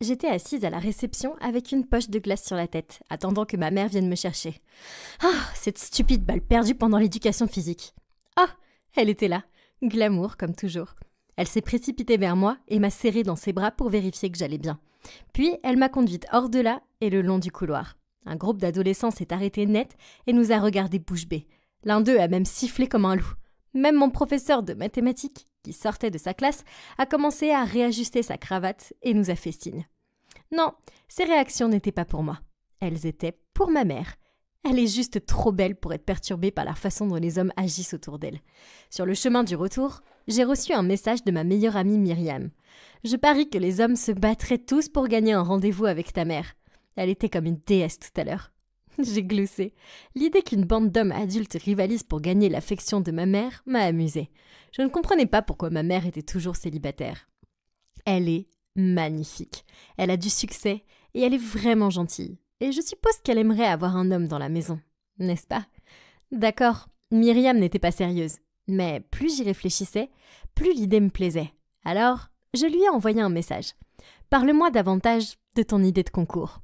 j'étais assise à la réception avec une poche de glace sur la tête, attendant que ma mère vienne me chercher. Ah, cette stupide balle perdue pendant l'éducation physique. Ah, elle était là, glamour comme toujours. Elle s'est précipitée vers moi et m'a serrée dans ses bras pour vérifier que j'allais bien. Puis elle m'a conduite hors de là et le long du couloir. Un groupe d'adolescents s'est arrêté net et nous a regardés bouche bée. L'un d'eux a même sifflé comme un loup. Même mon professeur de mathématiques qui sortait de sa classe, a commencé à réajuster sa cravate et nous a fait signe. Non, ces réactions n'étaient pas pour moi. Elles étaient pour ma mère. Elle est juste trop belle pour être perturbée par la façon dont les hommes agissent autour d'elle. Sur le chemin du retour, j'ai reçu un message de ma meilleure amie Myriam. Je parie que les hommes se battraient tous pour gagner un rendez-vous avec ta mère. Elle était comme une déesse tout à l'heure. J'ai gloussé. L'idée qu'une bande d'hommes adultes rivalise pour gagner l'affection de ma mère m'a amusée. Je ne comprenais pas pourquoi ma mère était toujours célibataire. Elle est magnifique. Elle a du succès et elle est vraiment gentille. Et je suppose qu'elle aimerait avoir un homme dans la maison, n'est-ce pas D'accord, Myriam n'était pas sérieuse. Mais plus j'y réfléchissais, plus l'idée me plaisait. Alors, je lui ai envoyé un message. Parle-moi davantage de ton idée de concours.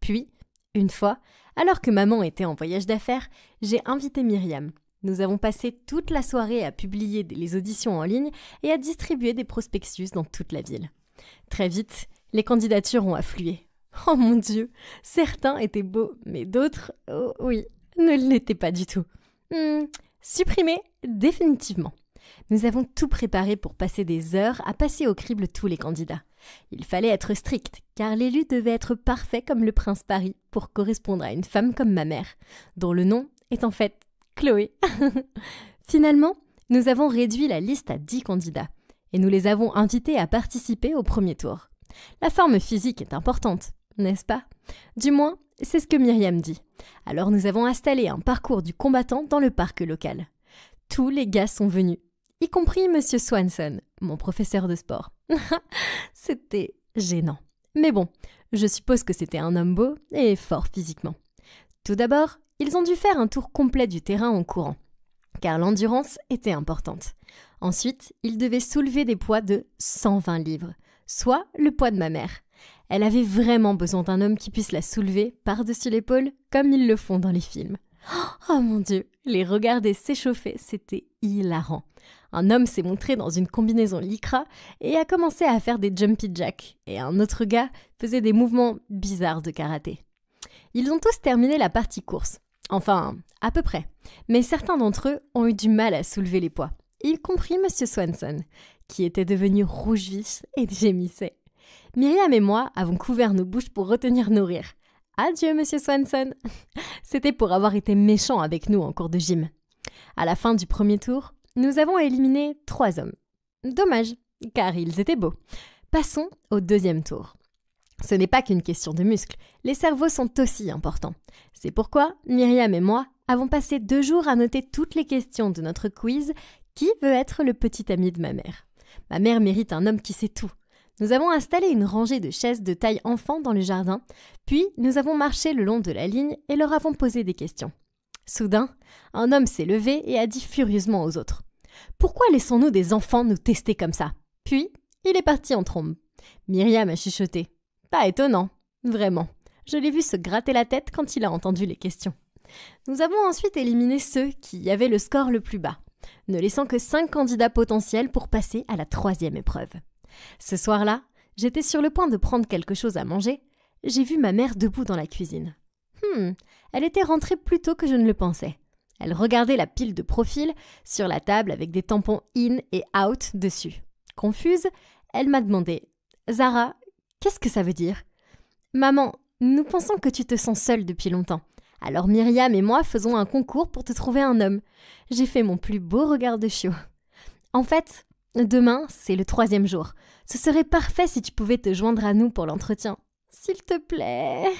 Puis, une fois, alors que maman était en voyage d'affaires, j'ai invité Myriam. Nous avons passé toute la soirée à publier les auditions en ligne et à distribuer des prospectus dans toute la ville. Très vite, les candidatures ont afflué. Oh mon Dieu, certains étaient beaux, mais d'autres, oh oui, ne l'étaient pas du tout. Hmm, définitivement. Nous avons tout préparé pour passer des heures à passer au crible tous les candidats. Il fallait être strict, car l'élu devait être parfait comme le prince Paris pour correspondre à une femme comme ma mère, dont le nom est en fait Chloé. Finalement, nous avons réduit la liste à 10 candidats, et nous les avons invités à participer au premier tour. La forme physique est importante, n'est-ce pas Du moins, c'est ce que Myriam dit. Alors nous avons installé un parcours du combattant dans le parc local. Tous les gars sont venus, y compris Monsieur Swanson, mon professeur de sport. c'était gênant. Mais bon, je suppose que c'était un homme beau et fort physiquement. Tout d'abord, ils ont dû faire un tour complet du terrain en courant, car l'endurance était importante. Ensuite, ils devaient soulever des poids de 120 livres, soit le poids de ma mère. Elle avait vraiment besoin d'un homme qui puisse la soulever par-dessus l'épaule, comme ils le font dans les films. Oh mon Dieu, les regarder s'échauffer, c'était hilarant. Un homme s'est montré dans une combinaison lycra et a commencé à faire des jumpy jacks, et un autre gars faisait des mouvements bizarres de karaté. Ils ont tous terminé la partie course, enfin à peu près, mais certains d'entre eux ont eu du mal à soulever les poids, y compris Monsieur Swanson, qui était devenu rouge vif et gémissait. Myriam et moi avons couvert nos bouches pour retenir nos rires. Adieu, monsieur Swanson C'était pour avoir été méchant avec nous en cours de gym. À la fin du premier tour, nous avons éliminé trois hommes. Dommage, car ils étaient beaux. Passons au deuxième tour. Ce n'est pas qu'une question de muscles, les cerveaux sont aussi importants. C'est pourquoi Myriam et moi avons passé deux jours à noter toutes les questions de notre quiz Qui veut être le petit ami de ma mère Ma mère mérite un homme qui sait tout. Nous avons installé une rangée de chaises de taille enfant dans le jardin, puis nous avons marché le long de la ligne et leur avons posé des questions. Soudain, un homme s'est levé et a dit furieusement aux autres pourquoi laissons-nous des enfants nous tester comme ça Puis, il est parti en trombe. Myriam a chuchoté. Pas étonnant, vraiment. Je l'ai vu se gratter la tête quand il a entendu les questions. Nous avons ensuite éliminé ceux qui avaient le score le plus bas, ne laissant que cinq candidats potentiels pour passer à la troisième épreuve. Ce soir-là, j'étais sur le point de prendre quelque chose à manger, j'ai vu ma mère debout dans la cuisine. Hum, elle était rentrée plus tôt que je ne le pensais. Elle regardait la pile de profil sur la table avec des tampons in et out dessus. Confuse, elle m'a demandé Zara, qu'est-ce que ça veut dire Maman, nous pensons que tu te sens seule depuis longtemps. Alors Myriam et moi faisons un concours pour te trouver un homme. J'ai fait mon plus beau regard de chiot. En fait, demain, c'est le troisième jour. Ce serait parfait si tu pouvais te joindre à nous pour l'entretien. S'il te plaît.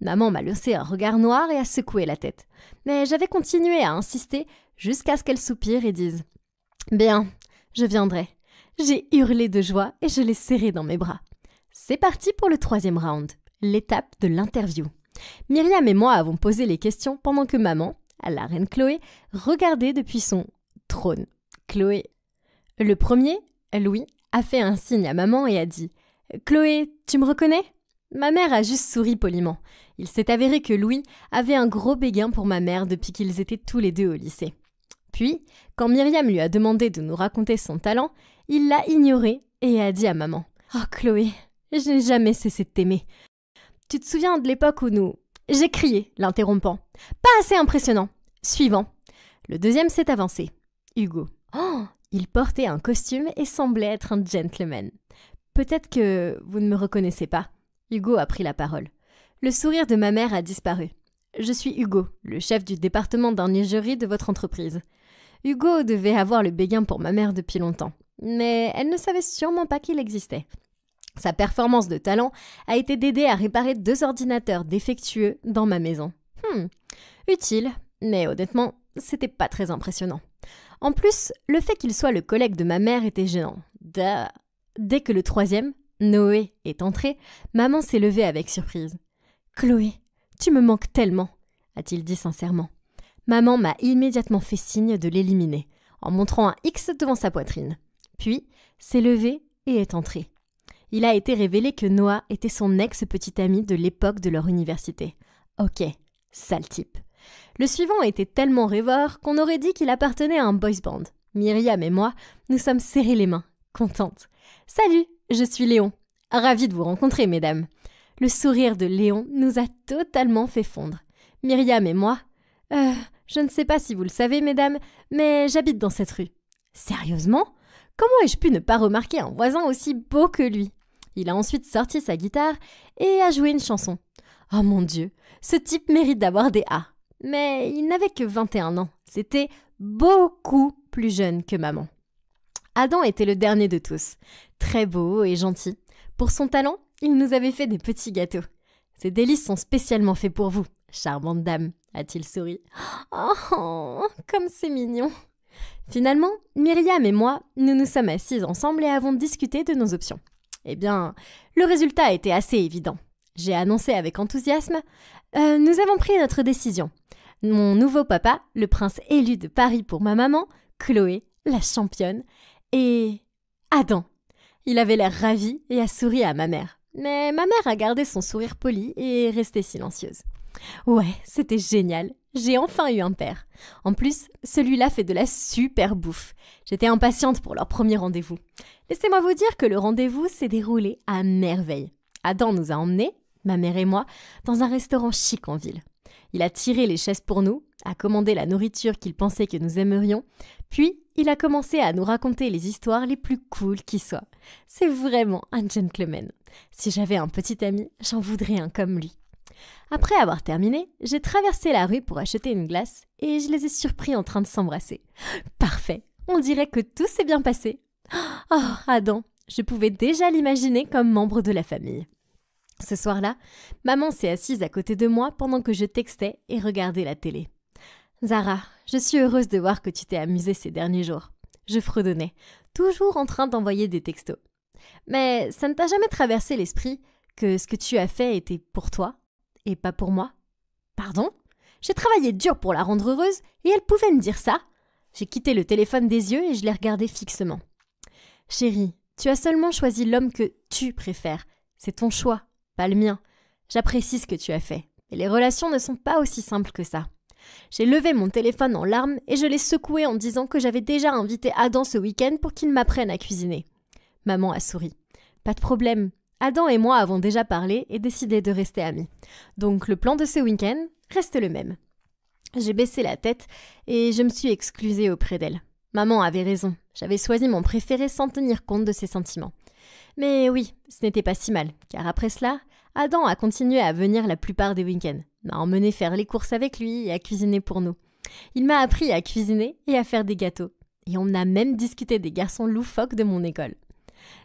Maman m'a lancé un regard noir et a secoué la tête. Mais j'avais continué à insister jusqu'à ce qu'elle soupire et dise Bien, je viendrai. J'ai hurlé de joie et je l'ai serré dans mes bras. C'est parti pour le troisième round, l'étape de l'interview. Myriam et moi avons posé les questions pendant que maman, à la reine Chloé, regardait depuis son trône. Chloé. Le premier, Louis, a fait un signe à maman et a dit Chloé, tu me reconnais Ma mère a juste souri poliment. Il s'est avéré que Louis avait un gros béguin pour ma mère depuis qu'ils étaient tous les deux au lycée. Puis, quand Myriam lui a demandé de nous raconter son talent, il l'a ignoré et a dit à maman Oh Chloé, je n'ai jamais cessé de t'aimer. Tu te souviens de l'époque où nous. J'ai crié, l'interrompant. Pas assez impressionnant. Suivant. Le deuxième s'est avancé. Hugo. Oh Il portait un costume et semblait être un gentleman. Peut-être que vous ne me reconnaissez pas. Hugo a pris la parole. Le sourire de ma mère a disparu. Je suis Hugo, le chef du département d'ingénierie de votre entreprise. Hugo devait avoir le béguin pour ma mère depuis longtemps, mais elle ne savait sûrement pas qu'il existait. Sa performance de talent a été d'aider à réparer deux ordinateurs défectueux dans ma maison. Hmm, utile, mais honnêtement, c'était pas très impressionnant. En plus, le fait qu'il soit le collègue de ma mère était gênant. Dès que le troisième, Noé est entré, maman s'est levée avec surprise. Chloé, tu me manques tellement, a-t-il dit sincèrement. Maman m'a immédiatement fait signe de l'éliminer, en montrant un X devant sa poitrine. Puis, s'est levée et est entrée. Il a été révélé que Noah était son ex-petit ami de l'époque de leur université. Ok, sale type. Le suivant était tellement rêveur qu'on aurait dit qu'il appartenait à un boys band. Myriam et moi, nous sommes serrés les mains, contentes. Salut je suis Léon. Ravi de vous rencontrer, mesdames. Le sourire de Léon nous a totalement fait fondre. Myriam et moi. Euh, je ne sais pas si vous le savez, mesdames, mais j'habite dans cette rue. Sérieusement Comment ai-je pu ne pas remarquer un voisin aussi beau que lui Il a ensuite sorti sa guitare et a joué une chanson. Oh mon Dieu, ce type mérite d'avoir des A. Mais il n'avait que 21 ans. C'était beaucoup plus jeune que maman. Adam était le dernier de tous, très beau et gentil. Pour son talent, il nous avait fait des petits gâteaux. Ces délices sont spécialement faits pour vous, charmante dame, a-t-il souri. Oh, comme c'est mignon. Finalement, Myriam et moi, nous nous sommes assises ensemble et avons discuté de nos options. Eh bien, le résultat a été assez évident. J'ai annoncé avec enthousiasme euh, Nous avons pris notre décision. Mon nouveau papa, le prince élu de Paris pour ma maman, Chloé, la championne, et Adam. Il avait l'air ravi et a souri à ma mère. Mais ma mère a gardé son sourire poli et est restée silencieuse. Ouais, c'était génial. J'ai enfin eu un père. En plus, celui-là fait de la super bouffe. J'étais impatiente pour leur premier rendez-vous. Laissez-moi vous dire que le rendez-vous s'est déroulé à merveille. Adam nous a emmenés, ma mère et moi, dans un restaurant chic en ville. Il a tiré les chaises pour nous, a commandé la nourriture qu'il pensait que nous aimerions, puis il a commencé à nous raconter les histoires les plus cool qui soient. C'est vraiment un gentleman. Si j'avais un petit ami, j'en voudrais un comme lui. Après avoir terminé, j'ai traversé la rue pour acheter une glace et je les ai surpris en train de s'embrasser. Parfait, on dirait que tout s'est bien passé. Oh, Adam, je pouvais déjà l'imaginer comme membre de la famille. Ce soir-là, maman s'est assise à côté de moi pendant que je textais et regardais la télé. Zara, je suis heureuse de voir que tu t'es amusée ces derniers jours. Je fredonnais, toujours en train d'envoyer des textos. Mais ça ne t'a jamais traversé l'esprit que ce que tu as fait était pour toi et pas pour moi Pardon J'ai travaillé dur pour la rendre heureuse et elle pouvait me dire ça J'ai quitté le téléphone des yeux et je l'ai regardé fixement. Chérie, tu as seulement choisi l'homme que tu préfères. C'est ton choix, pas le mien. J'apprécie ce que tu as fait. Mais les relations ne sont pas aussi simples que ça. J'ai levé mon téléphone en larmes et je l'ai secoué en disant que j'avais déjà invité Adam ce week-end pour qu'il m'apprenne à cuisiner. Maman a souri. Pas de problème. Adam et moi avons déjà parlé et décidé de rester amis. Donc le plan de ce week-end reste le même. J'ai baissé la tête et je me suis excusée auprès d'elle. Maman avait raison. J'avais choisi mon préféré sans tenir compte de ses sentiments. Mais oui, ce n'était pas si mal, car après cela, Adam a continué à venir la plupart des week-ends, m'a emmené faire les courses avec lui et à cuisiner pour nous. Il m'a appris à cuisiner et à faire des gâteaux, et on a même discuté des garçons loufoques de mon école.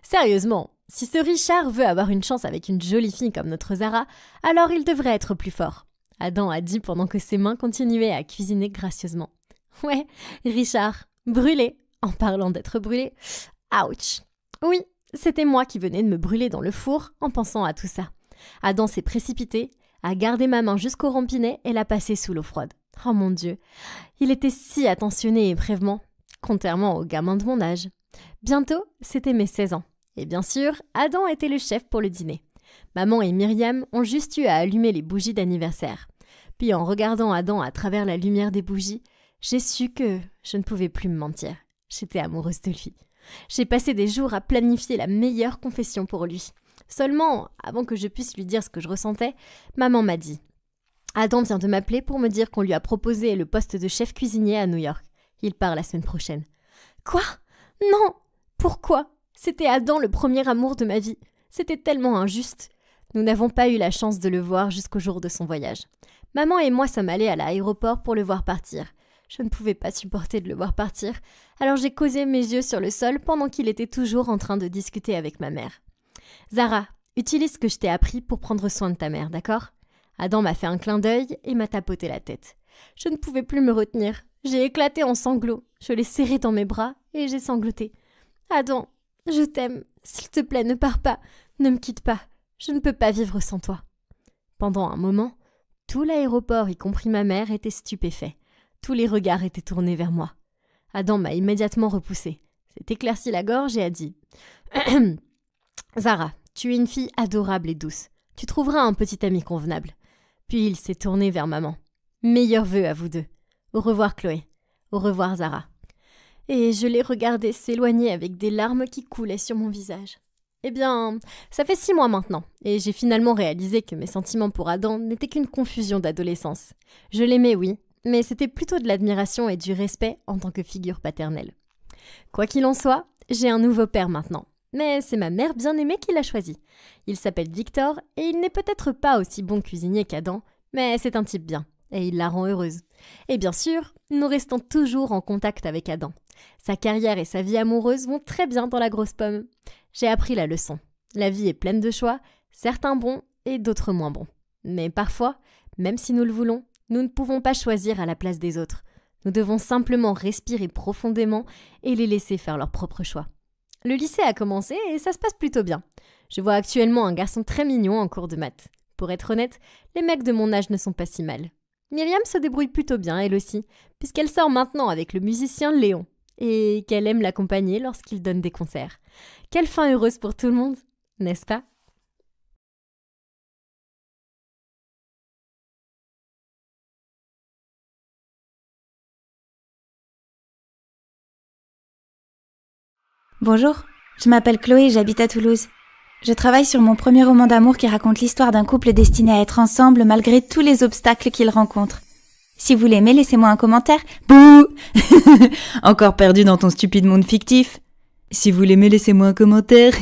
Sérieusement, si ce Richard veut avoir une chance avec une jolie fille comme notre Zara, alors il devrait être plus fort. Adam a dit pendant que ses mains continuaient à cuisiner gracieusement. Ouais, Richard, brûlé. En parlant d'être brûlé, ouch. Oui, c'était moi qui venais de me brûler dans le four en pensant à tout ça. Adam s'est précipité, a gardé ma main jusqu'au rampinet et l'a passée sous l'eau froide. Oh mon Dieu Il était si attentionné et brèvement, contrairement aux gamins de mon âge. Bientôt, c'était mes 16 ans. Et bien sûr, Adam était le chef pour le dîner. Maman et Myriam ont juste eu à allumer les bougies d'anniversaire. Puis en regardant Adam à travers la lumière des bougies, j'ai su que je ne pouvais plus me mentir. J'étais amoureuse de lui. J'ai passé des jours à planifier la meilleure confession pour lui. Seulement, avant que je puisse lui dire ce que je ressentais, maman m'a dit Adam vient de m'appeler pour me dire qu'on lui a proposé le poste de chef cuisinier à New York. Il part la semaine prochaine. Quoi Non Pourquoi C'était Adam le premier amour de ma vie. C'était tellement injuste. Nous n'avons pas eu la chance de le voir jusqu'au jour de son voyage. Maman et moi sommes allés à l'aéroport pour le voir partir. Je ne pouvais pas supporter de le voir partir alors j'ai causé mes yeux sur le sol pendant qu'il était toujours en train de discuter avec ma mère. Zara, utilise ce que je t'ai appris pour prendre soin de ta mère, d'accord Adam m'a fait un clin d'œil et m'a tapoté la tête. Je ne pouvais plus me retenir. J'ai éclaté en sanglots. Je l'ai serré dans mes bras et j'ai sangloté. Adam, je t'aime. S'il te plaît, ne pars pas. Ne me quitte pas. Je ne peux pas vivre sans toi. Pendant un moment, tout l'aéroport, y compris ma mère, était stupéfait. Tous les regards étaient tournés vers moi. Adam m'a immédiatement repoussé. s'est éclairci la gorge et a dit Zara, tu es une fille adorable et douce. Tu trouveras un petit ami convenable. Puis il s'est tourné vers maman. Meilleurs vœux à vous deux. Au revoir, Chloé. Au revoir, Zara. Et je l'ai regardé s'éloigner avec des larmes qui coulaient sur mon visage. Eh bien, ça fait six mois maintenant, et j'ai finalement réalisé que mes sentiments pour Adam n'étaient qu'une confusion d'adolescence. Je l'aimais, oui, mais c'était plutôt de l'admiration et du respect en tant que figure paternelle. Quoi qu'il en soit, j'ai un nouveau père maintenant. Mais c'est ma mère bien-aimée qui l'a choisi. Il s'appelle Victor et il n'est peut-être pas aussi bon cuisinier qu'Adam, mais c'est un type bien et il la rend heureuse. Et bien sûr, nous restons toujours en contact avec Adam. Sa carrière et sa vie amoureuse vont très bien dans la grosse pomme. J'ai appris la leçon. La vie est pleine de choix, certains bons et d'autres moins bons. Mais parfois, même si nous le voulons, nous ne pouvons pas choisir à la place des autres. Nous devons simplement respirer profondément et les laisser faire leur propre choix. Le lycée a commencé et ça se passe plutôt bien. Je vois actuellement un garçon très mignon en cours de maths. Pour être honnête, les mecs de mon âge ne sont pas si mal. Myriam se débrouille plutôt bien, elle aussi, puisqu'elle sort maintenant avec le musicien Léon, et qu'elle aime l'accompagner lorsqu'il donne des concerts. Quelle fin heureuse pour tout le monde, n'est-ce pas Bonjour, je m'appelle Chloé j'habite à Toulouse. Je travaille sur mon premier roman d'amour qui raconte l'histoire d'un couple destiné à être ensemble malgré tous les obstacles qu'ils rencontrent. Si vous l'aimez, laissez-moi un commentaire. Bouh Encore perdu dans ton stupide monde fictif. Si vous l'aimez, laissez-moi un commentaire.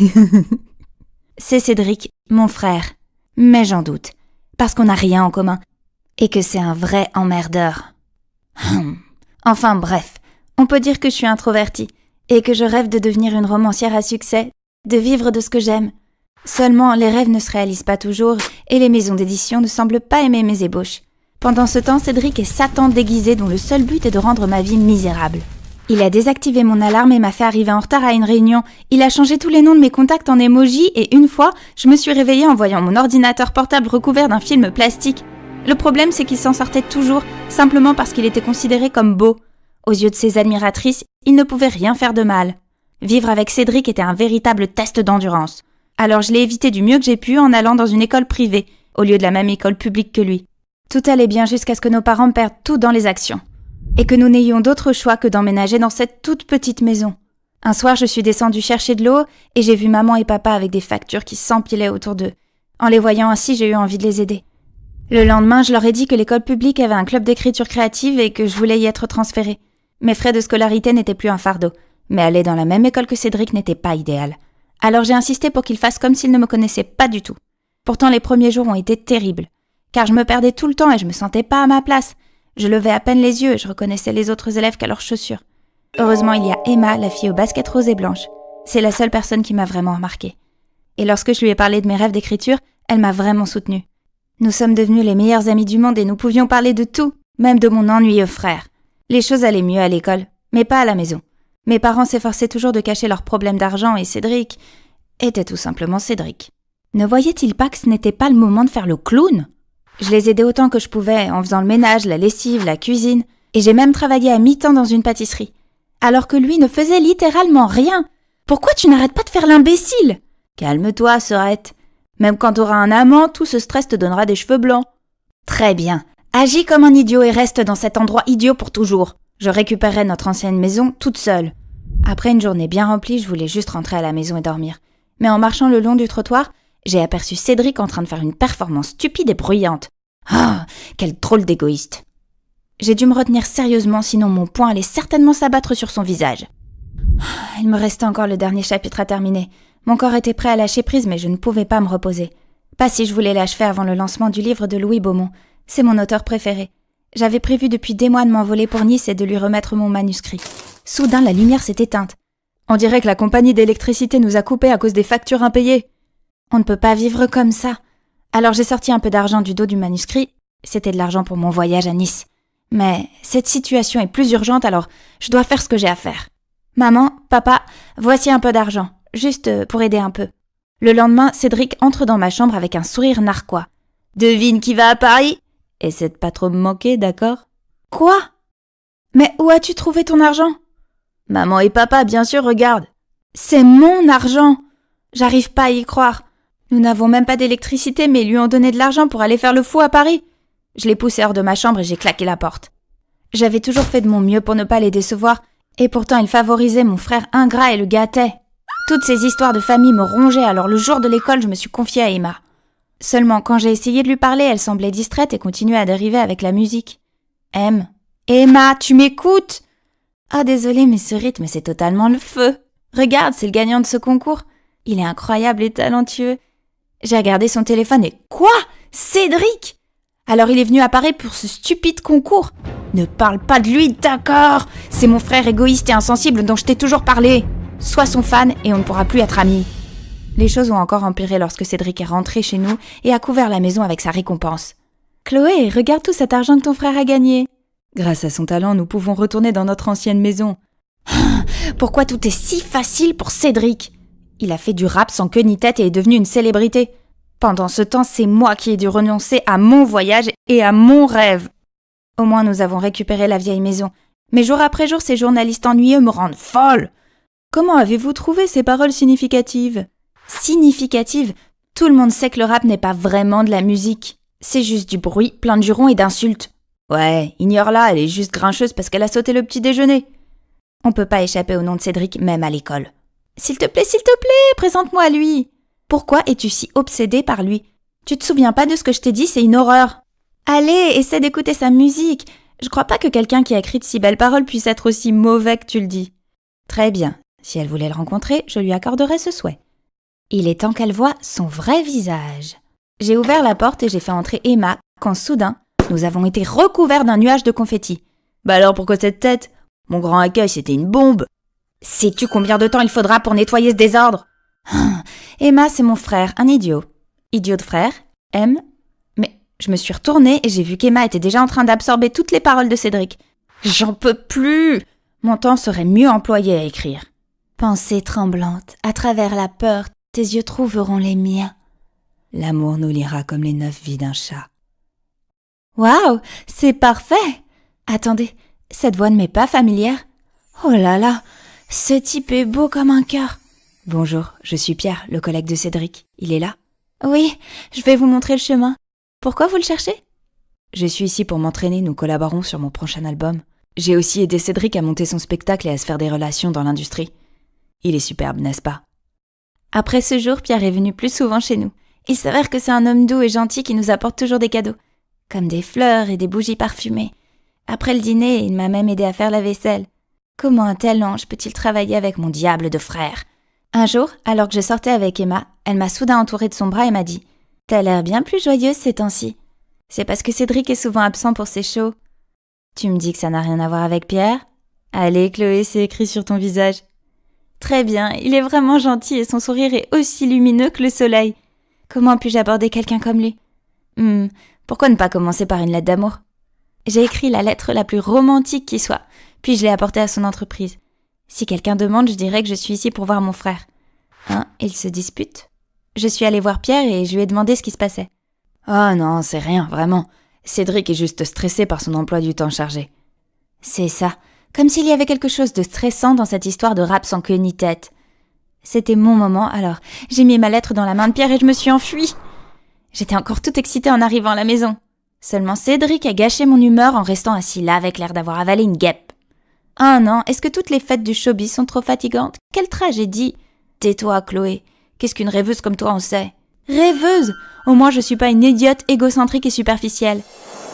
c'est Cédric, mon frère. Mais j'en doute, parce qu'on n'a rien en commun. Et que c'est un vrai emmerdeur. Hmm. enfin bref, on peut dire que je suis introvertie et que je rêve de devenir une romancière à succès, de vivre de ce que j'aime. Seulement, les rêves ne se réalisent pas toujours, et les maisons d'édition ne semblent pas aimer mes ébauches. Pendant ce temps, Cédric est Satan déguisé dont le seul but est de rendre ma vie misérable. Il a désactivé mon alarme et m'a fait arriver en retard à une réunion. Il a changé tous les noms de mes contacts en émojis, et une fois, je me suis réveillée en voyant mon ordinateur portable recouvert d'un film plastique. Le problème, c'est qu'il s'en sortait toujours, simplement parce qu'il était considéré comme beau. Aux yeux de ses admiratrices, il ne pouvait rien faire de mal. Vivre avec Cédric était un véritable test d'endurance. Alors je l'ai évité du mieux que j'ai pu en allant dans une école privée, au lieu de la même école publique que lui. Tout allait bien jusqu'à ce que nos parents perdent tout dans les actions. Et que nous n'ayons d'autre choix que d'emménager dans cette toute petite maison. Un soir, je suis descendue chercher de l'eau et j'ai vu maman et papa avec des factures qui s'empilaient autour d'eux. En les voyant ainsi, j'ai eu envie de les aider. Le lendemain, je leur ai dit que l'école publique avait un club d'écriture créative et que je voulais y être transférée. Mes frais de scolarité n'étaient plus un fardeau, mais aller dans la même école que Cédric n'était pas idéal. Alors j'ai insisté pour qu'il fasse comme s'il ne me connaissait pas du tout. Pourtant les premiers jours ont été terribles, car je me perdais tout le temps et je me sentais pas à ma place. Je levais à peine les yeux et je reconnaissais les autres élèves qu'à leurs chaussures. Heureusement, il y a Emma, la fille aux baskets rose et blanche. C'est la seule personne qui m'a vraiment remarqué. Et lorsque je lui ai parlé de mes rêves d'écriture, elle m'a vraiment soutenue. Nous sommes devenus les meilleurs amis du monde et nous pouvions parler de tout, même de mon ennuyeux frère. Les choses allaient mieux à l'école, mais pas à la maison. Mes parents s'efforçaient toujours de cacher leurs problèmes d'argent et Cédric était tout simplement Cédric. Ne voyait-il pas que ce n'était pas le moment de faire le clown Je les aidais autant que je pouvais en faisant le ménage, la lessive, la cuisine, et j'ai même travaillé à mi-temps dans une pâtisserie. Alors que lui ne faisait littéralement rien. Pourquoi tu n'arrêtes pas de faire l'imbécile Calme-toi, sœurette. Même quand auras un amant, tout ce stress te donnera des cheveux blancs. Très bien. Agis comme un idiot et reste dans cet endroit idiot pour toujours. Je récupérerai notre ancienne maison toute seule. Après une journée bien remplie, je voulais juste rentrer à la maison et dormir. Mais en marchant le long du trottoir, j'ai aperçu Cédric en train de faire une performance stupide et bruyante. Ah, quel drôle d'égoïste. J'ai dû me retenir sérieusement, sinon mon poing allait certainement s'abattre sur son visage. Ah, il me restait encore le dernier chapitre à terminer. Mon corps était prêt à lâcher prise, mais je ne pouvais pas me reposer. Pas si je voulais l'achever avant le lancement du livre de Louis Beaumont. C'est mon auteur préféré. J'avais prévu depuis des mois de m'envoler pour Nice et de lui remettre mon manuscrit. Soudain, la lumière s'est éteinte. On dirait que la compagnie d'électricité nous a coupés à cause des factures impayées. On ne peut pas vivre comme ça. Alors j'ai sorti un peu d'argent du dos du manuscrit. C'était de l'argent pour mon voyage à Nice. Mais cette situation est plus urgente, alors je dois faire ce que j'ai à faire. Maman, papa, voici un peu d'argent, juste euh, pour aider un peu. Le lendemain, Cédric entre dans ma chambre avec un sourire narquois. Devine qui va à Paris Essaie de pas trop me manquer, d'accord Quoi Mais où as-tu trouvé ton argent Maman et papa, bien sûr, regarde. C'est mon argent J'arrive pas à y croire. Nous n'avons même pas d'électricité, mais ils lui ont donné de l'argent pour aller faire le fou à Paris. Je l'ai poussé hors de ma chambre et j'ai claqué la porte. J'avais toujours fait de mon mieux pour ne pas les décevoir, et pourtant ils favorisaient mon frère ingrat et le gâtaient. Toutes ces histoires de famille me rongeaient, alors le jour de l'école, je me suis confiée à Emma. Seulement, quand j'ai essayé de lui parler, elle semblait distraite et continuait à dériver avec la musique. M. Emma, tu m'écoutes Ah, désolé, mais ce rythme, c'est totalement le feu. Regarde, c'est le gagnant de ce concours. Il est incroyable et talentueux. J'ai regardé son téléphone et quoi Cédric Alors il est venu à Paris pour ce stupide concours. Ne parle pas de lui, d'accord C'est mon frère égoïste et insensible dont je t'ai toujours parlé. Sois son fan et on ne pourra plus être amis. Les choses ont encore empiré lorsque Cédric est rentré chez nous et a couvert la maison avec sa récompense. Chloé, regarde tout cet argent que ton frère a gagné. Grâce à son talent, nous pouvons retourner dans notre ancienne maison. Ah, pourquoi tout est si facile pour Cédric Il a fait du rap sans queue ni tête et est devenu une célébrité. Pendant ce temps, c'est moi qui ai dû renoncer à mon voyage et à mon rêve. Au moins, nous avons récupéré la vieille maison. Mais jour après jour, ces journalistes ennuyeux me rendent folle. Comment avez-vous trouvé ces paroles significatives significative. Tout le monde sait que le rap n'est pas vraiment de la musique. C'est juste du bruit, plein de jurons et d'insultes. Ouais, ignore-la, elle est juste grincheuse parce qu'elle a sauté le petit déjeuner. On peut pas échapper au nom de Cédric, même à l'école. S'il te plaît, s'il te plaît, présente-moi à lui. Pourquoi es-tu si obsédé par lui Tu te souviens pas de ce que je t'ai dit, c'est une horreur. Allez, essaie d'écouter sa musique. Je crois pas que quelqu'un qui a écrit de si belles paroles puisse être aussi mauvais que tu le dis. Très bien. Si elle voulait le rencontrer, je lui accorderais ce souhait. Il est temps qu'elle voie son vrai visage. J'ai ouvert la porte et j'ai fait entrer Emma quand soudain, nous avons été recouverts d'un nuage de confettis. Bah alors pourquoi cette tête Mon grand accueil, c'était une bombe. Sais-tu combien de temps il faudra pour nettoyer ce désordre hein? Emma, c'est mon frère, un idiot. Idiot de frère M Mais je me suis retournée et j'ai vu qu'Emma était déjà en train d'absorber toutes les paroles de Cédric. J'en peux plus Mon temps serait mieux employé à écrire. Pensée tremblante, à travers la peur tes yeux trouveront les miens. L'amour nous lira comme les neuf vies d'un chat. Waouh, c'est parfait Attendez, cette voix ne m'est pas familière. Oh là là, ce type est beau comme un cœur. Bonjour, je suis Pierre, le collègue de Cédric. Il est là Oui, je vais vous montrer le chemin. Pourquoi vous le cherchez Je suis ici pour m'entraîner, nous collaborons sur mon prochain album. J'ai aussi aidé Cédric à monter son spectacle et à se faire des relations dans l'industrie. Il est superbe, n'est-ce pas après ce jour, Pierre est venu plus souvent chez nous. Il s'avère que c'est un homme doux et gentil qui nous apporte toujours des cadeaux, comme des fleurs et des bougies parfumées. Après le dîner, il m'a même aidé à faire la vaisselle. Comment un tel ange peut-il travailler avec mon diable de frère Un jour, alors que je sortais avec Emma, elle m'a soudain entouré de son bras et m'a dit T'as l'air bien plus joyeuse ces temps-ci. C'est parce que Cédric est souvent absent pour ses shows. Tu me dis que ça n'a rien à voir avec Pierre Allez, Chloé, c'est écrit sur ton visage. Très bien, il est vraiment gentil et son sourire est aussi lumineux que le soleil. Comment puis-je aborder quelqu'un comme lui Hum, pourquoi ne pas commencer par une lettre d'amour J'ai écrit la lettre la plus romantique qui soit, puis je l'ai apportée à son entreprise. Si quelqu'un demande, je dirais que je suis ici pour voir mon frère. Hein, ils se disputent Je suis allée voir Pierre et je lui ai demandé ce qui se passait. Oh non, c'est rien, vraiment. Cédric est juste stressé par son emploi du temps chargé. C'est ça, comme s'il y avait quelque chose de stressant dans cette histoire de rap sans queue ni tête. C'était mon moment, alors j'ai mis ma lettre dans la main de Pierre et je me suis enfuie. J'étais encore toute excitée en arrivant à la maison. Seulement Cédric a gâché mon humeur en restant assis là avec l'air d'avoir avalé une guêpe. Un an, est-ce que toutes les fêtes du showbiz sont trop fatigantes Quelle tragédie Tais-toi, Chloé. Qu'est-ce qu'une rêveuse comme toi en sait Rêveuse Au moins je suis pas une idiote égocentrique et superficielle.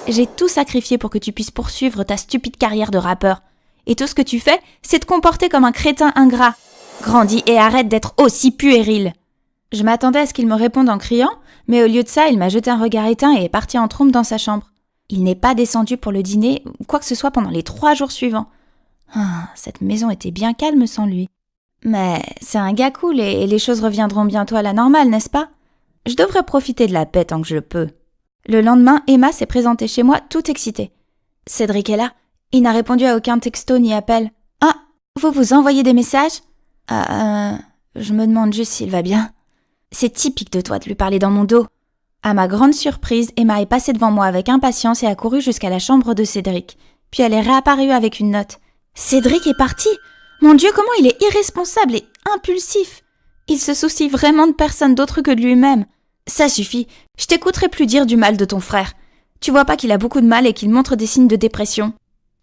J'ai tout sacrifié pour que tu puisses poursuivre ta stupide carrière de rappeur. Et tout ce que tu fais, c'est te comporter comme un crétin ingrat. Grandis et arrête d'être aussi puéril. Je m'attendais à ce qu'il me réponde en criant, mais au lieu de ça, il m'a jeté un regard éteint et est parti en trompe dans sa chambre. Il n'est pas descendu pour le dîner ou quoi que ce soit pendant les trois jours suivants. Ah, cette maison était bien calme sans lui. Mais c'est un gars cool et, les choses reviendront bientôt à la normale, n'est-ce pas Je devrais profiter de la paix tant que je peux. Le lendemain, Emma s'est présentée chez moi toute excitée. Cédric est là, il n'a répondu à aucun texto ni appel. Ah, vous vous envoyez des messages euh, je me demande juste s'il va bien. C'est typique de toi de lui parler dans mon dos. À ma grande surprise, Emma est passée devant moi avec impatience et a couru jusqu'à la chambre de Cédric. Puis elle est réapparue avec une note. Cédric est parti Mon Dieu, comment il est irresponsable et impulsif Il se soucie vraiment de personne d'autre que de lui-même. Ça suffit, je t'écouterai plus dire du mal de ton frère. Tu vois pas qu'il a beaucoup de mal et qu'il montre des signes de dépression.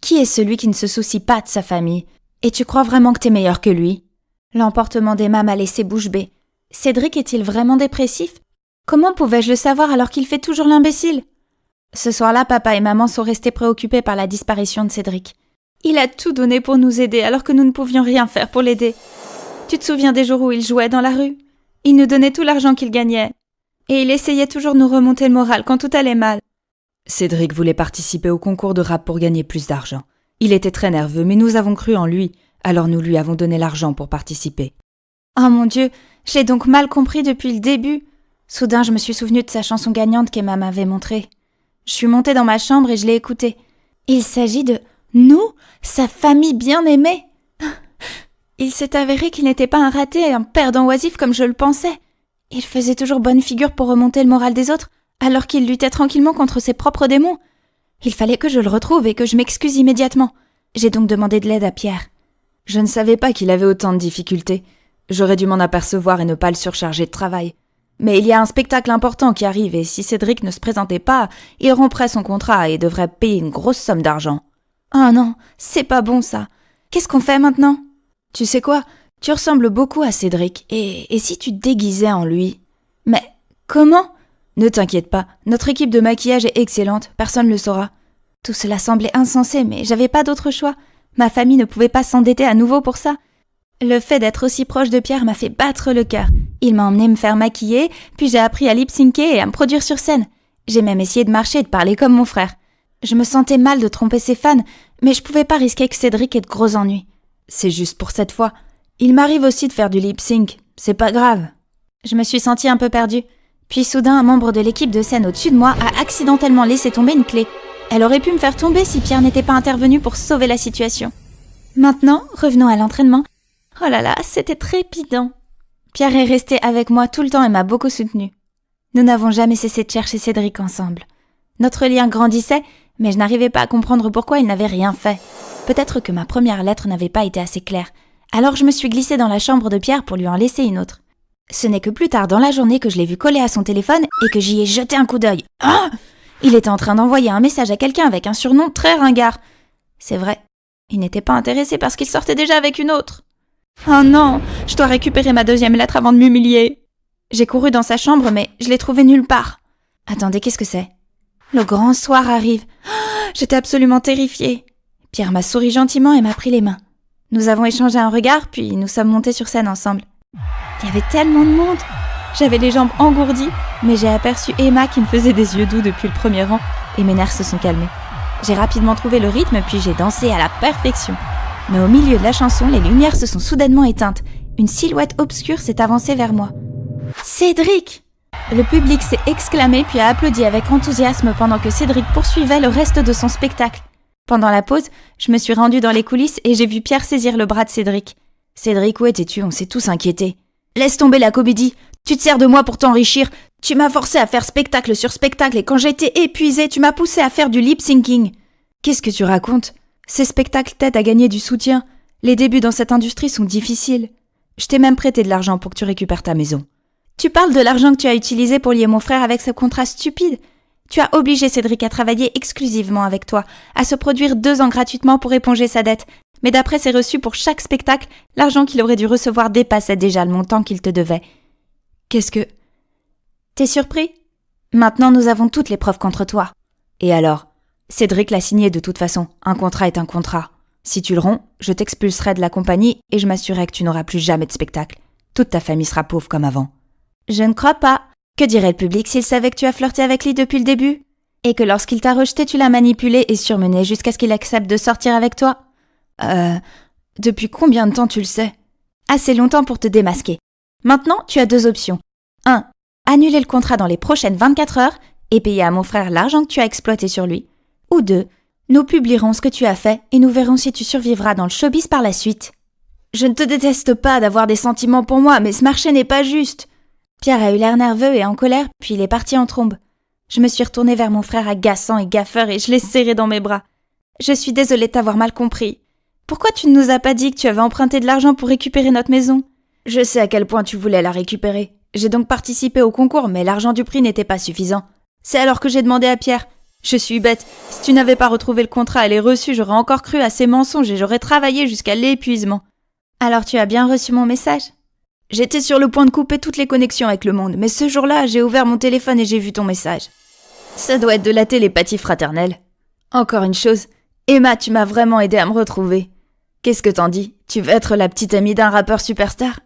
Qui est celui qui ne se soucie pas de sa famille Et tu crois vraiment que t'es meilleur que lui L'emportement d'Emma m'a laissé bouche bée. Cédric est-il vraiment dépressif Comment pouvais-je le savoir alors qu'il fait toujours l'imbécile Ce soir-là, papa et maman sont restés préoccupés par la disparition de Cédric. Il a tout donné pour nous aider alors que nous ne pouvions rien faire pour l'aider. Tu te souviens des jours où il jouait dans la rue Il nous donnait tout l'argent qu'il gagnait. Et il essayait toujours de nous remonter le moral quand tout allait mal. Cédric voulait participer au concours de rap pour gagner plus d'argent. Il était très nerveux, mais nous avons cru en lui, alors nous lui avons donné l'argent pour participer. Oh mon Dieu, j'ai donc mal compris depuis le début. Soudain, je me suis souvenu de sa chanson gagnante qu'Emma m'avait montrée. Je suis montée dans ma chambre et je l'ai écoutée. Il s'agit de nous, sa famille bien-aimée. Il s'est avéré qu'il n'était pas un raté et un perdant oisif comme je le pensais. Il faisait toujours bonne figure pour remonter le moral des autres, alors qu'il luttait tranquillement contre ses propres démons. Il fallait que je le retrouve et que je m'excuse immédiatement. J'ai donc demandé de l'aide à Pierre. Je ne savais pas qu'il avait autant de difficultés. J'aurais dû m'en apercevoir et ne pas le surcharger de travail. Mais il y a un spectacle important qui arrive et si Cédric ne se présentait pas, il romprait son contrat et devrait payer une grosse somme d'argent. Ah oh non, c'est pas bon ça. Qu'est-ce qu'on fait maintenant Tu sais quoi Tu ressembles beaucoup à Cédric et, et si tu te déguisais en lui Mais comment ne t'inquiète pas, notre équipe de maquillage est excellente, personne ne le saura. Tout cela semblait insensé, mais j'avais pas d'autre choix. Ma famille ne pouvait pas s'endetter à nouveau pour ça. Le fait d'être aussi proche de Pierre m'a fait battre le cœur. Il m'a emmené me faire maquiller, puis j'ai appris à lip-syncer et à me produire sur scène. J'ai même essayé de marcher et de parler comme mon frère. Je me sentais mal de tromper ses fans, mais je pouvais pas risquer que Cédric ait de gros ennuis. C'est juste pour cette fois. Il m'arrive aussi de faire du lip-sync, c'est pas grave. Je me suis sentie un peu perdue. Puis soudain, un membre de l'équipe de scène au-dessus de moi a accidentellement laissé tomber une clé. Elle aurait pu me faire tomber si Pierre n'était pas intervenu pour sauver la situation. Maintenant, revenons à l'entraînement. Oh là là, c'était trépidant. Pierre est resté avec moi tout le temps et m'a beaucoup soutenu. Nous n'avons jamais cessé de chercher Cédric ensemble. Notre lien grandissait, mais je n'arrivais pas à comprendre pourquoi il n'avait rien fait. Peut-être que ma première lettre n'avait pas été assez claire. Alors je me suis glissée dans la chambre de Pierre pour lui en laisser une autre. Ce n'est que plus tard dans la journée que je l'ai vu coller à son téléphone et que j'y ai jeté un coup d'œil. Ah il était en train d'envoyer un message à quelqu'un avec un surnom très ringard. C'est vrai, il n'était pas intéressé parce qu'il sortait déjà avec une autre. Oh non, je dois récupérer ma deuxième lettre avant de m'humilier. J'ai couru dans sa chambre, mais je l'ai trouvé nulle part. Attendez, qu'est-ce que c'est Le grand soir arrive. Oh J'étais absolument terrifiée. Pierre m'a souri gentiment et m'a pris les mains. Nous avons échangé un regard, puis nous sommes montés sur scène ensemble. Il y avait tellement de monde J'avais les jambes engourdies, mais j'ai aperçu Emma qui me faisait des yeux doux depuis le premier rang, et mes nerfs se sont calmés. J'ai rapidement trouvé le rythme, puis j'ai dansé à la perfection. Mais au milieu de la chanson, les lumières se sont soudainement éteintes. Une silhouette obscure s'est avancée vers moi. Cédric Le public s'est exclamé puis a applaudi avec enthousiasme pendant que Cédric poursuivait le reste de son spectacle. Pendant la pause, je me suis rendue dans les coulisses et j'ai vu Pierre saisir le bras de Cédric. Cédric, où étais-tu On s'est tous inquiétés. Laisse tomber la comédie. Tu te sers de moi pour t'enrichir. Tu m'as forcé à faire spectacle sur spectacle et quand j'étais épuisée, tu m'as poussé à faire du lip syncing. Qu'est-ce que tu racontes Ces spectacles t'aident à gagner du soutien. Les débuts dans cette industrie sont difficiles. Je t'ai même prêté de l'argent pour que tu récupères ta maison. Tu parles de l'argent que tu as utilisé pour lier mon frère avec ce contrat stupide. Tu as obligé Cédric à travailler exclusivement avec toi, à se produire deux ans gratuitement pour éponger sa dette, mais d'après ses reçus pour chaque spectacle, l'argent qu'il aurait dû recevoir dépassait déjà le montant qu'il te devait. Qu'est-ce que. T'es surpris Maintenant nous avons toutes les preuves contre toi. Et alors Cédric l'a signé de toute façon, un contrat est un contrat. Si tu le romps, je t'expulserai de la compagnie et je m'assurerai que tu n'auras plus jamais de spectacle. Toute ta famille sera pauvre comme avant. Je ne crois pas. Que dirait le public s'il savait que tu as flirté avec lui depuis le début Et que lorsqu'il t'a rejeté, tu l'as manipulé et surmené jusqu'à ce qu'il accepte de sortir avec toi euh. Depuis combien de temps tu le sais Assez longtemps pour te démasquer. Maintenant, tu as deux options. 1. Annuler le contrat dans les prochaines 24 heures et payer à mon frère l'argent que tu as exploité sur lui. Ou 2. Nous publierons ce que tu as fait et nous verrons si tu survivras dans le showbiz par la suite. Je ne te déteste pas d'avoir des sentiments pour moi, mais ce marché n'est pas juste. Pierre a eu l'air nerveux et en colère, puis il est parti en trombe. Je me suis retournée vers mon frère agaçant et gaffeur et je l'ai serré dans mes bras. Je suis désolée de t'avoir mal compris. Pourquoi tu ne nous as pas dit que tu avais emprunté de l'argent pour récupérer notre maison Je sais à quel point tu voulais la récupérer. J'ai donc participé au concours, mais l'argent du prix n'était pas suffisant. C'est alors que j'ai demandé à Pierre. Je suis bête. Si tu n'avais pas retrouvé le contrat et les reçus, j'aurais encore cru à ces mensonges et j'aurais travaillé jusqu'à l'épuisement. Alors tu as bien reçu mon message J'étais sur le point de couper toutes les connexions avec le monde, mais ce jour-là, j'ai ouvert mon téléphone et j'ai vu ton message. Ça doit être de la télépathie fraternelle. Encore une chose, Emma, tu m'as vraiment aidé à me retrouver. Qu'est-ce que t'en dis Tu veux être la petite amie d'un rappeur superstar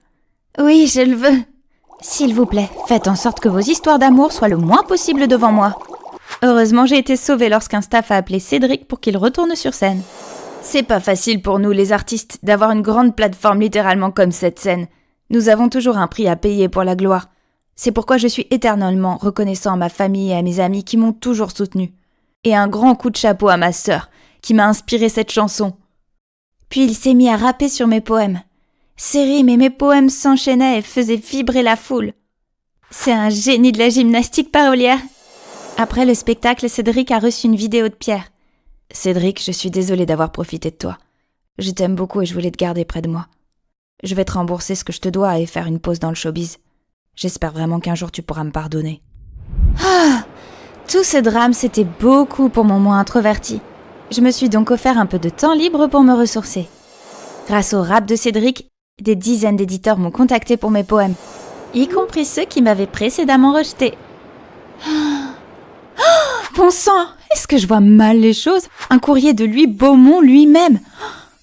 Oui, je le veux. S'il vous plaît, faites en sorte que vos histoires d'amour soient le moins possible devant moi. Heureusement, j'ai été sauvée lorsqu'un staff a appelé Cédric pour qu'il retourne sur scène. C'est pas facile pour nous, les artistes, d'avoir une grande plateforme littéralement comme cette scène. Nous avons toujours un prix à payer pour la gloire. C'est pourquoi je suis éternellement reconnaissant à ma famille et à mes amis qui m'ont toujours soutenu. Et un grand coup de chapeau à ma sœur, qui m'a inspiré cette chanson. Puis il s'est mis à rapper sur mes poèmes. Ses rimes et mes poèmes s'enchaînaient et faisaient vibrer la foule. C'est un génie de la gymnastique parolière. Après le spectacle, Cédric a reçu une vidéo de Pierre. Cédric, je suis désolée d'avoir profité de toi. Je t'aime beaucoup et je voulais te garder près de moi. Je vais te rembourser ce que je te dois et faire une pause dans le showbiz. J'espère vraiment qu'un jour tu pourras me pardonner. Ah Tous ces drames, c'était beaucoup pour mon moi introverti. Je me suis donc offert un peu de temps libre pour me ressourcer. Grâce au rap de Cédric, des dizaines d'éditeurs m'ont contacté pour mes poèmes, y compris ceux qui m'avaient précédemment rejeté. Oh, bon sang Est-ce que je vois mal les choses Un courrier de lui Beaumont lui-même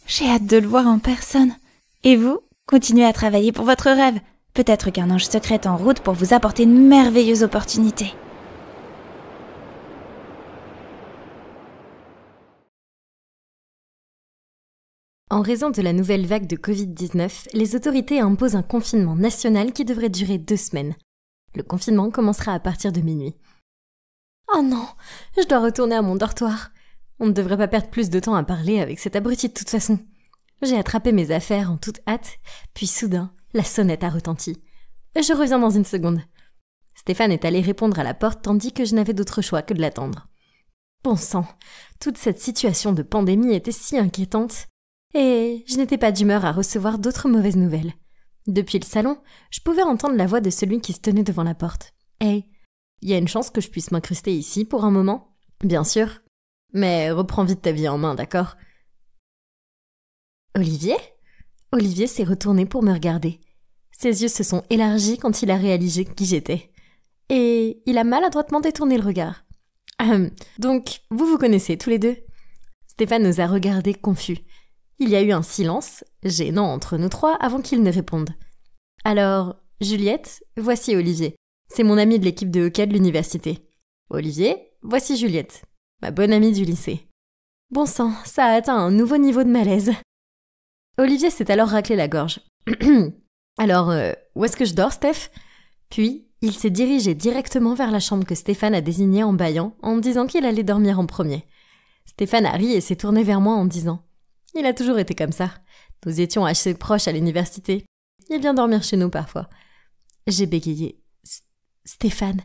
J'ai hâte de le voir en personne. Et vous Continuez à travailler pour votre rêve. Peut-être qu'un ange secret en route pour vous apporter une merveilleuse opportunité. En raison de la nouvelle vague de Covid-19, les autorités imposent un confinement national qui devrait durer deux semaines. Le confinement commencera à partir de minuit. Oh non, je dois retourner à mon dortoir. On ne devrait pas perdre plus de temps à parler avec cet abruti de toute façon. J'ai attrapé mes affaires en toute hâte, puis soudain, la sonnette a retenti. Je reviens dans une seconde. Stéphane est allé répondre à la porte tandis que je n'avais d'autre choix que de l'attendre. Bon sang, toute cette situation de pandémie était si inquiétante et je n'étais pas d'humeur à recevoir d'autres mauvaises nouvelles. Depuis le salon, je pouvais entendre la voix de celui qui se tenait devant la porte. Hey, il y a une chance que je puisse m'incruster ici pour un moment Bien sûr. Mais reprends vite ta vie en main, d'accord Olivier Olivier s'est retourné pour me regarder. Ses yeux se sont élargis quand il a réalisé qui j'étais. Et il a maladroitement détourné le regard. donc, vous vous connaissez tous les deux Stéphane nous a regardés confus. Il y a eu un silence, gênant entre nous trois, avant qu'il ne réponde. Alors, Juliette, voici Olivier. C'est mon ami de l'équipe de hockey de l'université. Olivier, voici Juliette, ma bonne amie du lycée. Bon sang, ça a atteint un nouveau niveau de malaise. Olivier s'est alors raclé la gorge. alors, euh, où est-ce que je dors, Steph Puis, il s'est dirigé directement vers la chambre que Stéphane a désignée en baillant, en disant qu'il allait dormir en premier. Stéphane a ri et s'est tourné vers moi en disant il a toujours été comme ça. Nous étions assez proches à l'université. Il vient dormir chez nous parfois. J'ai bégayé. Stéphane,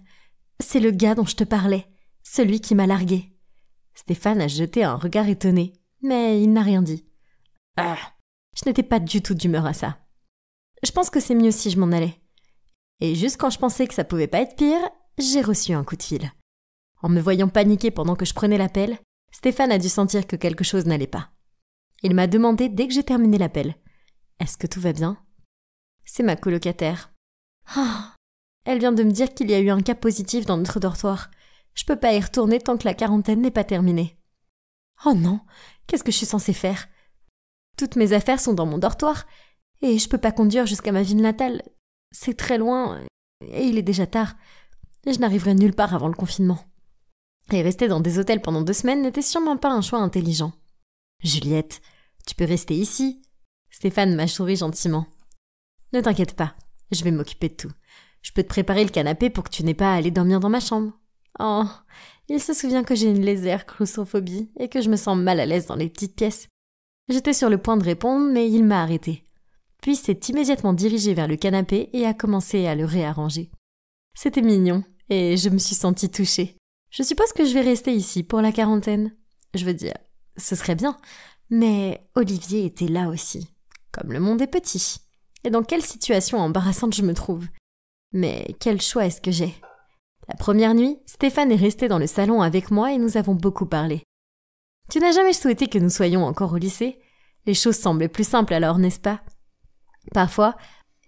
c'est le gars dont je te parlais, celui qui m'a largué. Stéphane a jeté un regard étonné, mais il n'a rien dit. Ah, je n'étais pas du tout d'humeur à ça. Je pense que c'est mieux si je m'en allais. Et juste quand je pensais que ça pouvait pas être pire, j'ai reçu un coup de fil. En me voyant paniquer pendant que je prenais l'appel, Stéphane a dû sentir que quelque chose n'allait pas. Il m'a demandé dès que j'ai terminé l'appel Est-ce que tout va bien C'est ma colocataire. Ah elle vient de me dire qu'il y a eu un cas positif dans notre dortoir. Je peux pas y retourner tant que la quarantaine n'est pas terminée. Oh non, qu'est-ce que je suis censée faire Toutes mes affaires sont dans mon dortoir et je peux pas conduire jusqu'à ma ville natale. C'est très loin et il est déjà tard. Je n'arriverai nulle part avant le confinement. Et rester dans des hôtels pendant deux semaines n'était sûrement pas un choix intelligent. Juliette, tu peux rester ici. Stéphane m'a souri gentiment. Ne t'inquiète pas, je vais m'occuper de tout. Je peux te préparer le canapé pour que tu n'aies pas à aller dormir dans ma chambre. Oh, il se souvient que j'ai une lésère claustrophobie et que je me sens mal à l'aise dans les petites pièces. J'étais sur le point de répondre, mais il m'a arrêté. Puis s'est immédiatement dirigé vers le canapé et a commencé à le réarranger. C'était mignon, et je me suis sentie touchée. Je suppose que je vais rester ici pour la quarantaine. Je veux dire, ce serait bien. Mais Olivier était là aussi, comme le monde est petit. Et dans quelle situation embarrassante je me trouve. Mais quel choix est-ce que j'ai La première nuit, Stéphane est resté dans le salon avec moi et nous avons beaucoup parlé. Tu n'as jamais souhaité que nous soyons encore au lycée Les choses semblaient plus simples alors, n'est-ce pas Parfois,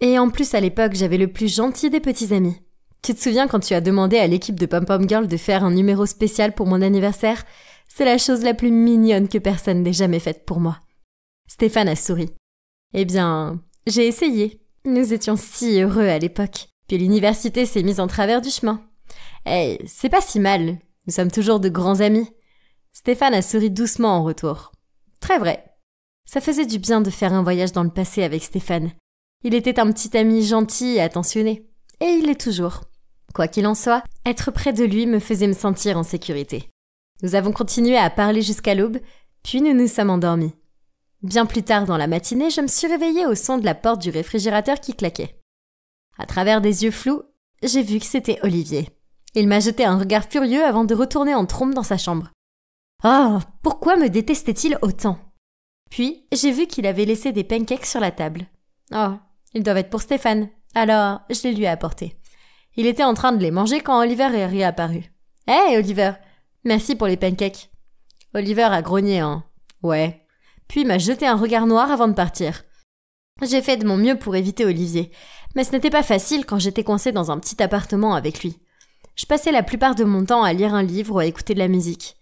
et en plus à l'époque j'avais le plus gentil des petits amis. Tu te souviens quand tu as demandé à l'équipe de Pom Pom Girl de faire un numéro spécial pour mon anniversaire c'est la chose la plus mignonne que personne n'ait jamais faite pour moi. Stéphane a souri. Eh bien, j'ai essayé. Nous étions si heureux à l'époque. Puis l'université s'est mise en travers du chemin. Eh, c'est pas si mal. Nous sommes toujours de grands amis. Stéphane a souri doucement en retour. Très vrai. Ça faisait du bien de faire un voyage dans le passé avec Stéphane. Il était un petit ami gentil et attentionné. Et il l'est toujours. Quoi qu'il en soit, être près de lui me faisait me sentir en sécurité. Nous avons continué à parler jusqu'à l'aube, puis nous nous sommes endormis. Bien plus tard dans la matinée, je me suis réveillée au son de la porte du réfrigérateur qui claquait. À travers des yeux flous, j'ai vu que c'était Olivier. Il m'a jeté un regard furieux avant de retourner en trompe dans sa chambre. Oh, pourquoi me détestait-il autant Puis, j'ai vu qu'il avait laissé des pancakes sur la table. Oh, ah, ils doivent être pour Stéphane. Alors, je les lui ai apportés. Il était en train de les manger quand Oliver est réapparu. Hé, hey, Oliver, Merci pour les pancakes. Oliver a grogné un hein. Ouais. Puis m'a jeté un regard noir avant de partir. J'ai fait de mon mieux pour éviter Olivier, mais ce n'était pas facile quand j'étais coincée dans un petit appartement avec lui. Je passais la plupart de mon temps à lire un livre ou à écouter de la musique.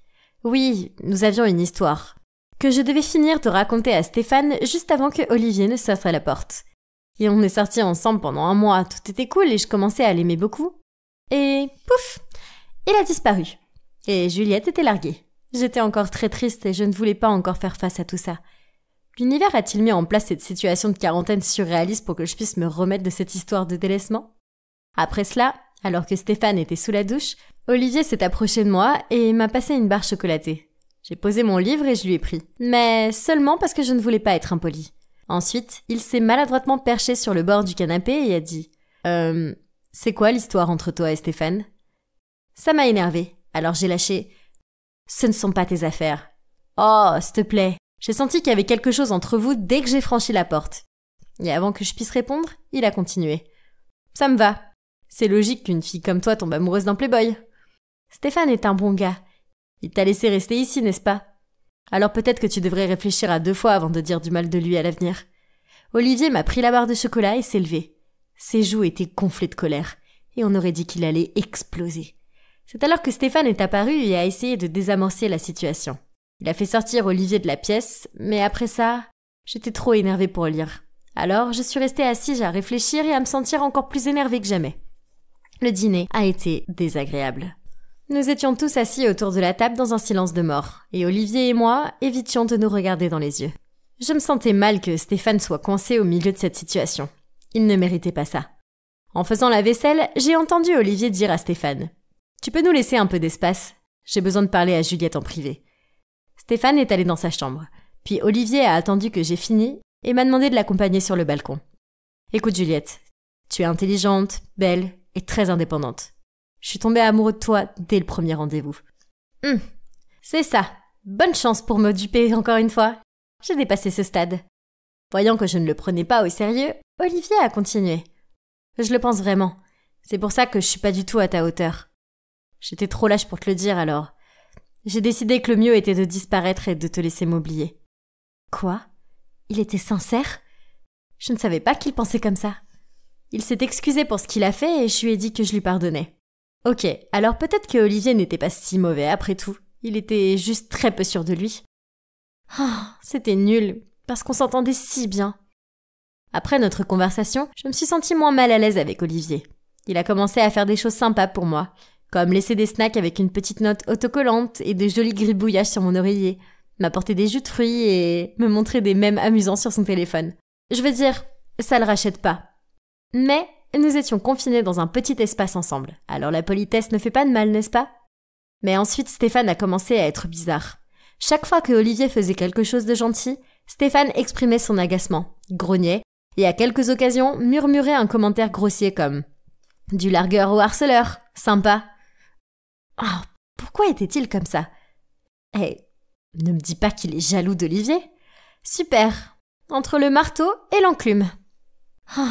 Oui, nous avions une histoire, que je devais finir de raconter à Stéphane juste avant que Olivier ne sorte à la porte. Et on est sortis ensemble pendant un mois, tout était cool et je commençais à l'aimer beaucoup. Et pouf Il a disparu. Et Juliette était larguée. J'étais encore très triste et je ne voulais pas encore faire face à tout ça. L'univers a-t-il mis en place cette situation de quarantaine surréaliste pour que je puisse me remettre de cette histoire de délaissement Après cela, alors que Stéphane était sous la douche, Olivier s'est approché de moi et m'a passé une barre chocolatée. J'ai posé mon livre et je lui ai pris, mais seulement parce que je ne voulais pas être impoli. Ensuite, il s'est maladroitement perché sur le bord du canapé et a dit Euh, c'est quoi l'histoire entre toi et Stéphane Ça m'a énervé alors j'ai lâché Ce ne sont pas tes affaires. Oh, s'il te plaît. J'ai senti qu'il y avait quelque chose entre vous dès que j'ai franchi la porte. Et avant que je puisse répondre, il a continué. Ça me va. C'est logique qu'une fille comme toi tombe amoureuse d'un playboy. Stéphane est un bon gars. Il t'a laissé rester ici, n'est-ce pas Alors peut-être que tu devrais réfléchir à deux fois avant de dire du mal de lui à l'avenir. Olivier m'a pris la barre de chocolat et s'est levé. Ses joues étaient gonflées de colère, et on aurait dit qu'il allait exploser. C'est alors que Stéphane est apparu et a essayé de désamorcer la situation. Il a fait sortir Olivier de la pièce, mais après ça, j'étais trop énervée pour lire. Alors, je suis restée assise à réfléchir et à me sentir encore plus énervée que jamais. Le dîner a été désagréable. Nous étions tous assis autour de la table dans un silence de mort, et Olivier et moi évitions de nous regarder dans les yeux. Je me sentais mal que Stéphane soit coincé au milieu de cette situation. Il ne méritait pas ça. En faisant la vaisselle, j'ai entendu Olivier dire à Stéphane tu peux nous laisser un peu d'espace J'ai besoin de parler à Juliette en privé. Stéphane est allé dans sa chambre, puis Olivier a attendu que j'ai fini et m'a demandé de l'accompagner sur le balcon. Écoute Juliette, tu es intelligente, belle et très indépendante. Je suis tombée amoureux de toi dès le premier rendez-vous. Hum, c'est ça. Bonne chance pour me duper encore une fois. J'ai dépassé ce stade. Voyant que je ne le prenais pas au sérieux, Olivier a continué. Je le pense vraiment. C'est pour ça que je suis pas du tout à ta hauteur. J'étais trop lâche pour te le dire alors. J'ai décidé que le mieux était de disparaître et de te laisser m'oublier. Quoi Il était sincère Je ne savais pas qu'il pensait comme ça. Il s'est excusé pour ce qu'il a fait et je lui ai dit que je lui pardonnais. Ok, alors peut-être que Olivier n'était pas si mauvais après tout. Il était juste très peu sûr de lui. Ah, c'était nul, parce qu'on s'entendait si bien. Après notre conversation, je me suis sentie moins mal à l'aise avec Olivier. Il a commencé à faire des choses sympas pour moi, comme laisser des snacks avec une petite note autocollante et de jolis gribouillages sur mon oreiller, m'apporter des jus de fruits et me montrer des mèmes amusants sur son téléphone. Je veux dire, ça le rachète pas. Mais nous étions confinés dans un petit espace ensemble, alors la politesse ne fait pas de mal, n'est-ce pas Mais ensuite Stéphane a commencé à être bizarre. Chaque fois que Olivier faisait quelque chose de gentil, Stéphane exprimait son agacement, grognait, et à quelques occasions murmurait un commentaire grossier comme ⁇ Du largueur au harceleur, sympa !⁇ Oh, pourquoi était-il comme ça Eh, ne me dis pas qu'il est jaloux d'Olivier. Super, entre le marteau et l'enclume. Oh.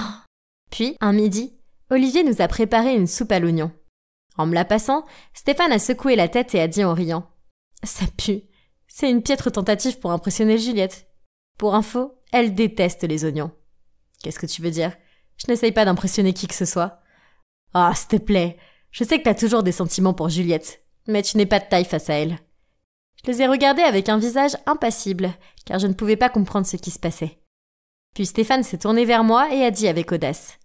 Puis, un midi, Olivier nous a préparé une soupe à l'oignon. En me la passant, Stéphane a secoué la tête et a dit en riant Ça pue. C'est une piètre tentative pour impressionner Juliette. Pour info, elle déteste les oignons. Qu'est-ce que tu veux dire Je n'essaye pas d'impressionner qui que ce soit. Ah, s'il te plaît, je sais que t'as toujours des sentiments pour Juliette, mais tu n'es pas de taille face à elle. Je les ai regardés avec un visage impassible, car je ne pouvais pas comprendre ce qui se passait. Puis Stéphane s'est tourné vers moi et a dit avec audace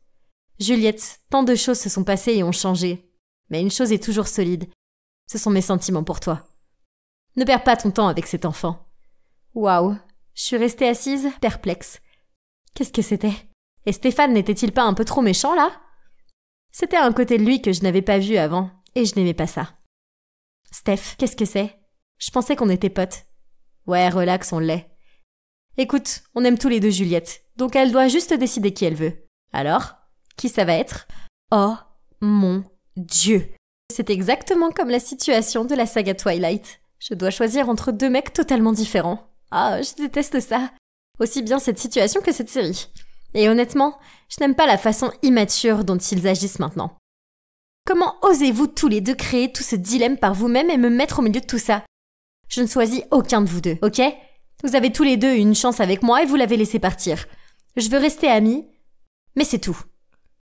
Juliette, tant de choses se sont passées et ont changé. Mais une chose est toujours solide ce sont mes sentiments pour toi. Ne perds pas ton temps avec cet enfant. Waouh Je suis restée assise, perplexe. Qu'est-ce que c'était Et Stéphane n'était-il pas un peu trop méchant là c'était un côté de lui que je n'avais pas vu avant, et je n'aimais pas ça. Steph, qu'est-ce que c'est Je pensais qu'on était potes. Ouais, relax, on l'est. Écoute, on aime tous les deux Juliette, donc elle doit juste décider qui elle veut. Alors, qui ça va être Oh mon Dieu C'est exactement comme la situation de la saga Twilight. Je dois choisir entre deux mecs totalement différents. Ah, je déteste ça. Aussi bien cette situation que cette série. Et honnêtement, je n'aime pas la façon immature dont ils agissent maintenant. Comment osez-vous tous les deux créer tout ce dilemme par vous-même et me mettre au milieu de tout ça Je ne choisis aucun de vous deux, ok Vous avez tous les deux une chance avec moi et vous l'avez laissé partir. Je veux rester amie, mais c'est tout.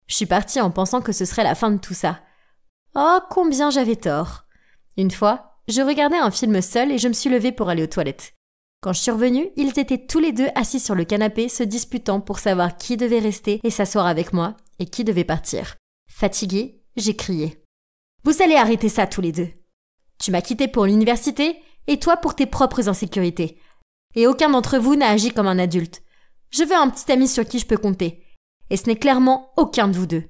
Je suis partie en pensant que ce serait la fin de tout ça. Oh, combien j'avais tort. Une fois, je regardais un film seul et je me suis levée pour aller aux toilettes. Quand je suis revenue, ils étaient tous les deux assis sur le canapé, se disputant pour savoir qui devait rester et s'asseoir avec moi, et qui devait partir. Fatiguée, j'ai crié. Vous allez arrêter ça tous les deux. Tu m'as quitté pour l'université, et toi pour tes propres insécurités. Et aucun d'entre vous n'a agi comme un adulte. Je veux un petit ami sur qui je peux compter. Et ce n'est clairement aucun de vous deux.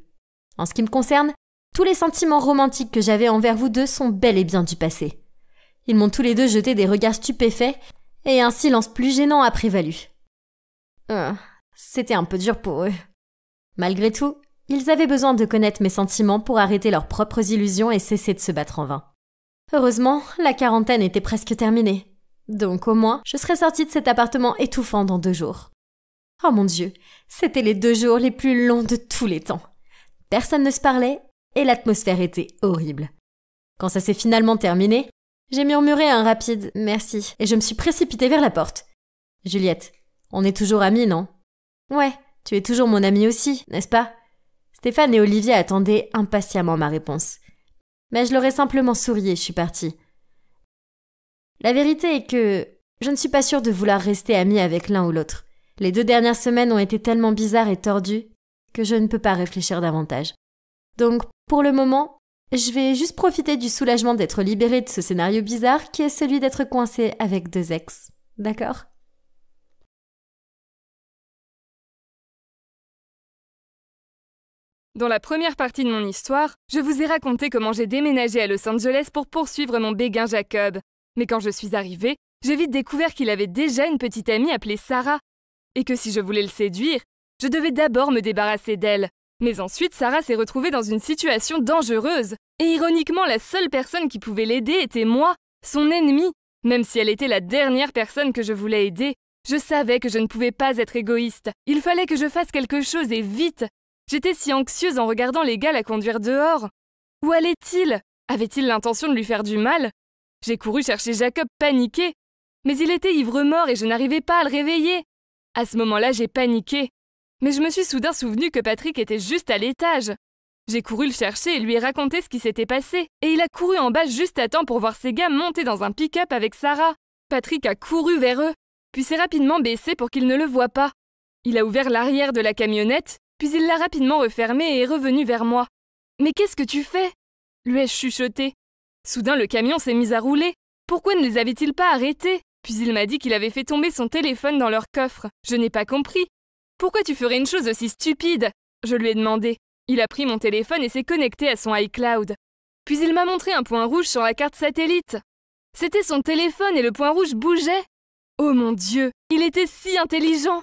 En ce qui me concerne, tous les sentiments romantiques que j'avais envers vous deux sont bel et bien du passé. Ils m'ont tous les deux jeté des regards stupéfaits et un silence plus gênant a prévalu. Euh, c'était un peu dur pour eux. Malgré tout, ils avaient besoin de connaître mes sentiments pour arrêter leurs propres illusions et cesser de se battre en vain. Heureusement, la quarantaine était presque terminée. Donc au moins, je serais sortie de cet appartement étouffant dans deux jours. Oh mon Dieu, c'était les deux jours les plus longs de tous les temps. Personne ne se parlait et l'atmosphère était horrible. Quand ça s'est finalement terminé, j'ai murmuré un rapide merci et je me suis précipitée vers la porte. Juliette, on est toujours amis, non Ouais, tu es toujours mon amie aussi, n'est-ce pas Stéphane et Olivier attendaient impatiemment ma réponse. Mais je leur ai simplement souri et je suis partie. La vérité est que je ne suis pas sûre de vouloir rester amie avec l'un ou l'autre. Les deux dernières semaines ont été tellement bizarres et tordues que je ne peux pas réfléchir davantage. Donc, pour le moment, je vais juste profiter du soulagement d'être libérée de ce scénario bizarre qui est celui d'être coincée avec deux ex. D'accord Dans la première partie de mon histoire, je vous ai raconté comment j'ai déménagé à Los Angeles pour poursuivre mon béguin Jacob. Mais quand je suis arrivée, j'ai vite découvert qu'il avait déjà une petite amie appelée Sarah, et que si je voulais le séduire, je devais d'abord me débarrasser d'elle. Mais ensuite, Sarah s'est retrouvée dans une situation dangereuse. Et ironiquement, la seule personne qui pouvait l'aider était moi, son ennemi. Même si elle était la dernière personne que je voulais aider, je savais que je ne pouvais pas être égoïste. Il fallait que je fasse quelque chose et vite. J'étais si anxieuse en regardant les gars la conduire dehors. Où allait-il Avait-il l'intention de lui faire du mal J'ai couru chercher Jacob paniqué. Mais il était ivre-mort et je n'arrivais pas à le réveiller. À ce moment-là, j'ai paniqué. Mais je me suis soudain souvenu que Patrick était juste à l'étage. J'ai couru le chercher et lui raconté ce qui s'était passé, et il a couru en bas juste à temps pour voir ses gars monter dans un pick-up avec Sarah. Patrick a couru vers eux, puis s'est rapidement baissé pour qu'ils ne le voient pas. Il a ouvert l'arrière de la camionnette, puis il l'a rapidement refermée et est revenu vers moi. Mais qu'est-ce que tu fais lui ai-je chuchoté. Soudain, le camion s'est mis à rouler. Pourquoi ne les avait-il pas arrêtés Puis il m'a dit qu'il avait fait tomber son téléphone dans leur coffre. Je n'ai pas compris. Pourquoi tu ferais une chose aussi stupide Je lui ai demandé. Il a pris mon téléphone et s'est connecté à son iCloud. Puis il m'a montré un point rouge sur la carte satellite. C'était son téléphone et le point rouge bougeait. Oh mon Dieu, il était si intelligent.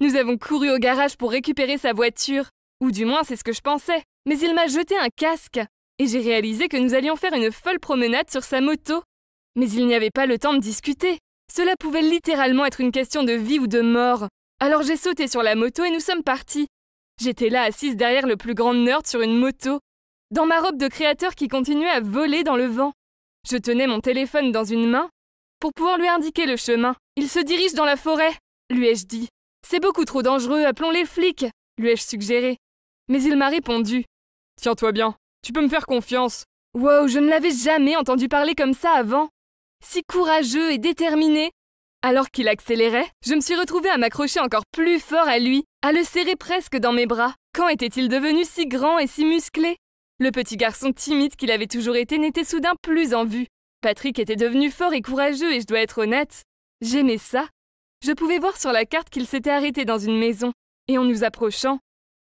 Nous avons couru au garage pour récupérer sa voiture, ou du moins c'est ce que je pensais, mais il m'a jeté un casque, et j'ai réalisé que nous allions faire une folle promenade sur sa moto. Mais il n'y avait pas le temps de discuter. Cela pouvait littéralement être une question de vie ou de mort. Alors j'ai sauté sur la moto et nous sommes partis. J'étais là assise derrière le plus grand nerd sur une moto, dans ma robe de créateur qui continuait à voler dans le vent. Je tenais mon téléphone dans une main pour pouvoir lui indiquer le chemin. Il se dirige dans la forêt, lui ai-je dit. C'est beaucoup trop dangereux, appelons les flics, lui ai-je suggéré. Mais il m'a répondu. Tiens-toi bien, tu peux me faire confiance. Wow, je ne l'avais jamais entendu parler comme ça avant. Si courageux et déterminé, alors qu'il accélérait, je me suis retrouvée à m'accrocher encore plus fort à lui, à le serrer presque dans mes bras. Quand était-il devenu si grand et si musclé Le petit garçon timide qu'il avait toujours été n'était soudain plus en vue. Patrick était devenu fort et courageux et je dois être honnête, j'aimais ça. Je pouvais voir sur la carte qu'il s'était arrêté dans une maison, et en nous approchant,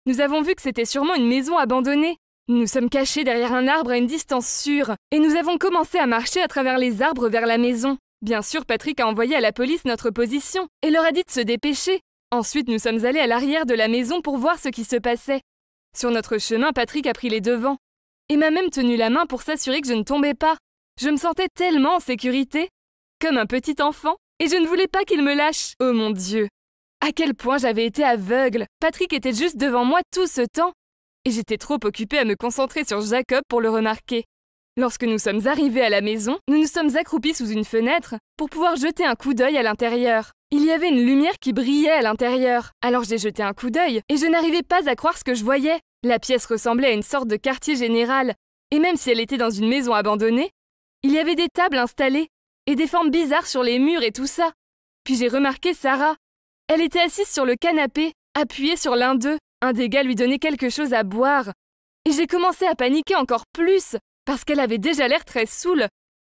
nous avons vu que c'était sûrement une maison abandonnée. Nous nous sommes cachés derrière un arbre à une distance sûre, et nous avons commencé à marcher à travers les arbres vers la maison. Bien sûr, Patrick a envoyé à la police notre position et leur a dit de se dépêcher. Ensuite, nous sommes allés à l'arrière de la maison pour voir ce qui se passait. Sur notre chemin, Patrick a pris les devants et m'a même tenu la main pour s'assurer que je ne tombais pas. Je me sentais tellement en sécurité, comme un petit enfant, et je ne voulais pas qu'il me lâche. Oh mon Dieu À quel point j'avais été aveugle Patrick était juste devant moi tout ce temps, et j'étais trop occupée à me concentrer sur Jacob pour le remarquer. Lorsque nous sommes arrivés à la maison, nous nous sommes accroupis sous une fenêtre pour pouvoir jeter un coup d'œil à l'intérieur. Il y avait une lumière qui brillait à l'intérieur, alors j'ai jeté un coup d'œil et je n'arrivais pas à croire ce que je voyais. La pièce ressemblait à une sorte de quartier général, et même si elle était dans une maison abandonnée, il y avait des tables installées et des formes bizarres sur les murs et tout ça. Puis j'ai remarqué Sarah. Elle était assise sur le canapé, appuyée sur l'un d'eux. Un des gars lui donnait quelque chose à boire. Et j'ai commencé à paniquer encore plus parce qu'elle avait déjà l'air très saoule.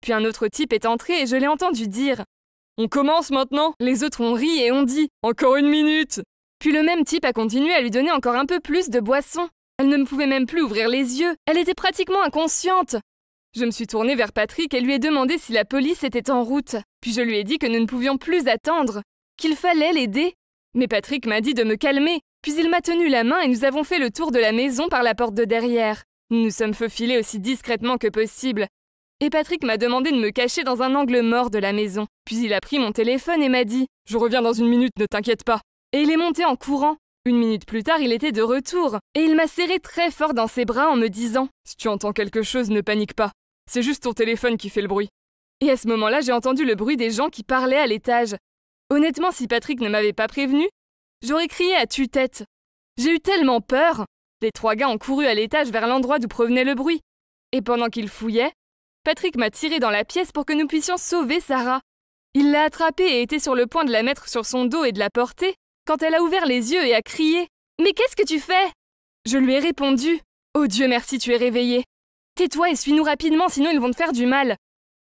Puis un autre type est entré et je l'ai entendu dire On commence maintenant Les autres ont ri et ont dit Encore une minute Puis le même type a continué à lui donner encore un peu plus de boisson. Elle ne me pouvait même plus ouvrir les yeux, elle était pratiquement inconsciente. Je me suis tournée vers Patrick et lui ai demandé si la police était en route. Puis je lui ai dit que nous ne pouvions plus attendre, qu'il fallait l'aider. Mais Patrick m'a dit de me calmer, puis il m'a tenu la main et nous avons fait le tour de la maison par la porte de derrière. Nous nous sommes faufilés aussi discrètement que possible, et Patrick m'a demandé de me cacher dans un angle mort de la maison. Puis il a pris mon téléphone et m'a dit Je reviens dans une minute, ne t'inquiète pas. Et il est monté en courant. Une minute plus tard, il était de retour, et il m'a serré très fort dans ses bras en me disant Si tu entends quelque chose, ne panique pas. C'est juste ton téléphone qui fait le bruit. Et à ce moment-là, j'ai entendu le bruit des gens qui parlaient à l'étage. Honnêtement, si Patrick ne m'avait pas prévenu, j'aurais crié à tue-tête. J'ai eu tellement peur les trois gars ont couru à l'étage vers l'endroit d'où provenait le bruit. Et pendant qu'ils fouillaient, Patrick m'a tiré dans la pièce pour que nous puissions sauver Sarah. Il l'a attrapée et était sur le point de la mettre sur son dos et de la porter, quand elle a ouvert les yeux et a crié Mais qu'est-ce que tu fais Je lui ai répondu Oh Dieu merci, tu es réveillée. Tais-toi et suis-nous rapidement, sinon ils vont te faire du mal.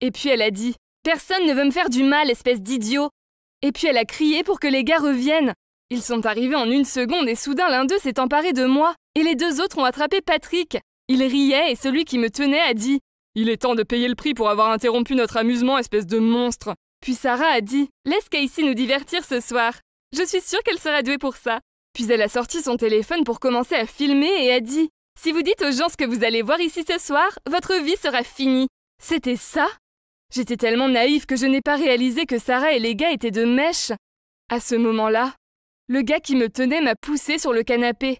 Et puis elle a dit Personne ne veut me faire du mal, espèce d'idiot. Et puis elle a crié pour que les gars reviennent. Ils sont arrivés en une seconde et soudain l'un d'eux s'est emparé de moi et les deux autres ont attrapé Patrick. Il riait et celui qui me tenait a dit Il est temps de payer le prix pour avoir interrompu notre amusement, espèce de monstre. Puis Sarah a dit Laisse Casey nous divertir ce soir. Je suis sûre qu'elle sera douée pour ça. Puis elle a sorti son téléphone pour commencer à filmer et a dit Si vous dites aux gens ce que vous allez voir ici ce soir, votre vie sera finie. C'était ça J'étais tellement naïve que je n'ai pas réalisé que Sarah et les gars étaient de mèche. À ce moment-là, le gars qui me tenait m'a poussé sur le canapé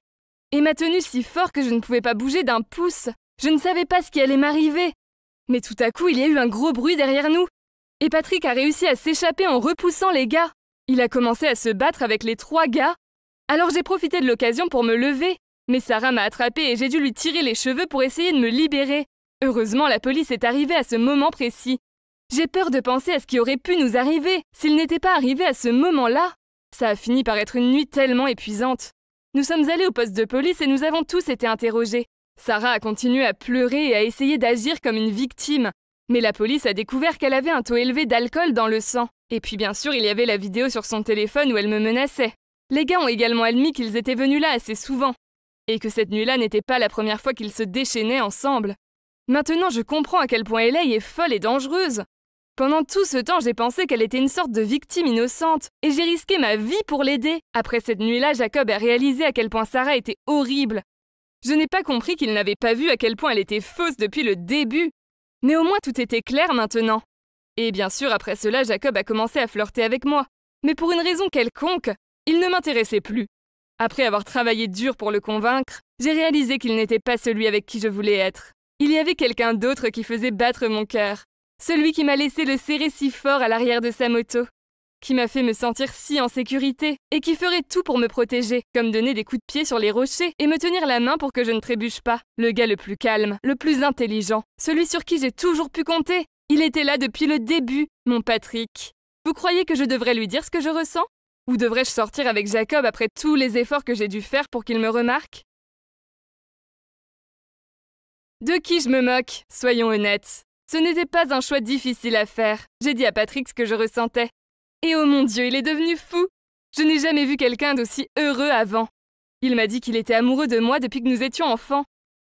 et m'a tenu si fort que je ne pouvais pas bouger d'un pouce. Je ne savais pas ce qui allait m'arriver. Mais tout à coup, il y a eu un gros bruit derrière nous. Et Patrick a réussi à s'échapper en repoussant les gars. Il a commencé à se battre avec les trois gars. Alors j'ai profité de l'occasion pour me lever. Mais Sarah m'a attrapé et j'ai dû lui tirer les cheveux pour essayer de me libérer. Heureusement, la police est arrivée à ce moment précis. J'ai peur de penser à ce qui aurait pu nous arriver s'il n'était pas arrivé à ce moment-là. Ça a fini par être une nuit tellement épuisante. Nous sommes allés au poste de police et nous avons tous été interrogés. Sarah a continué à pleurer et à essayer d'agir comme une victime. Mais la police a découvert qu'elle avait un taux élevé d'alcool dans le sang. Et puis bien sûr, il y avait la vidéo sur son téléphone où elle me menaçait. Les gars ont également admis qu'ils étaient venus là assez souvent. Et que cette nuit-là n'était pas la première fois qu'ils se déchaînaient ensemble. Maintenant, je comprends à quel point Elay est folle et dangereuse. Pendant tout ce temps, j'ai pensé qu'elle était une sorte de victime innocente, et j'ai risqué ma vie pour l'aider. Après cette nuit-là, Jacob a réalisé à quel point Sarah était horrible. Je n'ai pas compris qu'il n'avait pas vu à quel point elle était fausse depuis le début. Mais au moins tout était clair maintenant. Et bien sûr, après cela, Jacob a commencé à flirter avec moi. Mais pour une raison quelconque, il ne m'intéressait plus. Après avoir travaillé dur pour le convaincre, j'ai réalisé qu'il n'était pas celui avec qui je voulais être. Il y avait quelqu'un d'autre qui faisait battre mon cœur. Celui qui m'a laissé le serrer si fort à l'arrière de sa moto. Qui m'a fait me sentir si en sécurité et qui ferait tout pour me protéger, comme donner des coups de pied sur les rochers et me tenir la main pour que je ne trébuche pas. Le gars le plus calme, le plus intelligent, celui sur qui j'ai toujours pu compter. Il était là depuis le début, mon Patrick. Vous croyez que je devrais lui dire ce que je ressens Ou devrais-je sortir avec Jacob après tous les efforts que j'ai dû faire pour qu'il me remarque De qui je me moque, soyons honnêtes. Ce n'était pas un choix difficile à faire. J'ai dit à Patrick ce que je ressentais. Et oh mon Dieu, il est devenu fou Je n'ai jamais vu quelqu'un d'aussi heureux avant. Il m'a dit qu'il était amoureux de moi depuis que nous étions enfants.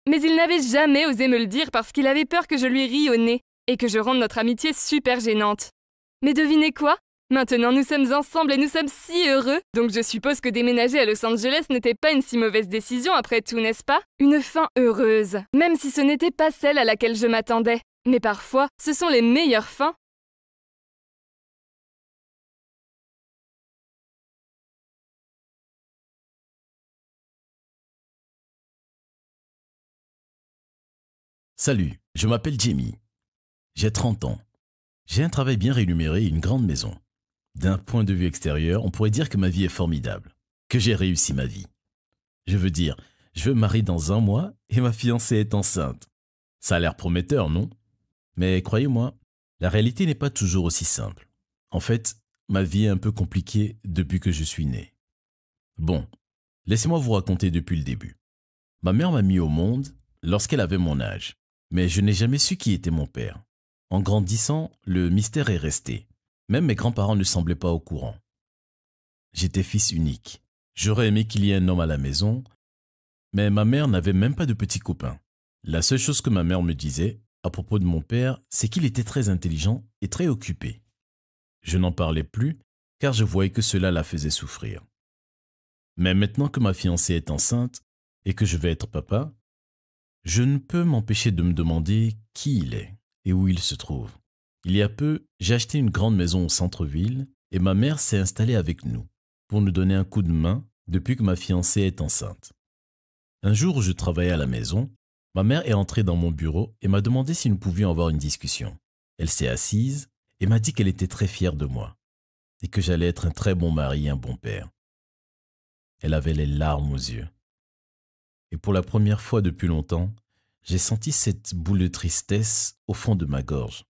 Mais il n'avait jamais osé me le dire parce qu'il avait peur que je lui rie au nez et que je rende notre amitié super gênante. Mais devinez quoi Maintenant nous sommes ensemble et nous sommes si heureux, donc je suppose que déménager à Los Angeles n'était pas une si mauvaise décision après tout, n'est-ce pas Une fin heureuse, même si ce n'était pas celle à laquelle je m'attendais. Mais parfois, ce sont les meilleures fins. Salut, je m'appelle Jamie. J'ai 30 ans. J'ai un travail bien rémunéré et une grande maison. D'un point de vue extérieur, on pourrait dire que ma vie est formidable, que j'ai réussi ma vie. Je veux dire, je me marie dans un mois et ma fiancée est enceinte. Ça a l'air prometteur, non mais croyez-moi, la réalité n'est pas toujours aussi simple. En fait, ma vie est un peu compliquée depuis que je suis né. Bon, laissez-moi vous raconter depuis le début. Ma mère m'a mis au monde lorsqu'elle avait mon âge, mais je n'ai jamais su qui était mon père. En grandissant, le mystère est resté. Même mes grands-parents ne semblaient pas au courant. J'étais fils unique. J'aurais aimé qu'il y ait un homme à la maison, mais ma mère n'avait même pas de petits copains. La seule chose que ma mère me disait, à propos de mon père, c'est qu'il était très intelligent et très occupé. Je n'en parlais plus, car je voyais que cela la faisait souffrir. Mais maintenant que ma fiancée est enceinte et que je vais être papa, je ne peux m'empêcher de me demander qui il est et où il se trouve. Il y a peu, j'ai acheté une grande maison au centre-ville et ma mère s'est installée avec nous pour nous donner un coup de main depuis que ma fiancée est enceinte. Un jour, je travaillais à la maison Ma mère est entrée dans mon bureau et m'a demandé si nous pouvions avoir une discussion. Elle s'est assise et m'a dit qu'elle était très fière de moi et que j'allais être un très bon mari et un bon père. Elle avait les larmes aux yeux. Et pour la première fois depuis longtemps, j'ai senti cette boule de tristesse au fond de ma gorge.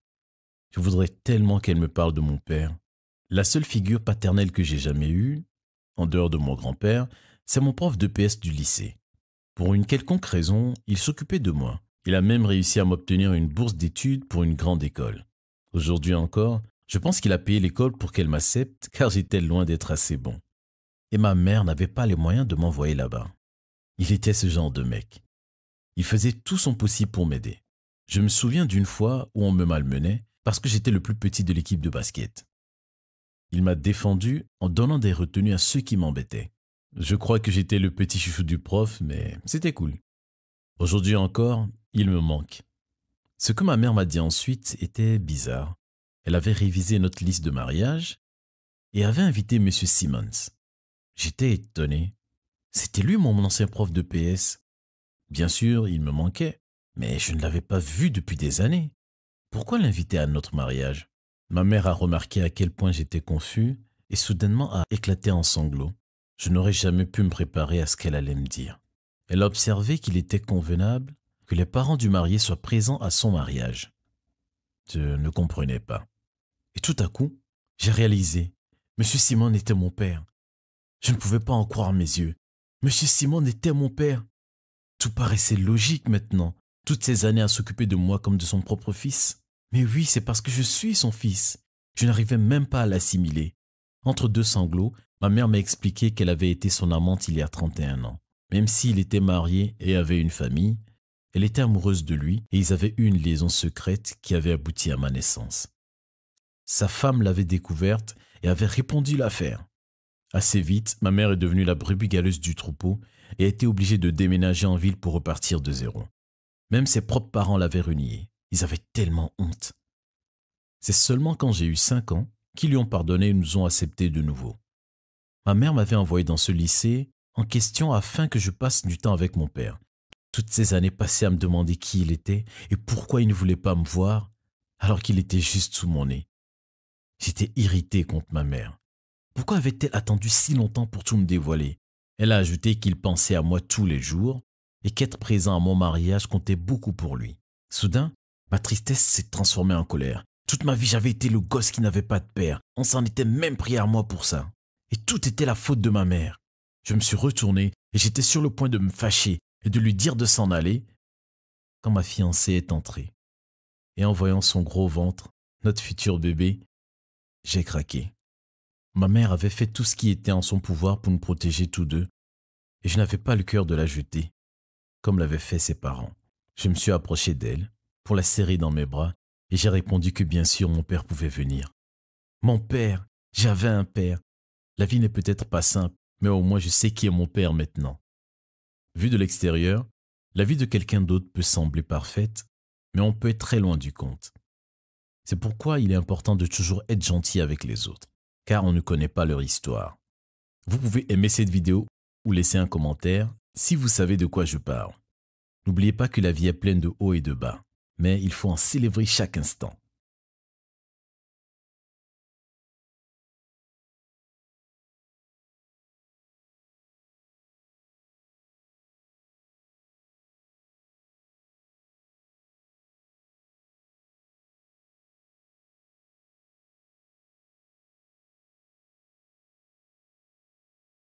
Je voudrais tellement qu'elle me parle de mon père. La seule figure paternelle que j'ai jamais eue, en dehors de mon grand-père, c'est mon prof de PS du lycée. Pour une quelconque raison, il s'occupait de moi. Il a même réussi à m'obtenir une bourse d'études pour une grande école. Aujourd'hui encore, je pense qu'il a payé l'école pour qu'elle m'accepte car j'étais loin d'être assez bon. Et ma mère n'avait pas les moyens de m'envoyer là-bas. Il était ce genre de mec. Il faisait tout son possible pour m'aider. Je me souviens d'une fois où on me malmenait parce que j'étais le plus petit de l'équipe de basket. Il m'a défendu en donnant des retenues à ceux qui m'embêtaient. Je crois que j'étais le petit chouchou du prof, mais c'était cool. Aujourd'hui encore, il me manque. Ce que ma mère m'a dit ensuite était bizarre. Elle avait révisé notre liste de mariage et avait invité M. Simmons. J'étais étonné. C'était lui mon ancien prof de PS. Bien sûr, il me manquait, mais je ne l'avais pas vu depuis des années. Pourquoi l'inviter à notre mariage Ma mère a remarqué à quel point j'étais confus et soudainement a éclaté en sanglots. Je n'aurais jamais pu me préparer à ce qu'elle allait me dire. Elle a observé qu'il était convenable que les parents du marié soient présents à son mariage. Je ne comprenais pas. Et tout à coup, j'ai réalisé. M. Simon était mon père. Je ne pouvais pas en croire mes yeux. M. Simon était mon père. Tout paraissait logique maintenant. Toutes ces années à s'occuper de moi comme de son propre fils. Mais oui, c'est parce que je suis son fils. Je n'arrivais même pas à l'assimiler. Entre deux sanglots, Ma mère m'a expliqué qu'elle avait été son amante il y a 31 ans. Même s'il était marié et avait une famille, elle était amoureuse de lui et ils avaient eu une liaison secrète qui avait abouti à ma naissance. Sa femme l'avait découverte et avait répondu l'affaire. Assez vite, ma mère est devenue la brebis du troupeau et a été obligée de déménager en ville pour repartir de zéro. Même ses propres parents l'avaient reniée. Ils avaient tellement honte. C'est seulement quand j'ai eu cinq ans qu'ils lui ont pardonné et nous ont acceptés de nouveau. Ma mère m'avait envoyé dans ce lycée en question afin que je passe du temps avec mon père. Toutes ces années passées à me demander qui il était et pourquoi il ne voulait pas me voir alors qu'il était juste sous mon nez. J'étais irrité contre ma mère. Pourquoi avait-elle attendu si longtemps pour tout me dévoiler Elle a ajouté qu'il pensait à moi tous les jours et qu'être présent à mon mariage comptait beaucoup pour lui. Soudain, ma tristesse s'est transformée en colère. Toute ma vie, j'avais été le gosse qui n'avait pas de père. On s'en était même pris à moi pour ça. Et tout était la faute de ma mère. Je me suis retourné et j'étais sur le point de me fâcher et de lui dire de s'en aller quand ma fiancée est entrée. Et en voyant son gros ventre, notre futur bébé, j'ai craqué. Ma mère avait fait tout ce qui était en son pouvoir pour nous protéger tous deux, et je n'avais pas le cœur de la jeter, comme l'avaient fait ses parents. Je me suis approché d'elle pour la serrer dans mes bras, et j'ai répondu que bien sûr mon père pouvait venir. Mon père, j'avais un père, la vie n'est peut-être pas simple, mais au moins je sais qui est mon père maintenant. Vu de l'extérieur, la vie de quelqu'un d'autre peut sembler parfaite, mais on peut être très loin du compte. C'est pourquoi il est important de toujours être gentil avec les autres, car on ne connaît pas leur histoire. Vous pouvez aimer cette vidéo ou laisser un commentaire si vous savez de quoi je parle. N'oubliez pas que la vie est pleine de hauts et de bas, mais il faut en célébrer chaque instant.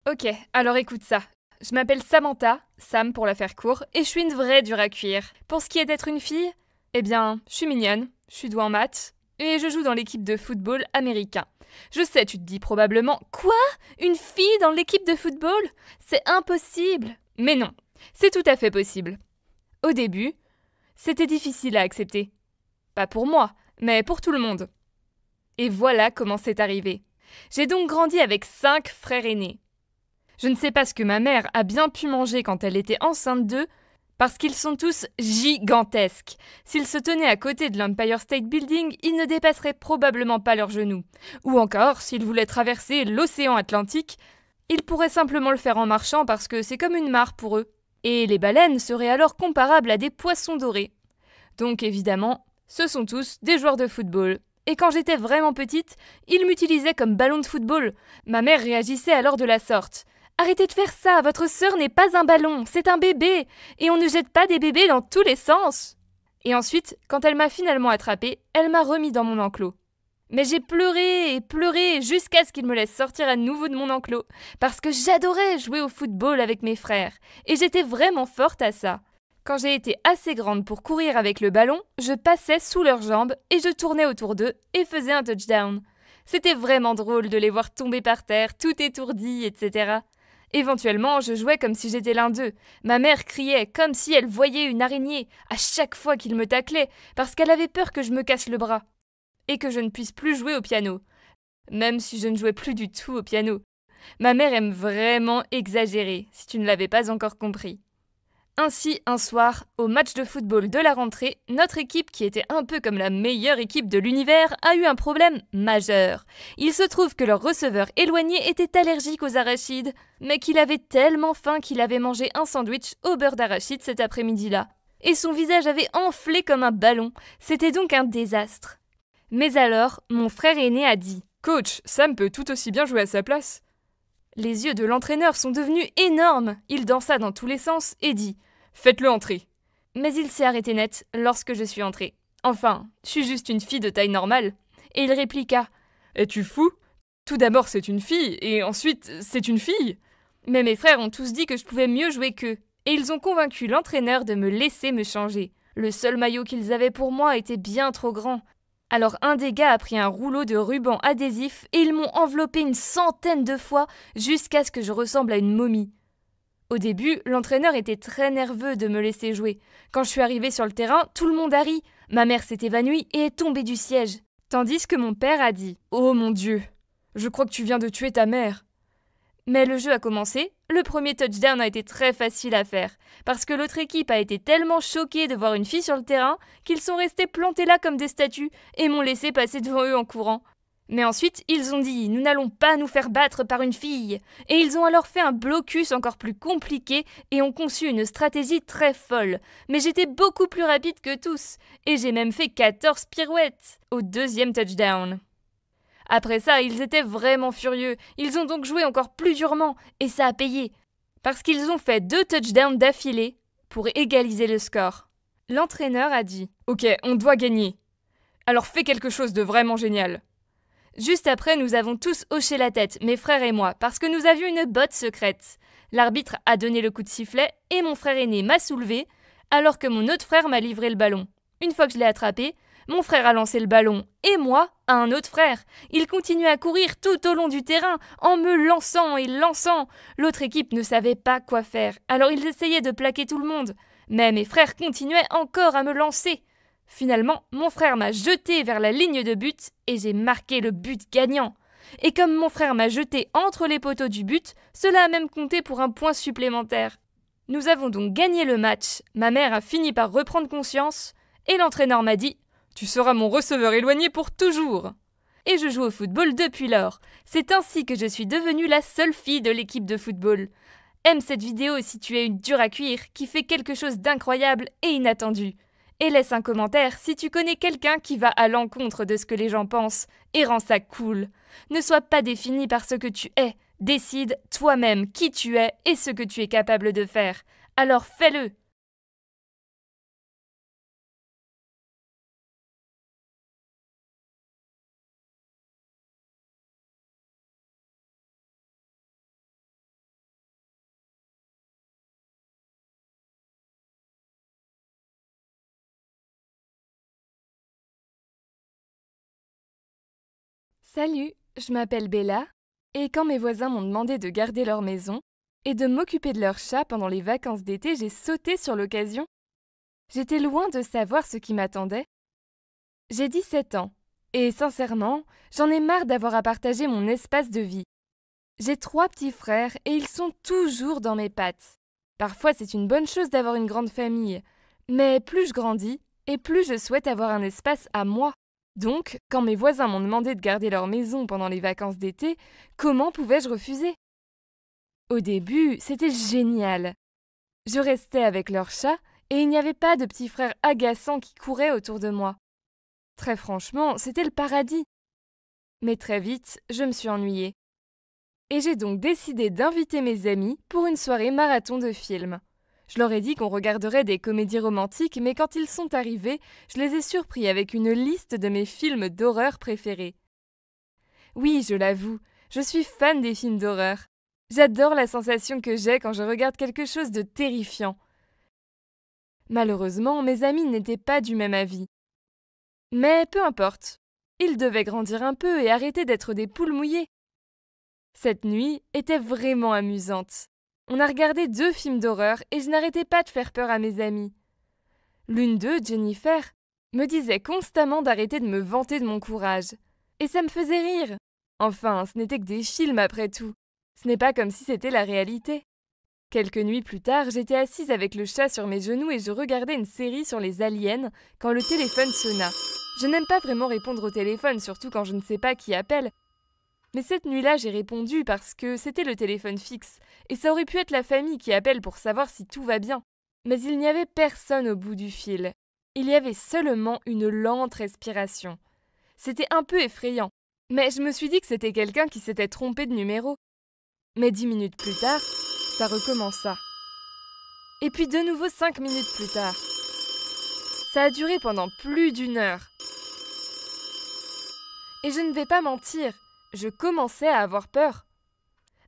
Ok, alors écoute ça. Je m'appelle Samantha, Sam pour la faire court, et je suis une vraie dure à cuire. Pour ce qui est d'être une fille, eh bien, je suis mignonne, je suis douée en maths, et je joue dans l'équipe de football américain. Je sais, tu te dis probablement Quoi Une fille dans l'équipe de football C'est impossible Mais non, c'est tout à fait possible. Au début, c'était difficile à accepter. Pas pour moi, mais pour tout le monde. Et voilà comment c'est arrivé. J'ai donc grandi avec cinq frères aînés. Je ne sais pas ce que ma mère a bien pu manger quand elle était enceinte d'eux, parce qu'ils sont tous gigantesques. S'ils se tenaient à côté de l'Empire State Building, ils ne dépasseraient probablement pas leurs genoux. Ou encore, s'ils voulaient traverser l'océan Atlantique, ils pourraient simplement le faire en marchant parce que c'est comme une mare pour eux. Et les baleines seraient alors comparables à des poissons dorés. Donc évidemment, ce sont tous des joueurs de football. Et quand j'étais vraiment petite, ils m'utilisaient comme ballon de football. Ma mère réagissait alors de la sorte. Arrêtez de faire ça, votre sœur n'est pas un ballon, c'est un bébé, et on ne jette pas des bébés dans tous les sens. Et ensuite, quand elle m'a finalement attrapée, elle m'a remis dans mon enclos. Mais j'ai pleuré et pleuré jusqu'à ce qu'il me laisse sortir à nouveau de mon enclos, parce que j'adorais jouer au football avec mes frères, et j'étais vraiment forte à ça. Quand j'ai été assez grande pour courir avec le ballon, je passais sous leurs jambes et je tournais autour d'eux et faisais un touchdown. C'était vraiment drôle de les voir tomber par terre, tout étourdis, etc. Éventuellement, je jouais comme si j'étais l'un d'eux. Ma mère criait comme si elle voyait une araignée à chaque fois qu'il me taclait, parce qu'elle avait peur que je me casse le bras et que je ne puisse plus jouer au piano, même si je ne jouais plus du tout au piano. Ma mère aime vraiment exagérer, si tu ne l'avais pas encore compris. Ainsi, un soir, au match de football de la rentrée, notre équipe, qui était un peu comme la meilleure équipe de l'univers, a eu un problème majeur. Il se trouve que leur receveur éloigné était allergique aux arachides, mais qu'il avait tellement faim qu'il avait mangé un sandwich au beurre d'arachide cet après-midi-là. Et son visage avait enflé comme un ballon. C'était donc un désastre. Mais alors, mon frère aîné a dit Coach, Sam peut tout aussi bien jouer à sa place. Les yeux de l'entraîneur sont devenus énormes. Il dansa dans tous les sens et dit Faites-le entrer. Mais il s'est arrêté net lorsque je suis entrée. Enfin, je suis juste une fille de taille normale. Et il répliqua Es-tu fou Tout d'abord, c'est une fille, et ensuite, c'est une fille. Mais mes frères ont tous dit que je pouvais mieux jouer qu'eux, et ils ont convaincu l'entraîneur de me laisser me changer. Le seul maillot qu'ils avaient pour moi était bien trop grand. Alors un des gars a pris un rouleau de ruban adhésif et ils m'ont enveloppé une centaine de fois jusqu'à ce que je ressemble à une momie. Au début, l'entraîneur était très nerveux de me laisser jouer. Quand je suis arrivée sur le terrain, tout le monde a ri. Ma mère s'est évanouie et est tombée du siège. Tandis que mon père a dit Oh mon Dieu, je crois que tu viens de tuer ta mère. Mais le jeu a commencé, le premier touchdown a été très facile à faire, parce que l'autre équipe a été tellement choquée de voir une fille sur le terrain qu'ils sont restés plantés là comme des statues et m'ont laissé passer devant eux en courant. Mais ensuite, ils ont dit Nous n'allons pas nous faire battre par une fille Et ils ont alors fait un blocus encore plus compliqué et ont conçu une stratégie très folle. Mais j'étais beaucoup plus rapide que tous, et j'ai même fait 14 pirouettes au deuxième touchdown. Après ça, ils étaient vraiment furieux, ils ont donc joué encore plus durement, et ça a payé, parce qu'ils ont fait deux touchdowns d'affilée pour égaliser le score. L'entraîneur a dit Ok, on doit gagner. Alors fais quelque chose de vraiment génial. Juste après, nous avons tous hoché la tête, mes frères et moi, parce que nous avions une botte secrète. L'arbitre a donné le coup de sifflet et mon frère aîné m'a soulevé, alors que mon autre frère m'a livré le ballon. Une fois que je l'ai attrapé, mon frère a lancé le ballon et moi à un autre frère. Il continuait à courir tout au long du terrain en me lançant et lançant. L'autre équipe ne savait pas quoi faire, alors ils essayaient de plaquer tout le monde. Mais mes frères continuaient encore à me lancer. Finalement, mon frère m'a jeté vers la ligne de but et j'ai marqué le but gagnant. Et comme mon frère m'a jeté entre les poteaux du but, cela a même compté pour un point supplémentaire. Nous avons donc gagné le match, ma mère a fini par reprendre conscience, et l'entraîneur m'a dit Tu seras mon receveur éloigné pour toujours Et je joue au football depuis lors. C'est ainsi que je suis devenue la seule fille de l'équipe de football. Aime cette vidéo si tu es une dure à cuire qui fait quelque chose d'incroyable et inattendu. Et laisse un commentaire si tu connais quelqu'un qui va à l'encontre de ce que les gens pensent, et rend ça cool. Ne sois pas défini par ce que tu es, décide toi-même qui tu es et ce que tu es capable de faire. Alors fais-le Salut, je m'appelle Bella, et quand mes voisins m'ont demandé de garder leur maison et de m'occuper de leur chat pendant les vacances d'été, j'ai sauté sur l'occasion. J'étais loin de savoir ce qui m'attendait. J'ai 17 ans, et sincèrement, j'en ai marre d'avoir à partager mon espace de vie. J'ai trois petits frères et ils sont toujours dans mes pattes. Parfois, c'est une bonne chose d'avoir une grande famille, mais plus je grandis, et plus je souhaite avoir un espace à moi. Donc, quand mes voisins m'ont demandé de garder leur maison pendant les vacances d'été, comment pouvais-je refuser Au début, c'était génial. Je restais avec leur chat et il n'y avait pas de petits frères agaçants qui couraient autour de moi. Très franchement, c'était le paradis. Mais très vite, je me suis ennuyée. Et j'ai donc décidé d'inviter mes amis pour une soirée marathon de films. Je leur ai dit qu'on regarderait des comédies romantiques, mais quand ils sont arrivés, je les ai surpris avec une liste de mes films d'horreur préférés. Oui, je l'avoue, je suis fan des films d'horreur. J'adore la sensation que j'ai quand je regarde quelque chose de terrifiant. Malheureusement, mes amis n'étaient pas du même avis. Mais peu importe, ils devaient grandir un peu et arrêter d'être des poules mouillées. Cette nuit était vraiment amusante. On a regardé deux films d'horreur et je n'arrêtais pas de faire peur à mes amis. L'une d'eux, Jennifer, me disait constamment d'arrêter de me vanter de mon courage. Et ça me faisait rire. Enfin, ce n'était que des films après tout. Ce n'est pas comme si c'était la réalité. Quelques nuits plus tard, j'étais assise avec le chat sur mes genoux et je regardais une série sur les aliens quand le téléphone sonna. Je n'aime pas vraiment répondre au téléphone, surtout quand je ne sais pas qui appelle, mais cette nuit-là, j'ai répondu parce que c'était le téléphone fixe, et ça aurait pu être la famille qui appelle pour savoir si tout va bien. Mais il n'y avait personne au bout du fil. Il y avait seulement une lente respiration. C'était un peu effrayant, mais je me suis dit que c'était quelqu'un qui s'était trompé de numéro. Mais dix minutes plus tard, ça recommença. Et puis de nouveau cinq minutes plus tard. Ça a duré pendant plus d'une heure. Et je ne vais pas mentir, je commençais à avoir peur.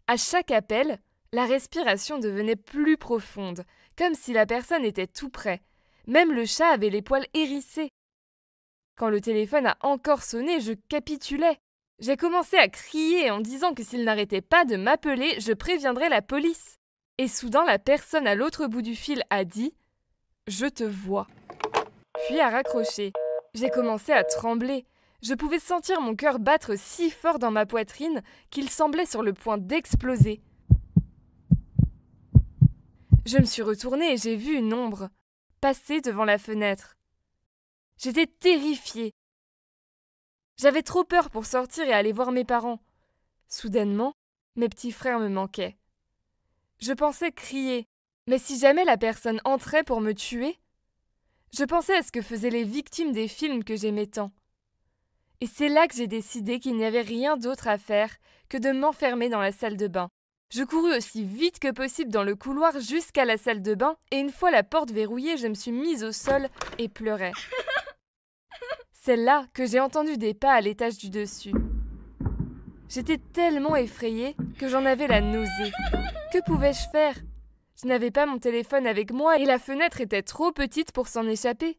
À chaque appel, la respiration devenait plus profonde, comme si la personne était tout près. Même le chat avait les poils hérissés. Quand le téléphone a encore sonné, je capitulais. J'ai commencé à crier en disant que s'il n'arrêtait pas de m'appeler, je préviendrais la police. Et soudain, la personne à l'autre bout du fil a dit Je te vois. Puis a raccroché. J'ai commencé à trembler. Je pouvais sentir mon cœur battre si fort dans ma poitrine qu'il semblait sur le point d'exploser. Je me suis retournée et j'ai vu une ombre passer devant la fenêtre. J'étais terrifiée. J'avais trop peur pour sortir et aller voir mes parents. Soudainement, mes petits frères me manquaient. Je pensais crier, mais si jamais la personne entrait pour me tuer Je pensais à ce que faisaient les victimes des films que j'aimais tant. Et c'est là que j'ai décidé qu'il n'y avait rien d'autre à faire que de m'enfermer dans la salle de bain. Je courus aussi vite que possible dans le couloir jusqu'à la salle de bain, et une fois la porte verrouillée, je me suis mise au sol et pleurais. C'est là que j'ai entendu des pas à l'étage du dessus. J'étais tellement effrayée que j'en avais la nausée. Que pouvais-je faire Je n'avais pas mon téléphone avec moi et la fenêtre était trop petite pour s'en échapper.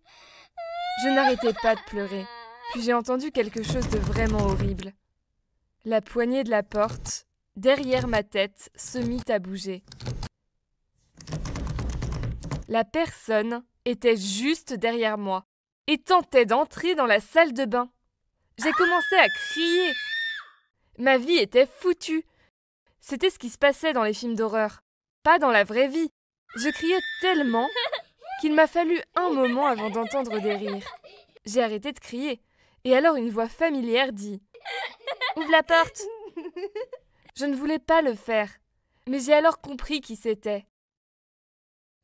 Je n'arrêtais pas de pleurer. Puis j'ai entendu quelque chose de vraiment horrible. La poignée de la porte, derrière ma tête, se mit à bouger. La personne était juste derrière moi et tentait d'entrer dans la salle de bain. J'ai commencé à crier. Ma vie était foutue. C'était ce qui se passait dans les films d'horreur, pas dans la vraie vie. Je criais tellement qu'il m'a fallu un moment avant d'entendre des rires. J'ai arrêté de crier. Et alors une voix familière dit Ouvre la porte Je ne voulais pas le faire, mais j'ai alors compris qui c'était.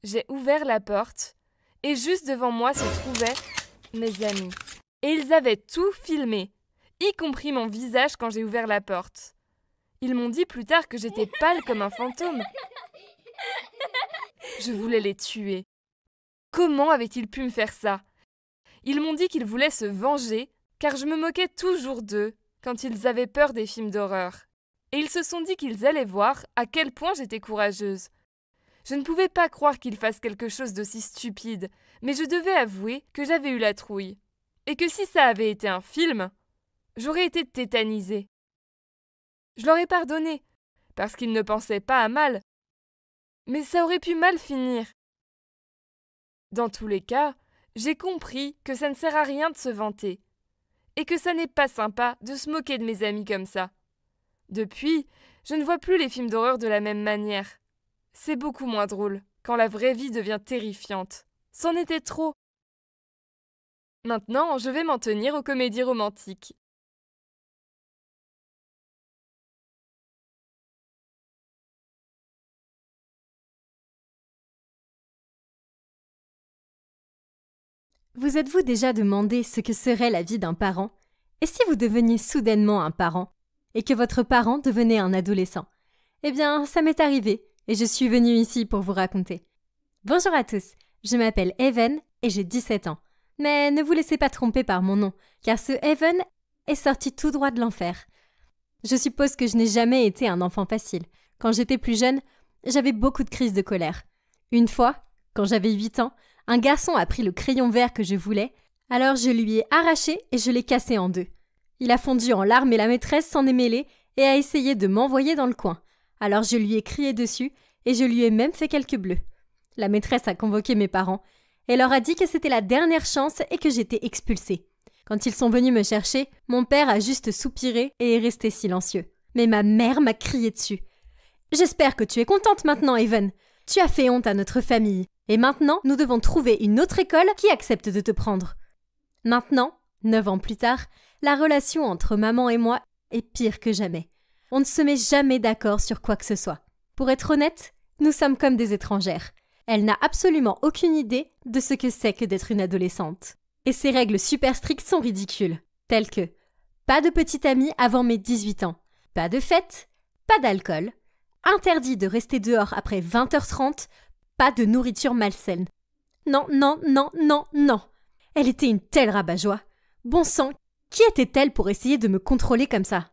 J'ai ouvert la porte, et juste devant moi se trouvaient mes amis. Et ils avaient tout filmé, y compris mon visage quand j'ai ouvert la porte. Ils m'ont dit plus tard que j'étais pâle comme un fantôme. Je voulais les tuer. Comment avaient-ils pu me faire ça Ils m'ont dit qu'ils voulaient se venger car je me moquais toujours d'eux quand ils avaient peur des films d'horreur. Et ils se sont dit qu'ils allaient voir à quel point j'étais courageuse. Je ne pouvais pas croire qu'ils fassent quelque chose d'aussi stupide, mais je devais avouer que j'avais eu la trouille. Et que si ça avait été un film, j'aurais été tétanisée. Je leur ai pardonné, parce qu'ils ne pensaient pas à mal. Mais ça aurait pu mal finir. Dans tous les cas, j'ai compris que ça ne sert à rien de se vanter, et que ça n'est pas sympa de se moquer de mes amis comme ça. Depuis, je ne vois plus les films d'horreur de la même manière. C'est beaucoup moins drôle quand la vraie vie devient terrifiante. C'en était trop. Maintenant, je vais m'en tenir aux comédies romantiques. Vous êtes-vous déjà demandé ce que serait la vie d'un parent Et si vous deveniez soudainement un parent et que votre parent devenait un adolescent Eh bien, ça m'est arrivé et je suis venue ici pour vous raconter. Bonjour à tous, je m'appelle Evan et j'ai 17 ans. Mais ne vous laissez pas tromper par mon nom, car ce Evan est sorti tout droit de l'enfer. Je suppose que je n'ai jamais été un enfant facile. Quand j'étais plus jeune, j'avais beaucoup de crises de colère. Une fois, quand j'avais 8 ans, un garçon a pris le crayon vert que je voulais, alors je lui ai arraché et je l'ai cassé en deux. Il a fondu en larmes et la maîtresse s'en est mêlée et a essayé de m'envoyer dans le coin. Alors je lui ai crié dessus et je lui ai même fait quelques bleus. La maîtresse a convoqué mes parents et leur a dit que c'était la dernière chance et que j'étais expulsée. Quand ils sont venus me chercher, mon père a juste soupiré et est resté silencieux. Mais ma mère m'a crié dessus. J'espère que tu es contente maintenant, Evan. Tu as fait honte à notre famille. Et maintenant, nous devons trouver une autre école qui accepte de te prendre. Maintenant, neuf ans plus tard, la relation entre maman et moi est pire que jamais. On ne se met jamais d'accord sur quoi que ce soit. Pour être honnête, nous sommes comme des étrangères. Elle n'a absolument aucune idée de ce que c'est que d'être une adolescente. Et ses règles super strictes sont ridicules, telles que pas de petite amie avant mes 18 ans, pas de fête, pas d'alcool, interdit de rester dehors après 20h30, pas de nourriture malsaine. Non, non, non, non, non. Elle était une telle rabat-joie. Bon sang, qui était-elle pour essayer de me contrôler comme ça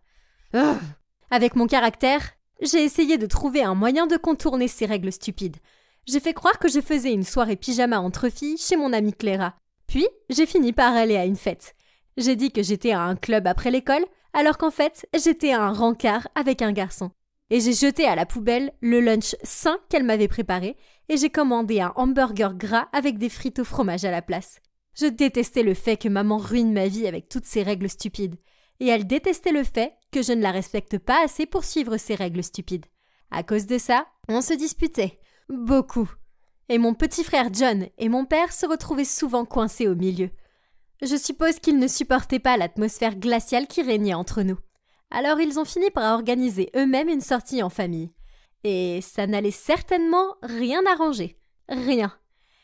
Avec mon caractère, j'ai essayé de trouver un moyen de contourner ces règles stupides. J'ai fait croire que je faisais une soirée pyjama entre filles chez mon amie Clara. Puis, j'ai fini par aller à une fête. J'ai dit que j'étais à un club après l'école, alors qu'en fait, j'étais à un rancard avec un garçon. Et j'ai jeté à la poubelle le lunch sain qu'elle m'avait préparé et j'ai commandé un hamburger gras avec des frites au fromage à la place. Je détestais le fait que maman ruine ma vie avec toutes ses règles stupides, et elle détestait le fait que je ne la respecte pas assez pour suivre ses règles stupides. À cause de ça, on se disputait. Beaucoup. Et mon petit frère John et mon père se retrouvaient souvent coincés au milieu. Je suppose qu'ils ne supportaient pas l'atmosphère glaciale qui régnait entre nous. Alors ils ont fini par organiser eux-mêmes une sortie en famille. Et ça n'allait certainement rien arranger. Rien.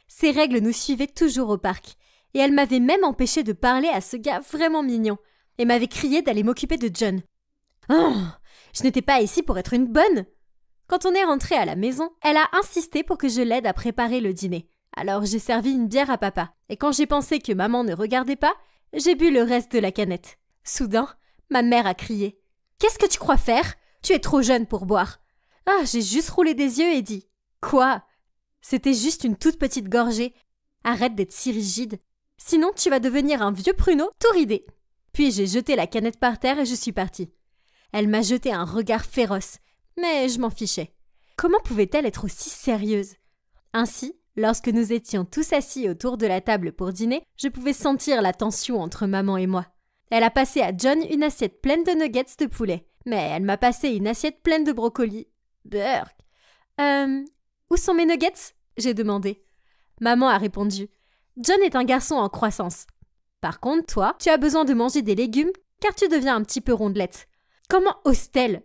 Ces règles nous suivaient toujours au parc. Et elle m'avait même empêché de parler à ce gars vraiment mignon. Et m'avait crié d'aller m'occuper de John. Oh Je n'étais pas ici pour être une bonne Quand on est rentré à la maison, elle a insisté pour que je l'aide à préparer le dîner. Alors j'ai servi une bière à papa. Et quand j'ai pensé que maman ne regardait pas, j'ai bu le reste de la canette. Soudain, ma mère a crié. Qu'est-ce que tu crois faire Tu es trop jeune pour boire. Ah, j'ai juste roulé des yeux et dit Quoi C'était juste une toute petite gorgée. Arrête d'être si rigide. Sinon, tu vas devenir un vieux pruneau tout ridé. Puis j'ai jeté la canette par terre et je suis partie. Elle m'a jeté un regard féroce, mais je m'en fichais. Comment pouvait-elle être aussi sérieuse Ainsi, lorsque nous étions tous assis autour de la table pour dîner, je pouvais sentir la tension entre maman et moi. Elle a passé à John une assiette pleine de nuggets de poulet, mais elle m'a passé une assiette pleine de brocolis Burk. Euh, où sont mes nuggets J'ai demandé. Maman a répondu. John est un garçon en croissance. Par contre, toi, tu as besoin de manger des légumes car tu deviens un petit peu rondelette. Comment oses t elle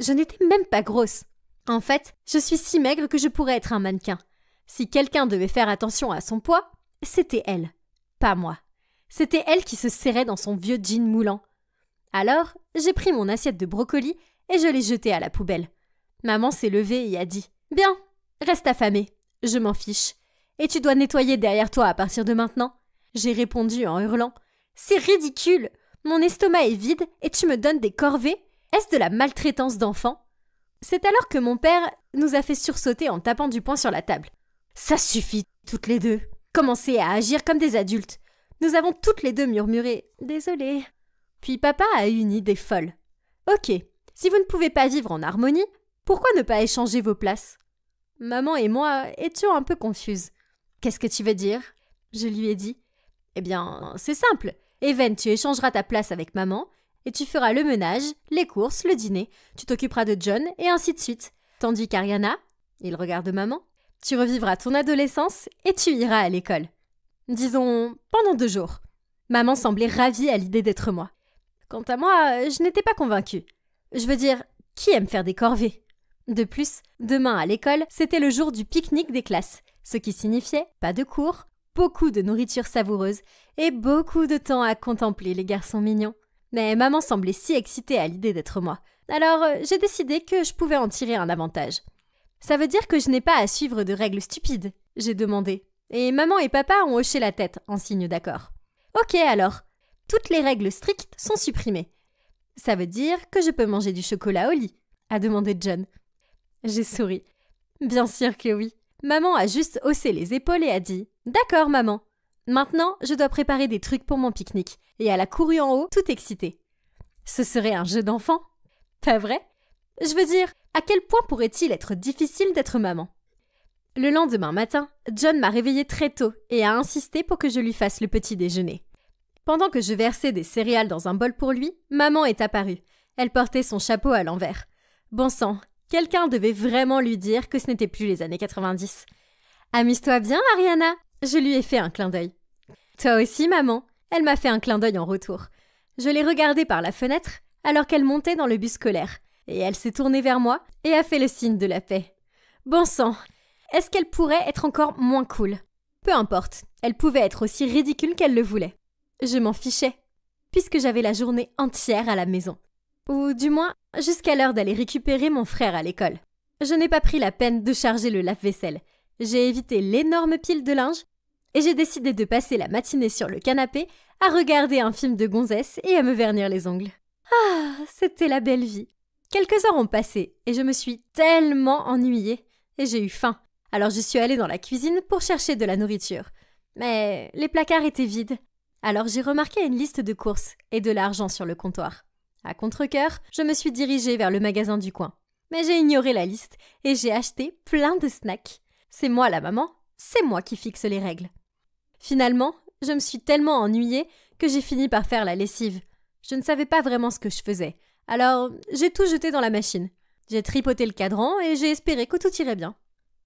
Je n'étais même pas grosse. En fait, je suis si maigre que je pourrais être un mannequin. Si quelqu'un devait faire attention à son poids, c'était elle, pas moi. C'était elle qui se serrait dans son vieux jean moulant. Alors, j'ai pris mon assiette de brocoli et je l'ai jetée à la poubelle. Maman s'est levée et a dit Bien, reste affamée, je m'en fiche. Et tu dois nettoyer derrière toi à partir de maintenant. J'ai répondu en hurlant C'est ridicule Mon estomac est vide et tu me donnes des corvées Est-ce de la maltraitance d'enfant C'est alors que mon père nous a fait sursauter en tapant du poing sur la table. Ça suffit, toutes les deux. Commencez à agir comme des adultes. Nous avons toutes les deux murmuré Désolé. Puis papa a eu une idée folle. Ok, si vous ne pouvez pas vivre en harmonie, pourquoi ne pas échanger vos places Maman et moi étions un peu confuses. Qu'est-ce que tu veux dire Je lui ai dit. Eh bien, c'est simple. Even, tu échangeras ta place avec maman et tu feras le ménage, les courses, le dîner. Tu t'occuperas de John et ainsi de suite. Tandis qu'Ariana, il regarde maman, tu revivras ton adolescence et tu iras à l'école. Disons, pendant deux jours. Maman semblait ravie à l'idée d'être moi. Quant à moi, je n'étais pas convaincue. Je veux dire, qui aime faire des corvées de plus, demain à l'école, c'était le jour du pique-nique des classes, ce qui signifiait pas de cours, beaucoup de nourriture savoureuse et beaucoup de temps à contempler les garçons mignons. Mais maman semblait si excitée à l'idée d'être moi. Alors euh, j'ai décidé que je pouvais en tirer un avantage. Ça veut dire que je n'ai pas à suivre de règles stupides j'ai demandé. Et maman et papa ont hoché la tête en signe d'accord. Ok alors. Toutes les règles strictes sont supprimées. Ça veut dire que je peux manger du chocolat au lit, a demandé John. J'ai souri. Bien sûr que oui. Maman a juste haussé les épaules et a dit D'accord, maman. Maintenant, je dois préparer des trucs pour mon pique-nique. Et elle a couru en haut, tout excitée. Ce serait un jeu d'enfant Pas vrai Je veux dire, à quel point pourrait-il être difficile d'être maman Le lendemain matin, John m'a réveillée très tôt et a insisté pour que je lui fasse le petit déjeuner. Pendant que je versais des céréales dans un bol pour lui, maman est apparue. Elle portait son chapeau à l'envers. Bon sang, Quelqu'un devait vraiment lui dire que ce n'était plus les années 90. Amuse-toi bien, Mariana. Je lui ai fait un clin d'œil. Toi aussi, maman Elle m'a fait un clin d'œil en retour. Je l'ai regardée par la fenêtre alors qu'elle montait dans le bus scolaire. Et elle s'est tournée vers moi et a fait le signe de la paix. Bon sang Est-ce qu'elle pourrait être encore moins cool Peu importe, elle pouvait être aussi ridicule qu'elle le voulait. Je m'en fichais, puisque j'avais la journée entière à la maison. Ou du moins, jusqu'à l'heure d'aller récupérer mon frère à l'école. Je n'ai pas pris la peine de charger le lave-vaisselle. J'ai évité l'énorme pile de linge et j'ai décidé de passer la matinée sur le canapé à regarder un film de gonzesse et à me vernir les ongles. Ah, c'était la belle vie. Quelques heures ont passé et je me suis tellement ennuyée et j'ai eu faim. Alors je suis allée dans la cuisine pour chercher de la nourriture. Mais les placards étaient vides. Alors j'ai remarqué une liste de courses et de l'argent sur le comptoir. À contre je me suis dirigée vers le magasin du coin. Mais j'ai ignoré la liste et j'ai acheté plein de snacks. C'est moi la maman, c'est moi qui fixe les règles. Finalement, je me suis tellement ennuyée que j'ai fini par faire la lessive. Je ne savais pas vraiment ce que je faisais, alors j'ai tout jeté dans la machine. J'ai tripoté le cadran et j'ai espéré que tout irait bien.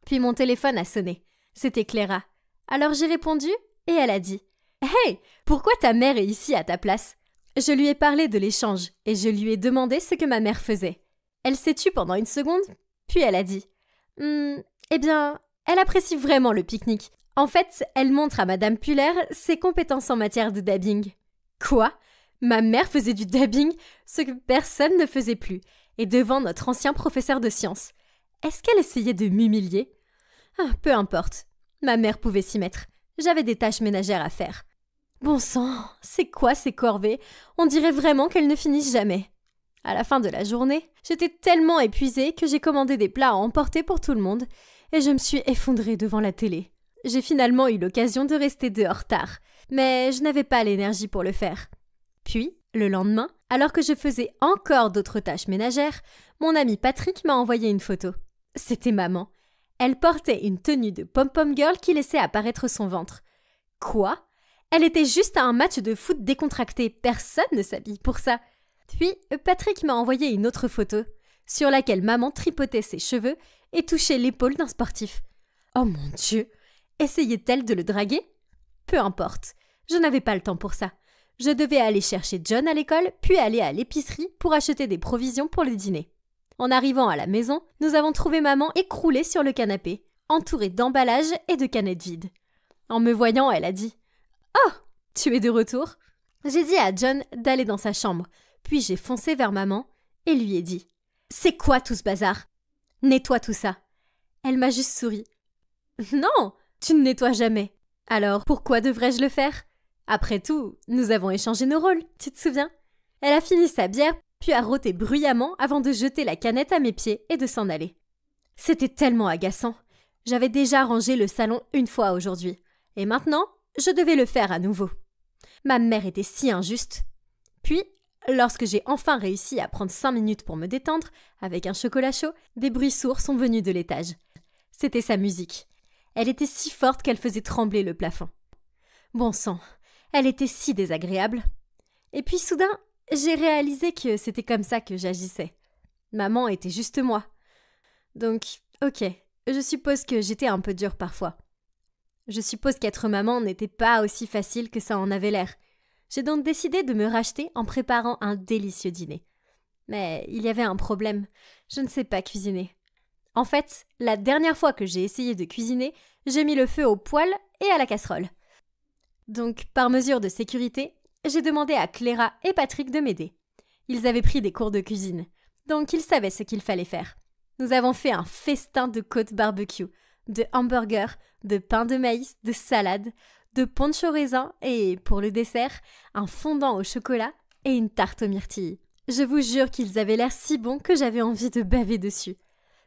Puis mon téléphone a sonné. C'était Clara. Alors j'ai répondu et elle a dit Hey, pourquoi ta mère est ici à ta place je lui ai parlé de l'échange et je lui ai demandé ce que ma mère faisait. Elle s'est tue pendant une seconde, puis elle a dit hum, Eh bien, elle apprécie vraiment le pique-nique. En fait, elle montre à Madame Puller ses compétences en matière de dabbing. Quoi Ma mère faisait du dabbing, ce que personne ne faisait plus, et devant notre ancien professeur de sciences. Est-ce qu'elle essayait de m'humilier ah, Peu importe. Ma mère pouvait s'y mettre. J'avais des tâches ménagères à faire. Bon sang, c'est quoi ces corvées On dirait vraiment qu'elles ne finissent jamais. À la fin de la journée, j'étais tellement épuisée que j'ai commandé des plats à emporter pour tout le monde et je me suis effondrée devant la télé. J'ai finalement eu l'occasion de rester dehors tard, mais je n'avais pas l'énergie pour le faire. Puis, le lendemain, alors que je faisais encore d'autres tâches ménagères, mon ami Patrick m'a envoyé une photo. C'était maman. Elle portait une tenue de pom-pom girl qui laissait apparaître son ventre. Quoi elle était juste à un match de foot décontracté, personne ne s'habille pour ça. Puis Patrick m'a envoyé une autre photo, sur laquelle maman tripotait ses cheveux et touchait l'épaule d'un sportif. Oh mon Dieu Essayait-elle de le draguer Peu importe, je n'avais pas le temps pour ça. Je devais aller chercher John à l'école, puis aller à l'épicerie pour acheter des provisions pour le dîner. En arrivant à la maison, nous avons trouvé maman écroulée sur le canapé, entourée d'emballages et de canettes vides. En me voyant, elle a dit Oh Tu es de retour J'ai dit à John d'aller dans sa chambre, puis j'ai foncé vers maman et lui ai dit C'est quoi tout ce bazar Nettoie tout ça. Elle m'a juste souri. Non Tu ne nettoies jamais. Alors pourquoi devrais-je le faire Après tout, nous avons échangé nos rôles, tu te souviens Elle a fini sa bière, puis a rôté bruyamment avant de jeter la canette à mes pieds et de s'en aller. C'était tellement agaçant. J'avais déjà rangé le salon une fois aujourd'hui. Et maintenant, je devais le faire à nouveau. Ma mère était si injuste. Puis, lorsque j'ai enfin réussi à prendre cinq minutes pour me détendre, avec un chocolat chaud, des bruits sourds sont venus de l'étage. C'était sa musique. Elle était si forte qu'elle faisait trembler le plafond. Bon sang, elle était si désagréable. Et puis soudain, j'ai réalisé que c'était comme ça que j'agissais. Maman était juste moi. Donc, ok, je suppose que j'étais un peu dure parfois. Je suppose qu'être maman n'était pas aussi facile que ça en avait l'air. J'ai donc décidé de me racheter en préparant un délicieux dîner. Mais il y avait un problème. Je ne sais pas cuisiner. En fait, la dernière fois que j'ai essayé de cuisiner, j'ai mis le feu au poêle et à la casserole. Donc, par mesure de sécurité, j'ai demandé à Clara et Patrick de m'aider. Ils avaient pris des cours de cuisine, donc ils savaient ce qu'il fallait faire. Nous avons fait un festin de côtes barbecue, de hamburgers, de pain de maïs, de salade, de poncho raisin et, pour le dessert, un fondant au chocolat et une tarte aux myrtilles. Je vous jure qu'ils avaient l'air si bons que j'avais envie de baver dessus.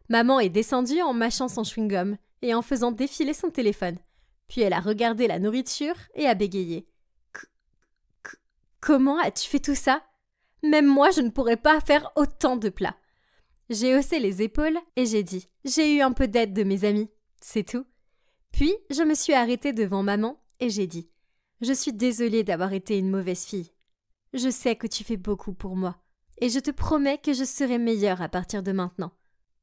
Maman est descendue en mâchant son chewing-gum et en faisant défiler son téléphone. Puis elle a regardé la nourriture et a bégayé. Comment as-tu fait tout ça Même moi, je ne pourrais pas faire autant de plats. J'ai haussé les épaules et j'ai dit J'ai eu un peu d'aide de mes amis. C'est tout. Puis, je me suis arrêtée devant maman et j'ai dit Je suis désolée d'avoir été une mauvaise fille. Je sais que tu fais beaucoup pour moi, et je te promets que je serai meilleure à partir de maintenant.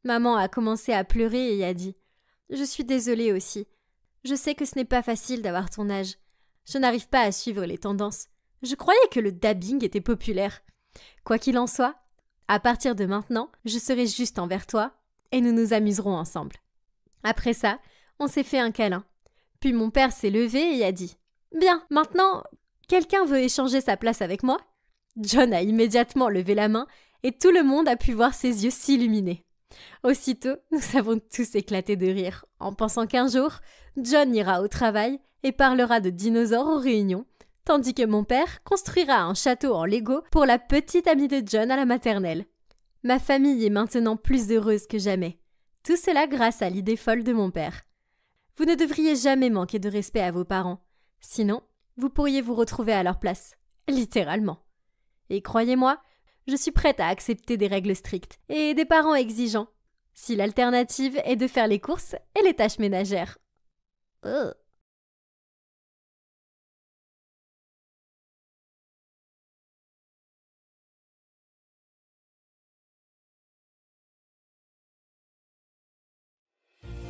Maman a commencé à pleurer et a dit Je suis désolée aussi. Je sais que ce n'est pas facile d'avoir ton âge. Je n'arrive pas à suivre les tendances. Je croyais que le dabbing était populaire. Quoi qu'il en soit, à partir de maintenant, je serai juste envers toi et nous nous amuserons ensemble. Après ça, on s'est fait un câlin. Puis mon père s'est levé et a dit Bien, maintenant, quelqu'un veut échanger sa place avec moi John a immédiatement levé la main et tout le monde a pu voir ses yeux s'illuminer. Aussitôt, nous avons tous éclaté de rire, en pensant qu'un jour, John ira au travail et parlera de dinosaures aux réunions, tandis que mon père construira un château en Lego pour la petite amie de John à la maternelle. Ma famille est maintenant plus heureuse que jamais. Tout cela grâce à l'idée folle de mon père. Vous ne devriez jamais manquer de respect à vos parents. Sinon, vous pourriez vous retrouver à leur place. Littéralement. Et croyez-moi, je suis prête à accepter des règles strictes et des parents exigeants. Si l'alternative est de faire les courses et les tâches ménagères.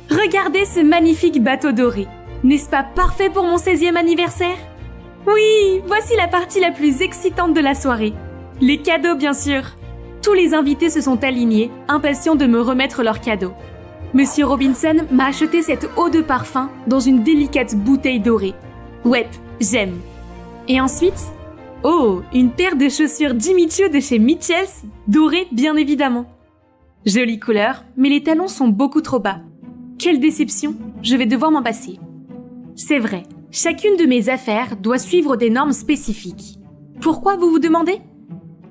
Regardez ce magnifique bateau doré. N'est-ce pas parfait pour mon 16e anniversaire Oui, voici la partie la plus excitante de la soirée. Les cadeaux, bien sûr. Tous les invités se sont alignés, impatients de me remettre leurs cadeaux. Monsieur Robinson m'a acheté cette eau de parfum dans une délicate bouteille dorée. Ouais, j'aime. Et ensuite Oh, une paire de chaussures Jimmy de chez Mitchells, dorées bien évidemment. Jolie couleur, mais les talons sont beaucoup trop bas. Quelle déception Je vais devoir m'en passer. C'est vrai, chacune de mes affaires doit suivre des normes spécifiques. Pourquoi vous vous demandez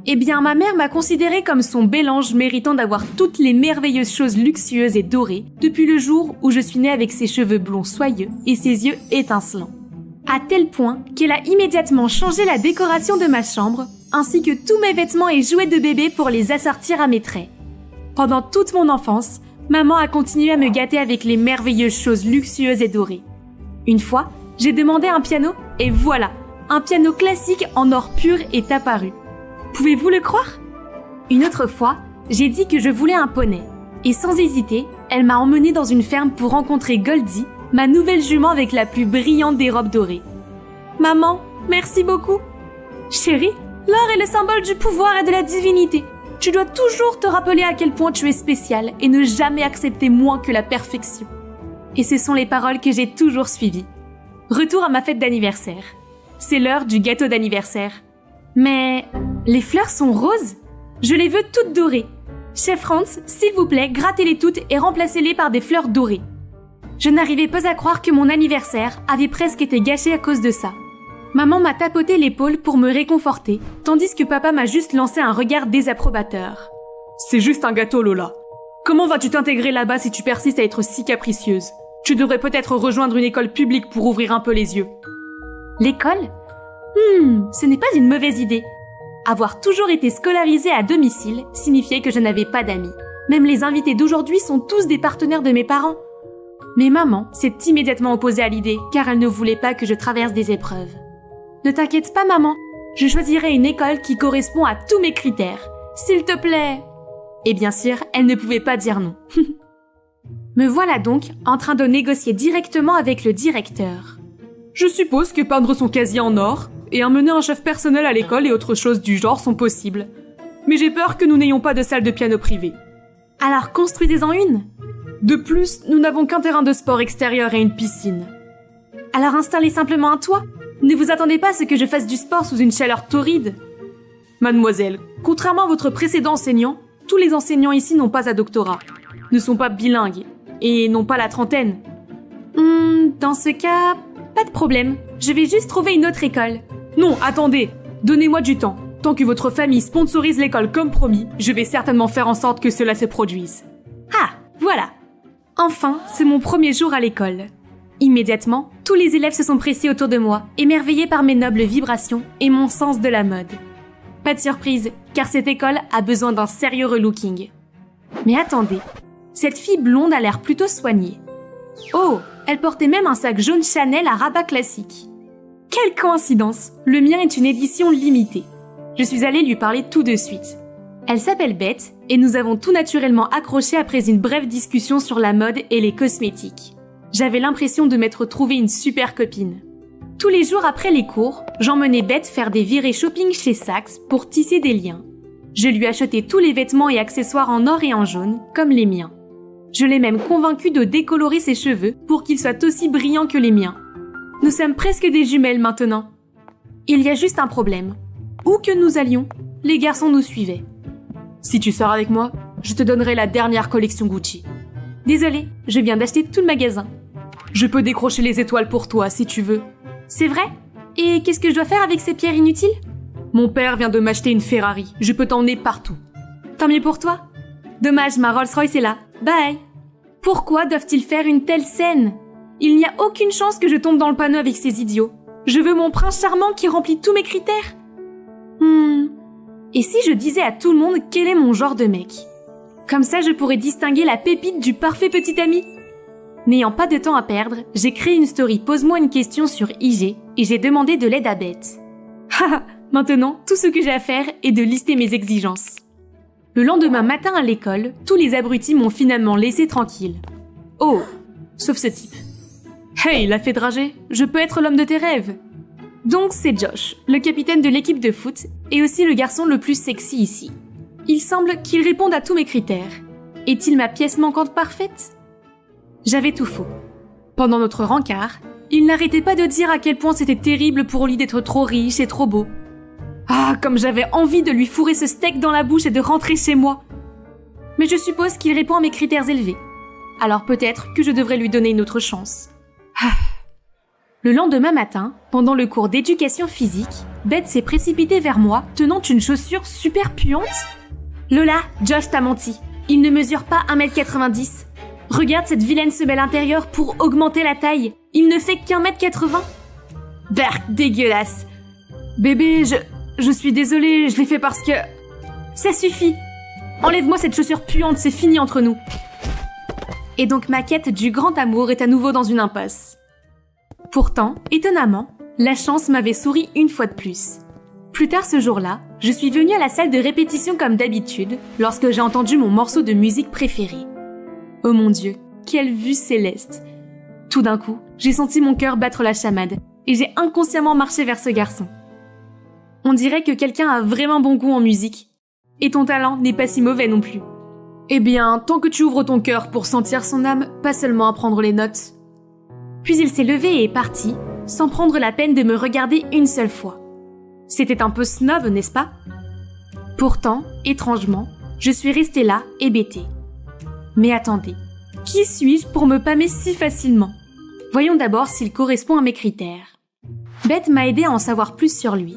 Eh bien, ma mère m'a considérée comme son bel ange méritant d'avoir toutes les merveilleuses choses luxueuses et dorées depuis le jour où je suis née avec ses cheveux blonds soyeux et ses yeux étincelants. À tel point qu'elle a immédiatement changé la décoration de ma chambre, ainsi que tous mes vêtements et jouets de bébé pour les assortir à mes traits. Pendant toute mon enfance, maman a continué à me gâter avec les merveilleuses choses luxueuses et dorées. Une fois, j'ai demandé un piano et voilà, un piano classique en or pur est apparu. Pouvez-vous le croire Une autre fois, j'ai dit que je voulais un poney. Et sans hésiter, elle m'a emmenée dans une ferme pour rencontrer Goldie, ma nouvelle jument avec la plus brillante des robes dorées. Maman, merci beaucoup. Chérie, l'or est le symbole du pouvoir et de la divinité. Tu dois toujours te rappeler à quel point tu es spécial et ne jamais accepter moins que la perfection. Et ce sont les paroles que j'ai toujours suivies. Retour à ma fête d'anniversaire. C'est l'heure du gâteau d'anniversaire. Mais les fleurs sont roses Je les veux toutes dorées. Chef Franz, s'il vous plaît, grattez-les toutes et remplacez-les par des fleurs dorées. Je n'arrivais pas à croire que mon anniversaire avait presque été gâché à cause de ça. Maman m'a tapoté l'épaule pour me réconforter, tandis que papa m'a juste lancé un regard désapprobateur. C'est juste un gâteau, Lola. Comment vas-tu t'intégrer là-bas si tu persistes à être si capricieuse Tu devrais peut-être rejoindre une école publique pour ouvrir un peu les yeux. L'école Hmm, ce n'est pas une mauvaise idée. Avoir toujours été scolarisée à domicile signifiait que je n'avais pas d'amis. Même les invités d'aujourd'hui sont tous des partenaires de mes parents. Mais maman s'est immédiatement opposée à l'idée car elle ne voulait pas que je traverse des épreuves. Ne t'inquiète pas, maman. Je choisirai une école qui correspond à tous mes critères. S'il te plaît. Et bien sûr, elle ne pouvait pas dire non. Me voilà donc en train de négocier directement avec le directeur. Je suppose que peindre son casier en or et emmener un chef personnel à l'école et autres choses du genre sont possibles. Mais j'ai peur que nous n'ayons pas de salle de piano privée. Alors construisez-en une De plus, nous n'avons qu'un terrain de sport extérieur et une piscine. Alors installez simplement un toit ne vous attendez pas à ce que je fasse du sport sous une chaleur torride. Mademoiselle, contrairement à votre précédent enseignant, tous les enseignants ici n'ont pas un doctorat, ne sont pas bilingues et n'ont pas la trentaine. Hmm, dans ce cas, pas de problème. Je vais juste trouver une autre école. Non, attendez. Donnez-moi du temps. Tant que votre famille sponsorise l'école comme promis, je vais certainement faire en sorte que cela se produise. Ah, voilà. Enfin, c'est mon premier jour à l'école. Immédiatement, tous les élèves se sont pressés autour de moi, émerveillés par mes nobles vibrations et mon sens de la mode. Pas de surprise, car cette école a besoin d'un sérieux relooking. Mais attendez, cette fille blonde a l'air plutôt soignée. Oh, elle portait même un sac jaune Chanel à rabat classique. Quelle coïncidence Le mien est une édition limitée. Je suis allée lui parler tout de suite. Elle s'appelle Bette et nous avons tout naturellement accroché après une brève discussion sur la mode et les cosmétiques. J'avais l'impression de m'être trouvé une super copine. Tous les jours après les cours, j'emmenais Bette faire des virées shopping chez Saxe pour tisser des liens. Je lui achetais tous les vêtements et accessoires en or et en jaune, comme les miens. Je l'ai même convaincue de décolorer ses cheveux pour qu'ils soient aussi brillants que les miens. Nous sommes presque des jumelles maintenant. Il y a juste un problème. Où que nous allions, les garçons nous suivaient. Si tu sors avec moi, je te donnerai la dernière collection Gucci. Désolée, je viens d'acheter tout le magasin. Je peux décrocher les étoiles pour toi si tu veux. C'est vrai Et qu'est-ce que je dois faire avec ces pierres inutiles Mon père vient de m'acheter une Ferrari. Je peux t'emmener partout. Tant mieux pour toi. Dommage, ma Rolls-Royce est là. Bye. Pourquoi doivent-ils faire une telle scène Il n'y a aucune chance que je tombe dans le panneau avec ces idiots. Je veux mon prince charmant qui remplit tous mes critères. Hmm. Et si je disais à tout le monde quel est mon genre de mec Comme ça, je pourrais distinguer la pépite du parfait petit ami. N'ayant pas de temps à perdre, j'ai créé une story Pose-moi une question sur IG et j'ai demandé de l'aide à Bette. Haha, maintenant, tout ce que j'ai à faire est de lister mes exigences. Le lendemain matin à l'école, tous les abrutis m'ont finalement laissé tranquille. Oh, sauf ce type. Hey, la fait drager, je peux être l'homme de tes rêves. Donc c'est Josh, le capitaine de l'équipe de foot et aussi le garçon le plus sexy ici. Il semble qu'il réponde à tous mes critères. Est-il ma pièce manquante parfaite j'avais tout faux. Pendant notre rencard, il n'arrêtait pas de dire à quel point c'était terrible pour lui d'être trop riche et trop beau. Ah, comme j'avais envie de lui fourrer ce steak dans la bouche et de rentrer chez moi. Mais je suppose qu'il répond à mes critères élevés. Alors peut-être que je devrais lui donner une autre chance. Ah. Le lendemain matin, pendant le cours d'éducation physique, Bette s'est précipitée vers moi, tenant une chaussure super puante. Lola, Josh t'a menti. Il ne mesure pas 1m90. Regarde cette vilaine semelle intérieure pour augmenter la taille. Il ne fait qu'un mètre 80. Berk, dégueulasse. Bébé, je... Je suis désolée, je l'ai fait parce que... Ça suffit. Enlève-moi cette chaussure puante, c'est fini entre nous. Et donc ma quête du grand amour est à nouveau dans une impasse. Pourtant, étonnamment, la chance m'avait souri une fois de plus. Plus tard ce jour-là, je suis venue à la salle de répétition comme d'habitude lorsque j'ai entendu mon morceau de musique préféré. Oh mon Dieu, quelle vue céleste Tout d'un coup, j'ai senti mon cœur battre la chamade, et j'ai inconsciemment marché vers ce garçon. On dirait que quelqu'un a vraiment bon goût en musique, et ton talent n'est pas si mauvais non plus. Eh bien, tant que tu ouvres ton cœur pour sentir son âme, pas seulement apprendre les notes. Puis il s'est levé et est parti, sans prendre la peine de me regarder une seule fois. C'était un peu snob, n'est-ce pas Pourtant, étrangement, je suis restée là, hébétée. Mais attendez, qui suis-je pour me pâmer si facilement Voyons d'abord s'il correspond à mes critères. Beth m'a aidé à en savoir plus sur lui.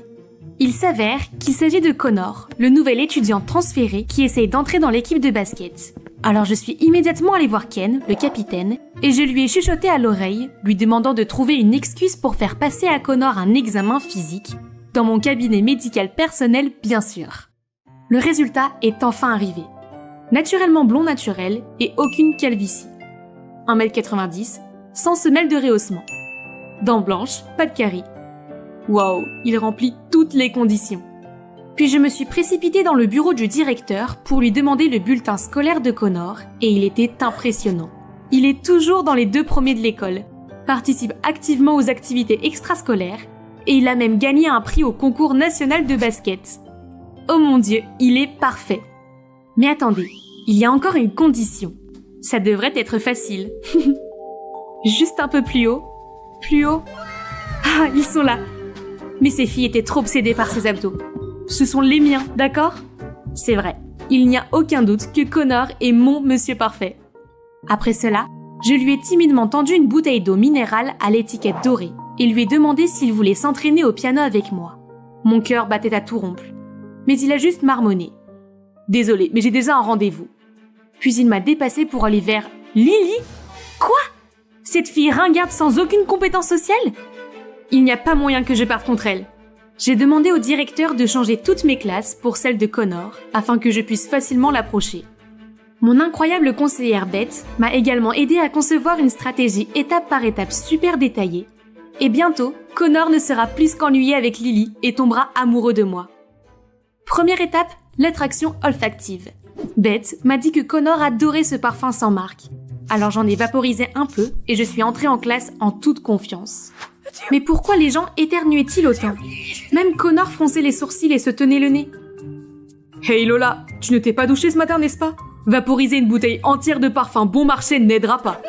Il s'avère qu'il s'agit de Connor, le nouvel étudiant transféré qui essaye d'entrer dans l'équipe de basket. Alors je suis immédiatement allée voir Ken, le capitaine, et je lui ai chuchoté à l'oreille, lui demandant de trouver une excuse pour faire passer à Connor un examen physique, dans mon cabinet médical personnel bien sûr. Le résultat est enfin arrivé naturellement blond naturel et aucune calvitie. 1m90, sans semelle de rehaussement. Dents blanches, pas de caries. Waouh, il remplit toutes les conditions. Puis je me suis précipitée dans le bureau du directeur pour lui demander le bulletin scolaire de Connor et il était impressionnant. Il est toujours dans les deux premiers de l'école, participe activement aux activités extrascolaires et il a même gagné un prix au concours national de basket. Oh mon dieu, il est parfait. Mais attendez, il y a encore une condition. Ça devrait être facile. Juste un peu plus haut. Plus haut. Ah, ils sont là. Mais ces filles étaient trop obsédées par ces abdos. Ce sont les miens, d'accord C'est vrai. Il n'y a aucun doute que Connor est mon monsieur parfait. Après cela, je lui ai timidement tendu une bouteille d'eau minérale à l'étiquette dorée et lui ai demandé s'il voulait s'entraîner au piano avec moi. Mon cœur battait à tout rompre. Mais il a juste marmonné. Désolé, mais j'ai déjà un rendez-vous. Puis il m'a dépassé pour aller vers Lily Quoi Cette fille ringarde sans aucune compétence sociale Il n'y a pas moyen que je parte contre elle. J'ai demandé au directeur de changer toutes mes classes pour celles de Connor, afin que je puisse facilement l'approcher. Mon incroyable conseillère bête m'a également aidé à concevoir une stratégie étape par étape super détaillée. Et bientôt, Connor ne sera plus qu'ennuyé avec Lily et tombera amoureux de moi. Première étape, l'attraction olfactive. Beth m'a dit que Connor adorait ce parfum sans marque. Alors j'en ai vaporisé un peu et je suis entrée en classe en toute confiance. Mais pourquoi les gens éternuaient-ils autant Même Connor fronçait les sourcils et se tenait le nez. Hey Lola, tu ne t'es pas douchée ce matin, n'est-ce pas Vaporiser une bouteille entière de parfum bon marché n'aidera pas.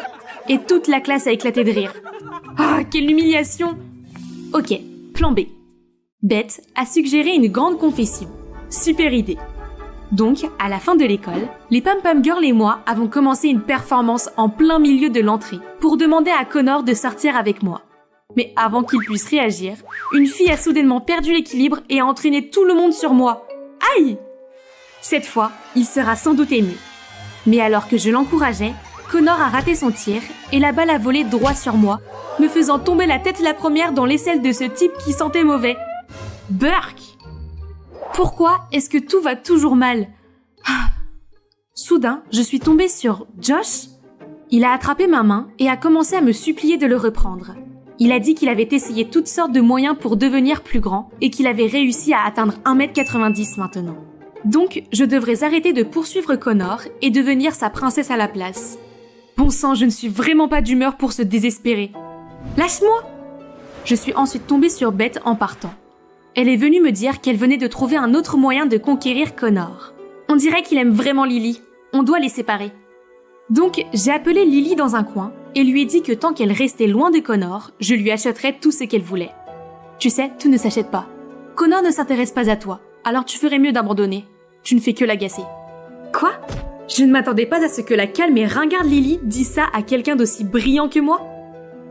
Et toute la classe a éclaté de rire. Ah, quelle humiliation Ok, plan B. Beth a suggéré une grande confession. Super idée. Donc, à la fin de l'école, les Pam Pam Girls et moi avons commencé une performance en plein milieu de l'entrée pour demander à Connor de sortir avec moi. Mais avant qu'il puisse réagir, une fille a soudainement perdu l'équilibre et a entraîné tout le monde sur moi. Aïe Cette fois, il sera sans doute ému. Mais alors que je l'encourageais, Connor a raté son tir et la balle a volé droit sur moi, me faisant tomber la tête la première dans l'aisselle de ce type qui sentait mauvais. Burke pourquoi est-ce que tout va toujours mal ah. Soudain, je suis tombée sur Josh. Il a attrapé ma main et a commencé à me supplier de le reprendre. Il a dit qu'il avait essayé toutes sortes de moyens pour devenir plus grand et qu'il avait réussi à atteindre 1m90 maintenant. Donc, je devrais arrêter de poursuivre Connor et devenir sa princesse à la place. Bon sang, je ne suis vraiment pas d'humeur pour se désespérer. Lâche-moi Je suis ensuite tombée sur Beth en partant. Elle est venue me dire qu'elle venait de trouver un autre moyen de conquérir Connor. On dirait qu'il aime vraiment Lily. On doit les séparer. Donc, j'ai appelé Lily dans un coin et lui ai dit que tant qu'elle restait loin de Connor, je lui achèterais tout ce qu'elle voulait. Tu sais, tout ne s'achète pas. Connor ne s'intéresse pas à toi, alors tu ferais mieux d'abandonner. Tu ne fais que l'agacer. Quoi Je ne m'attendais pas à ce que la calme et ringarde Lily dise ça à quelqu'un d'aussi brillant que moi.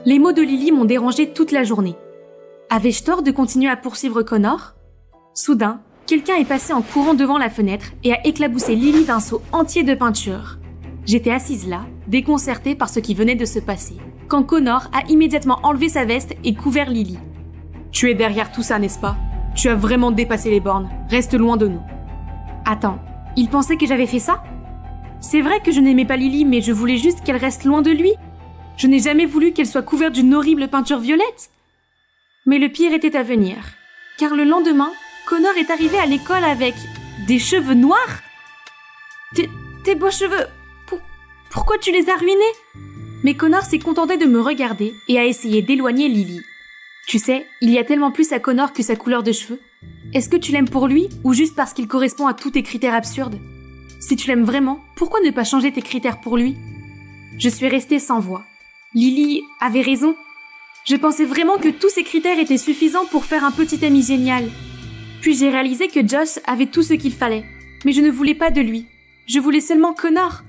Les mots de Lily m'ont dérangé toute la journée avais-je tort de continuer à poursuivre Connor Soudain, quelqu'un est passé en courant devant la fenêtre et a éclaboussé Lily d'un seau entier de peinture. J'étais assise là, déconcertée par ce qui venait de se passer, quand Connor a immédiatement enlevé sa veste et couvert Lily. Tu es derrière tout ça, n'est-ce pas Tu as vraiment dépassé les bornes. Reste loin de nous. Attends, il pensait que j'avais fait ça C'est vrai que je n'aimais pas Lily, mais je voulais juste qu'elle reste loin de lui. Je n'ai jamais voulu qu'elle soit couverte d'une horrible peinture violette. Mais le pire était à venir. Car le lendemain, Connor est arrivé à l'école avec des cheveux noirs Tes, tes beaux cheveux Pourquoi tu les as ruinés Mais Connor s'est contenté de me regarder et a essayé d'éloigner Lily. Tu sais, il y a tellement plus à Connor que sa couleur de cheveux. Est-ce que tu l'aimes pour lui ou juste parce qu'il correspond à tous tes critères absurdes Si tu l'aimes vraiment, pourquoi ne pas changer tes critères pour lui Je suis restée sans voix. Lily avait raison, je pensais vraiment que tous ces critères étaient suffisants pour faire un petit ami génial. Puis j'ai réalisé que Josh avait tout ce qu'il fallait. Mais je ne voulais pas de lui. Je voulais seulement Connor.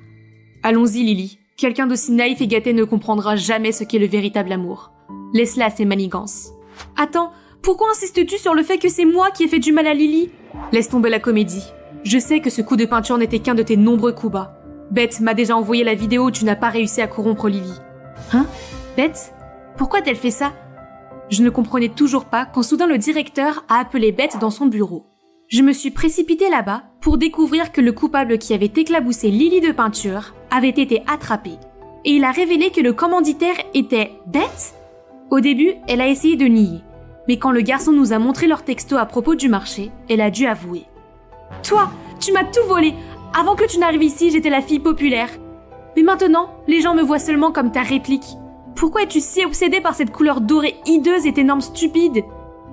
Allons-y, Lily. Quelqu'un d'aussi naïf et gâté ne comprendra jamais ce qu'est le véritable amour. Laisse-la ses manigances. Attends, pourquoi insistes-tu sur le fait que c'est moi qui ai fait du mal à Lily Laisse tomber la comédie. Je sais que ce coup de peinture n'était qu'un de tes nombreux coups bas. Beth m'a déjà envoyé la vidéo où tu n'as pas réussi à corrompre Lily. Hein Beth pourquoi telle fait ça Je ne comprenais toujours pas quand soudain le directeur a appelé Bette dans son bureau. Je me suis précipitée là-bas pour découvrir que le coupable qui avait éclaboussé Lily de peinture avait été attrapé. Et il a révélé que le commanditaire était Bette Au début, elle a essayé de nier. Mais quand le garçon nous a montré leur texto à propos du marché, elle a dû avouer. Toi, tu m'as tout volé Avant que tu n'arrives ici, j'étais la fille populaire. Mais maintenant, les gens me voient seulement comme ta réplique. Pourquoi es-tu si obsédé par cette couleur dorée hideuse et tes normes stupides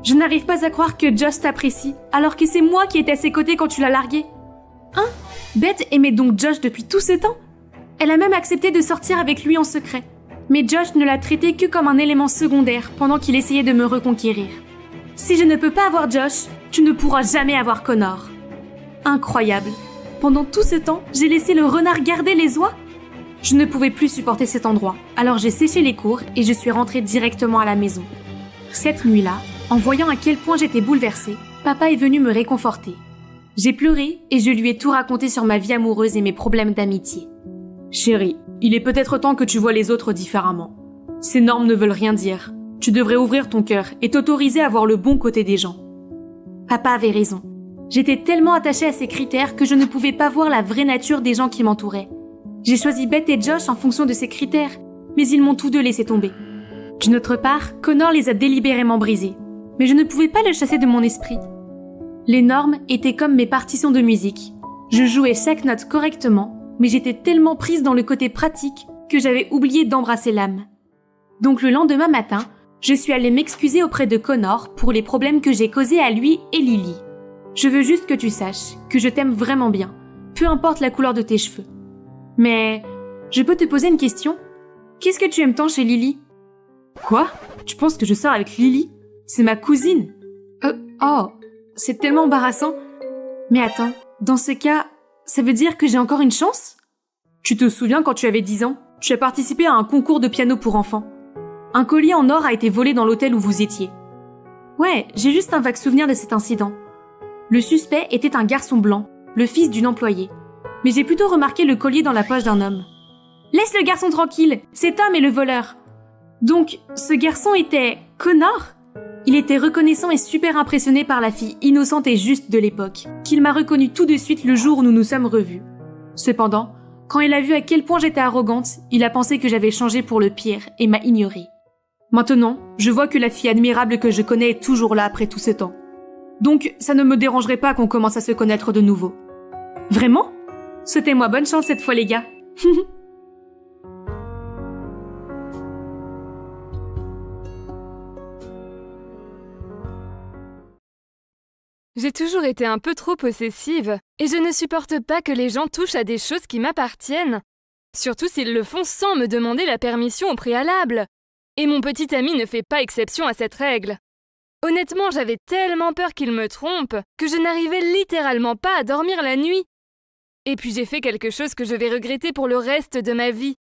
Je n'arrive pas à croire que Josh t'apprécie, alors que c'est moi qui étais à ses côtés quand tu l'as largué. Hein Beth aimait donc Josh depuis tout ce temps Elle a même accepté de sortir avec lui en secret. Mais Josh ne l'a traité que comme un élément secondaire pendant qu'il essayait de me reconquérir. Si je ne peux pas avoir Josh, tu ne pourras jamais avoir Connor. Incroyable. Pendant tout ce temps, j'ai laissé le renard garder les oies je ne pouvais plus supporter cet endroit, alors j'ai séché les cours et je suis rentrée directement à la maison. Cette nuit-là, en voyant à quel point j'étais bouleversée, papa est venu me réconforter. J'ai pleuré et je lui ai tout raconté sur ma vie amoureuse et mes problèmes d'amitié. Chérie, il est peut-être temps que tu vois les autres différemment. Ces normes ne veulent rien dire. Tu devrais ouvrir ton cœur et t'autoriser à voir le bon côté des gens. Papa avait raison. J'étais tellement attachée à ces critères que je ne pouvais pas voir la vraie nature des gens qui m'entouraient. J'ai choisi Beth et Josh en fonction de ces critères, mais ils m'ont tous deux laissé tomber. D'une autre part, Connor les a délibérément brisés, mais je ne pouvais pas le chasser de mon esprit. Les normes étaient comme mes partitions de musique. Je jouais chaque note correctement, mais j'étais tellement prise dans le côté pratique que j'avais oublié d'embrasser l'âme. Donc le lendemain matin, je suis allée m'excuser auprès de Connor pour les problèmes que j'ai causés à lui et Lily. Je veux juste que tu saches que je t'aime vraiment bien, peu importe la couleur de tes cheveux. Mais je peux te poser une question Qu'est-ce que tu aimes tant chez Lily Quoi Tu penses que je sors avec Lily C'est ma cousine euh, Oh, c'est tellement embarrassant. Mais attends, dans ce cas, ça veut dire que j'ai encore une chance Tu te souviens quand tu avais 10 ans, tu as participé à un concours de piano pour enfants. Un collier en or a été volé dans l'hôtel où vous étiez. Ouais, j'ai juste un vague souvenir de cet incident. Le suspect était un garçon blanc, le fils d'une employée, mais j'ai plutôt remarqué le collier dans la poche d'un homme. Laisse le garçon tranquille, cet homme est le voleur. Donc, ce garçon était Connor Il était reconnaissant et super impressionné par la fille innocente et juste de l'époque, qu'il m'a reconnu tout de suite le jour où nous nous sommes revus. Cependant, quand il a vu à quel point j'étais arrogante, il a pensé que j'avais changé pour le pire et m'a ignorée. Maintenant, je vois que la fille admirable que je connais est toujours là après tout ce temps. Donc, ça ne me dérangerait pas qu'on commence à se connaître de nouveau. Vraiment c'était moi bonne chance cette fois les gars. J'ai toujours été un peu trop possessive, et je ne supporte pas que les gens touchent à des choses qui m'appartiennent, surtout s'ils le font sans me demander la permission au préalable. Et mon petit ami ne fait pas exception à cette règle. Honnêtement, j'avais tellement peur qu'il me trompe que je n'arrivais littéralement pas à dormir la nuit, et puis j'ai fait quelque chose que je vais regretter pour le reste de ma vie.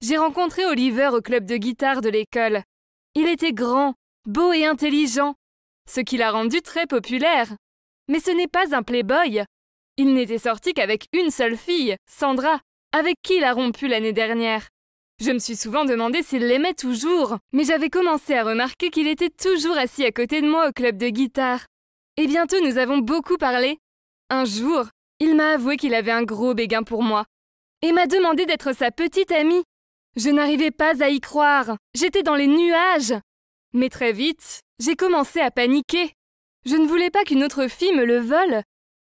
J'ai rencontré Oliver au club de guitare de l'école. Il était grand, beau et intelligent, ce qui l'a rendu très populaire. Mais ce n'est pas un playboy. Il n'était sorti qu'avec une seule fille, Sandra, avec qui il a rompu l'année dernière. Je me suis souvent demandé s'il l'aimait toujours, mais j'avais commencé à remarquer qu'il était toujours assis à côté de moi au club de guitare. Et bientôt nous avons beaucoup parlé. Un jour, il m'a avoué qu'il avait un gros béguin pour moi et m'a demandé d'être sa petite amie. Je n'arrivais pas à y croire. J'étais dans les nuages. Mais très vite, j'ai commencé à paniquer. Je ne voulais pas qu'une autre fille me le vole.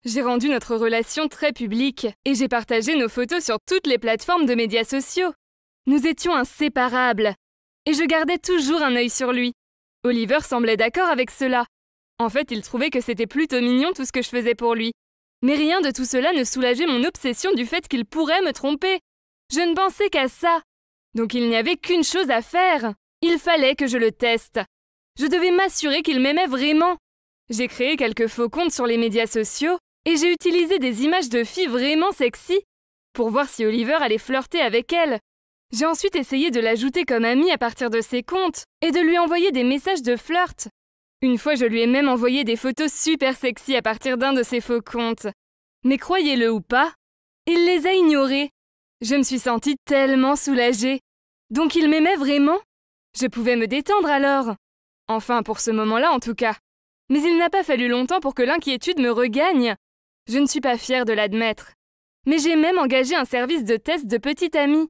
J'ai rendu notre relation très publique et j'ai partagé nos photos sur toutes les plateformes de médias sociaux. Nous étions inséparables et je gardais toujours un œil sur lui. Oliver semblait d'accord avec cela. En fait, il trouvait que c'était plutôt mignon tout ce que je faisais pour lui. Mais rien de tout cela ne soulageait mon obsession du fait qu'il pourrait me tromper. Je ne pensais qu'à ça. Donc il n'y avait qu'une chose à faire. Il fallait que je le teste. Je devais m'assurer qu'il m'aimait vraiment. J'ai créé quelques faux comptes sur les médias sociaux et j'ai utilisé des images de filles vraiment sexy pour voir si Oliver allait flirter avec elle. J'ai ensuite essayé de l'ajouter comme ami à partir de ses comptes et de lui envoyer des messages de flirt une fois, je lui ai même envoyé des photos super sexy à partir d'un de ses faux comptes. Mais croyez-le ou pas, il les a ignorées. Je me suis sentie tellement soulagée. Donc il m'aimait vraiment Je pouvais me détendre alors. Enfin, pour ce moment-là en tout cas. Mais il n'a pas fallu longtemps pour que l'inquiétude me regagne. Je ne suis pas fière de l'admettre. Mais j'ai même engagé un service de test de petite amie.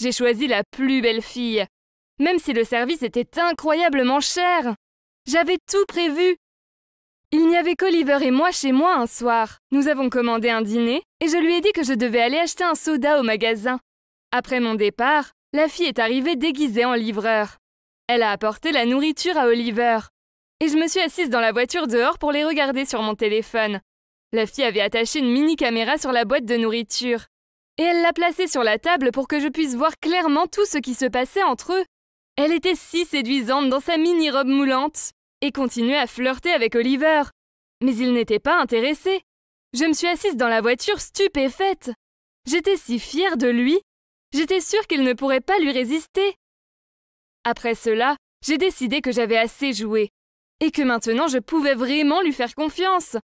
J'ai choisi la plus belle fille. Même si le service était incroyablement cher. J'avais tout prévu. Il n'y avait qu'Oliver et moi chez moi un soir. Nous avons commandé un dîner et je lui ai dit que je devais aller acheter un soda au magasin. Après mon départ, la fille est arrivée déguisée en livreur. Elle a apporté la nourriture à Oliver. Et je me suis assise dans la voiture dehors pour les regarder sur mon téléphone. La fille avait attaché une mini-caméra sur la boîte de nourriture. Et elle l'a placée sur la table pour que je puisse voir clairement tout ce qui se passait entre eux. Elle était si séduisante dans sa mini-robe moulante et continuait à flirter avec Oliver. Mais il n'était pas intéressé. Je me suis assise dans la voiture stupéfaite. J'étais si fière de lui. J'étais sûre qu'il ne pourrait pas lui résister. Après cela, j'ai décidé que j'avais assez joué et que maintenant je pouvais vraiment lui faire confiance.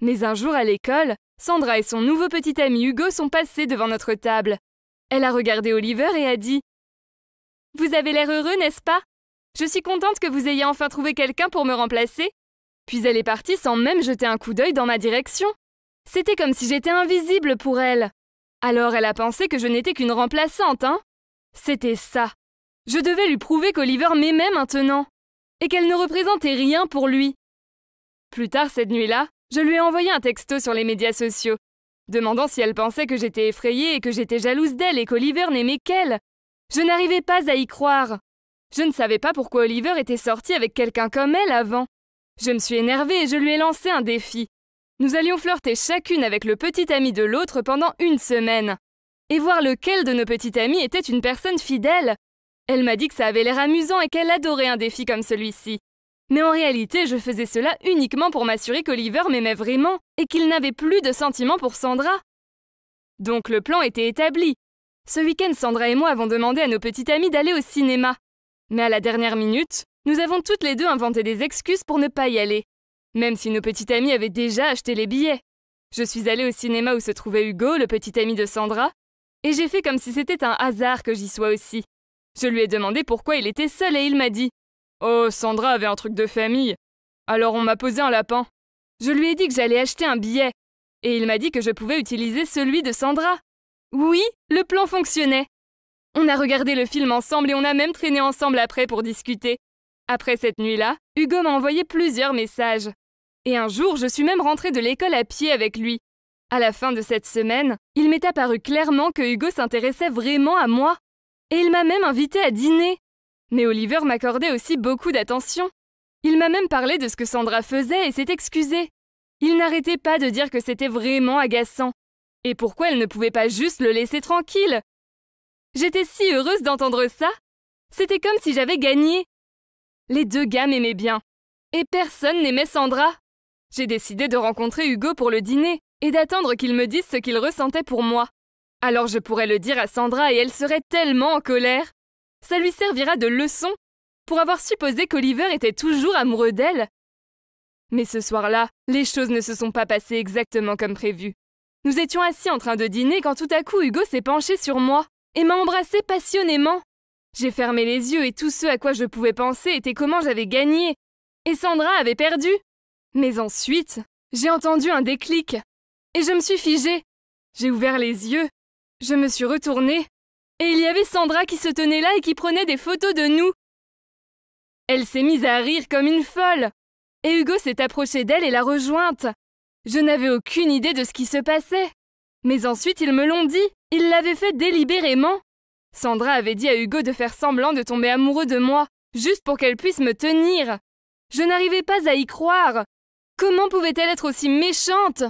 Mais un jour à l'école, Sandra et son nouveau petit ami Hugo sont passés devant notre table. Elle a regardé Oliver et a dit ⁇ Vous avez l'air heureux, n'est-ce pas je suis contente que vous ayez enfin trouvé quelqu'un pour me remplacer. Puis elle est partie sans même jeter un coup d'œil dans ma direction. C'était comme si j'étais invisible pour elle. Alors elle a pensé que je n'étais qu'une remplaçante, hein C'était ça. Je devais lui prouver qu'Oliver m'aimait maintenant, et qu'elle ne représentait rien pour lui. Plus tard cette nuit-là, je lui ai envoyé un texto sur les médias sociaux, demandant si elle pensait que j'étais effrayée et que j'étais jalouse d'elle et qu'Oliver n'aimait qu'elle. Je n'arrivais pas à y croire. Je ne savais pas pourquoi Oliver était sorti avec quelqu'un comme elle avant. Je me suis énervée et je lui ai lancé un défi. Nous allions flirter chacune avec le petit ami de l'autre pendant une semaine. Et voir lequel de nos petits amis était une personne fidèle. Elle m'a dit que ça avait l'air amusant et qu'elle adorait un défi comme celui-ci. Mais en réalité, je faisais cela uniquement pour m'assurer qu'Oliver m'aimait vraiment et qu'il n'avait plus de sentiments pour Sandra. Donc le plan était établi. Ce week-end, Sandra et moi avons demandé à nos petits amis d'aller au cinéma. Mais à la dernière minute, nous avons toutes les deux inventé des excuses pour ne pas y aller, même si nos petits amis avaient déjà acheté les billets. Je suis allée au cinéma où se trouvait Hugo, le petit ami de Sandra, et j'ai fait comme si c'était un hasard que j'y sois aussi. Je lui ai demandé pourquoi il était seul et il m'a dit Oh, Sandra avait un truc de famille. Alors on m'a posé un lapin. Je lui ai dit que j'allais acheter un billet, et il m'a dit que je pouvais utiliser celui de Sandra. Oui, le plan fonctionnait. On a regardé le film ensemble et on a même traîné ensemble après pour discuter. Après cette nuit-là, Hugo m'a envoyé plusieurs messages. Et un jour, je suis même rentrée de l'école à pied avec lui. À la fin de cette semaine, il m'est apparu clairement que Hugo s'intéressait vraiment à moi. Et il m'a même invité à dîner. Mais Oliver m'accordait aussi beaucoup d'attention. Il m'a même parlé de ce que Sandra faisait et s'est excusé. Il n'arrêtait pas de dire que c'était vraiment agaçant. Et pourquoi elle ne pouvait pas juste le laisser tranquille J'étais si heureuse d'entendre ça. C'était comme si j'avais gagné. Les deux gars m'aimaient bien. Et personne n'aimait Sandra. J'ai décidé de rencontrer Hugo pour le dîner et d'attendre qu'il me dise ce qu'il ressentait pour moi. Alors je pourrais le dire à Sandra et elle serait tellement en colère. Ça lui servira de leçon pour avoir supposé qu'Oliver était toujours amoureux d'elle. Mais ce soir-là, les choses ne se sont pas passées exactement comme prévu. Nous étions assis en train de dîner quand tout à coup Hugo s'est penché sur moi et m'a embrassée passionnément. J'ai fermé les yeux et tout ce à quoi je pouvais penser était comment j'avais gagné. Et Sandra avait perdu. Mais ensuite, j'ai entendu un déclic. Et je me suis figée. J'ai ouvert les yeux. Je me suis retournée. Et il y avait Sandra qui se tenait là et qui prenait des photos de nous. Elle s'est mise à rire comme une folle. Et Hugo s'est approché d'elle et l'a rejointe. Je n'avais aucune idée de ce qui se passait. Mais ensuite, ils me l'ont dit. Il l'avait fait délibérément. Sandra avait dit à Hugo de faire semblant de tomber amoureux de moi, juste pour qu'elle puisse me tenir. Je n'arrivais pas à y croire. Comment pouvait-elle être aussi méchante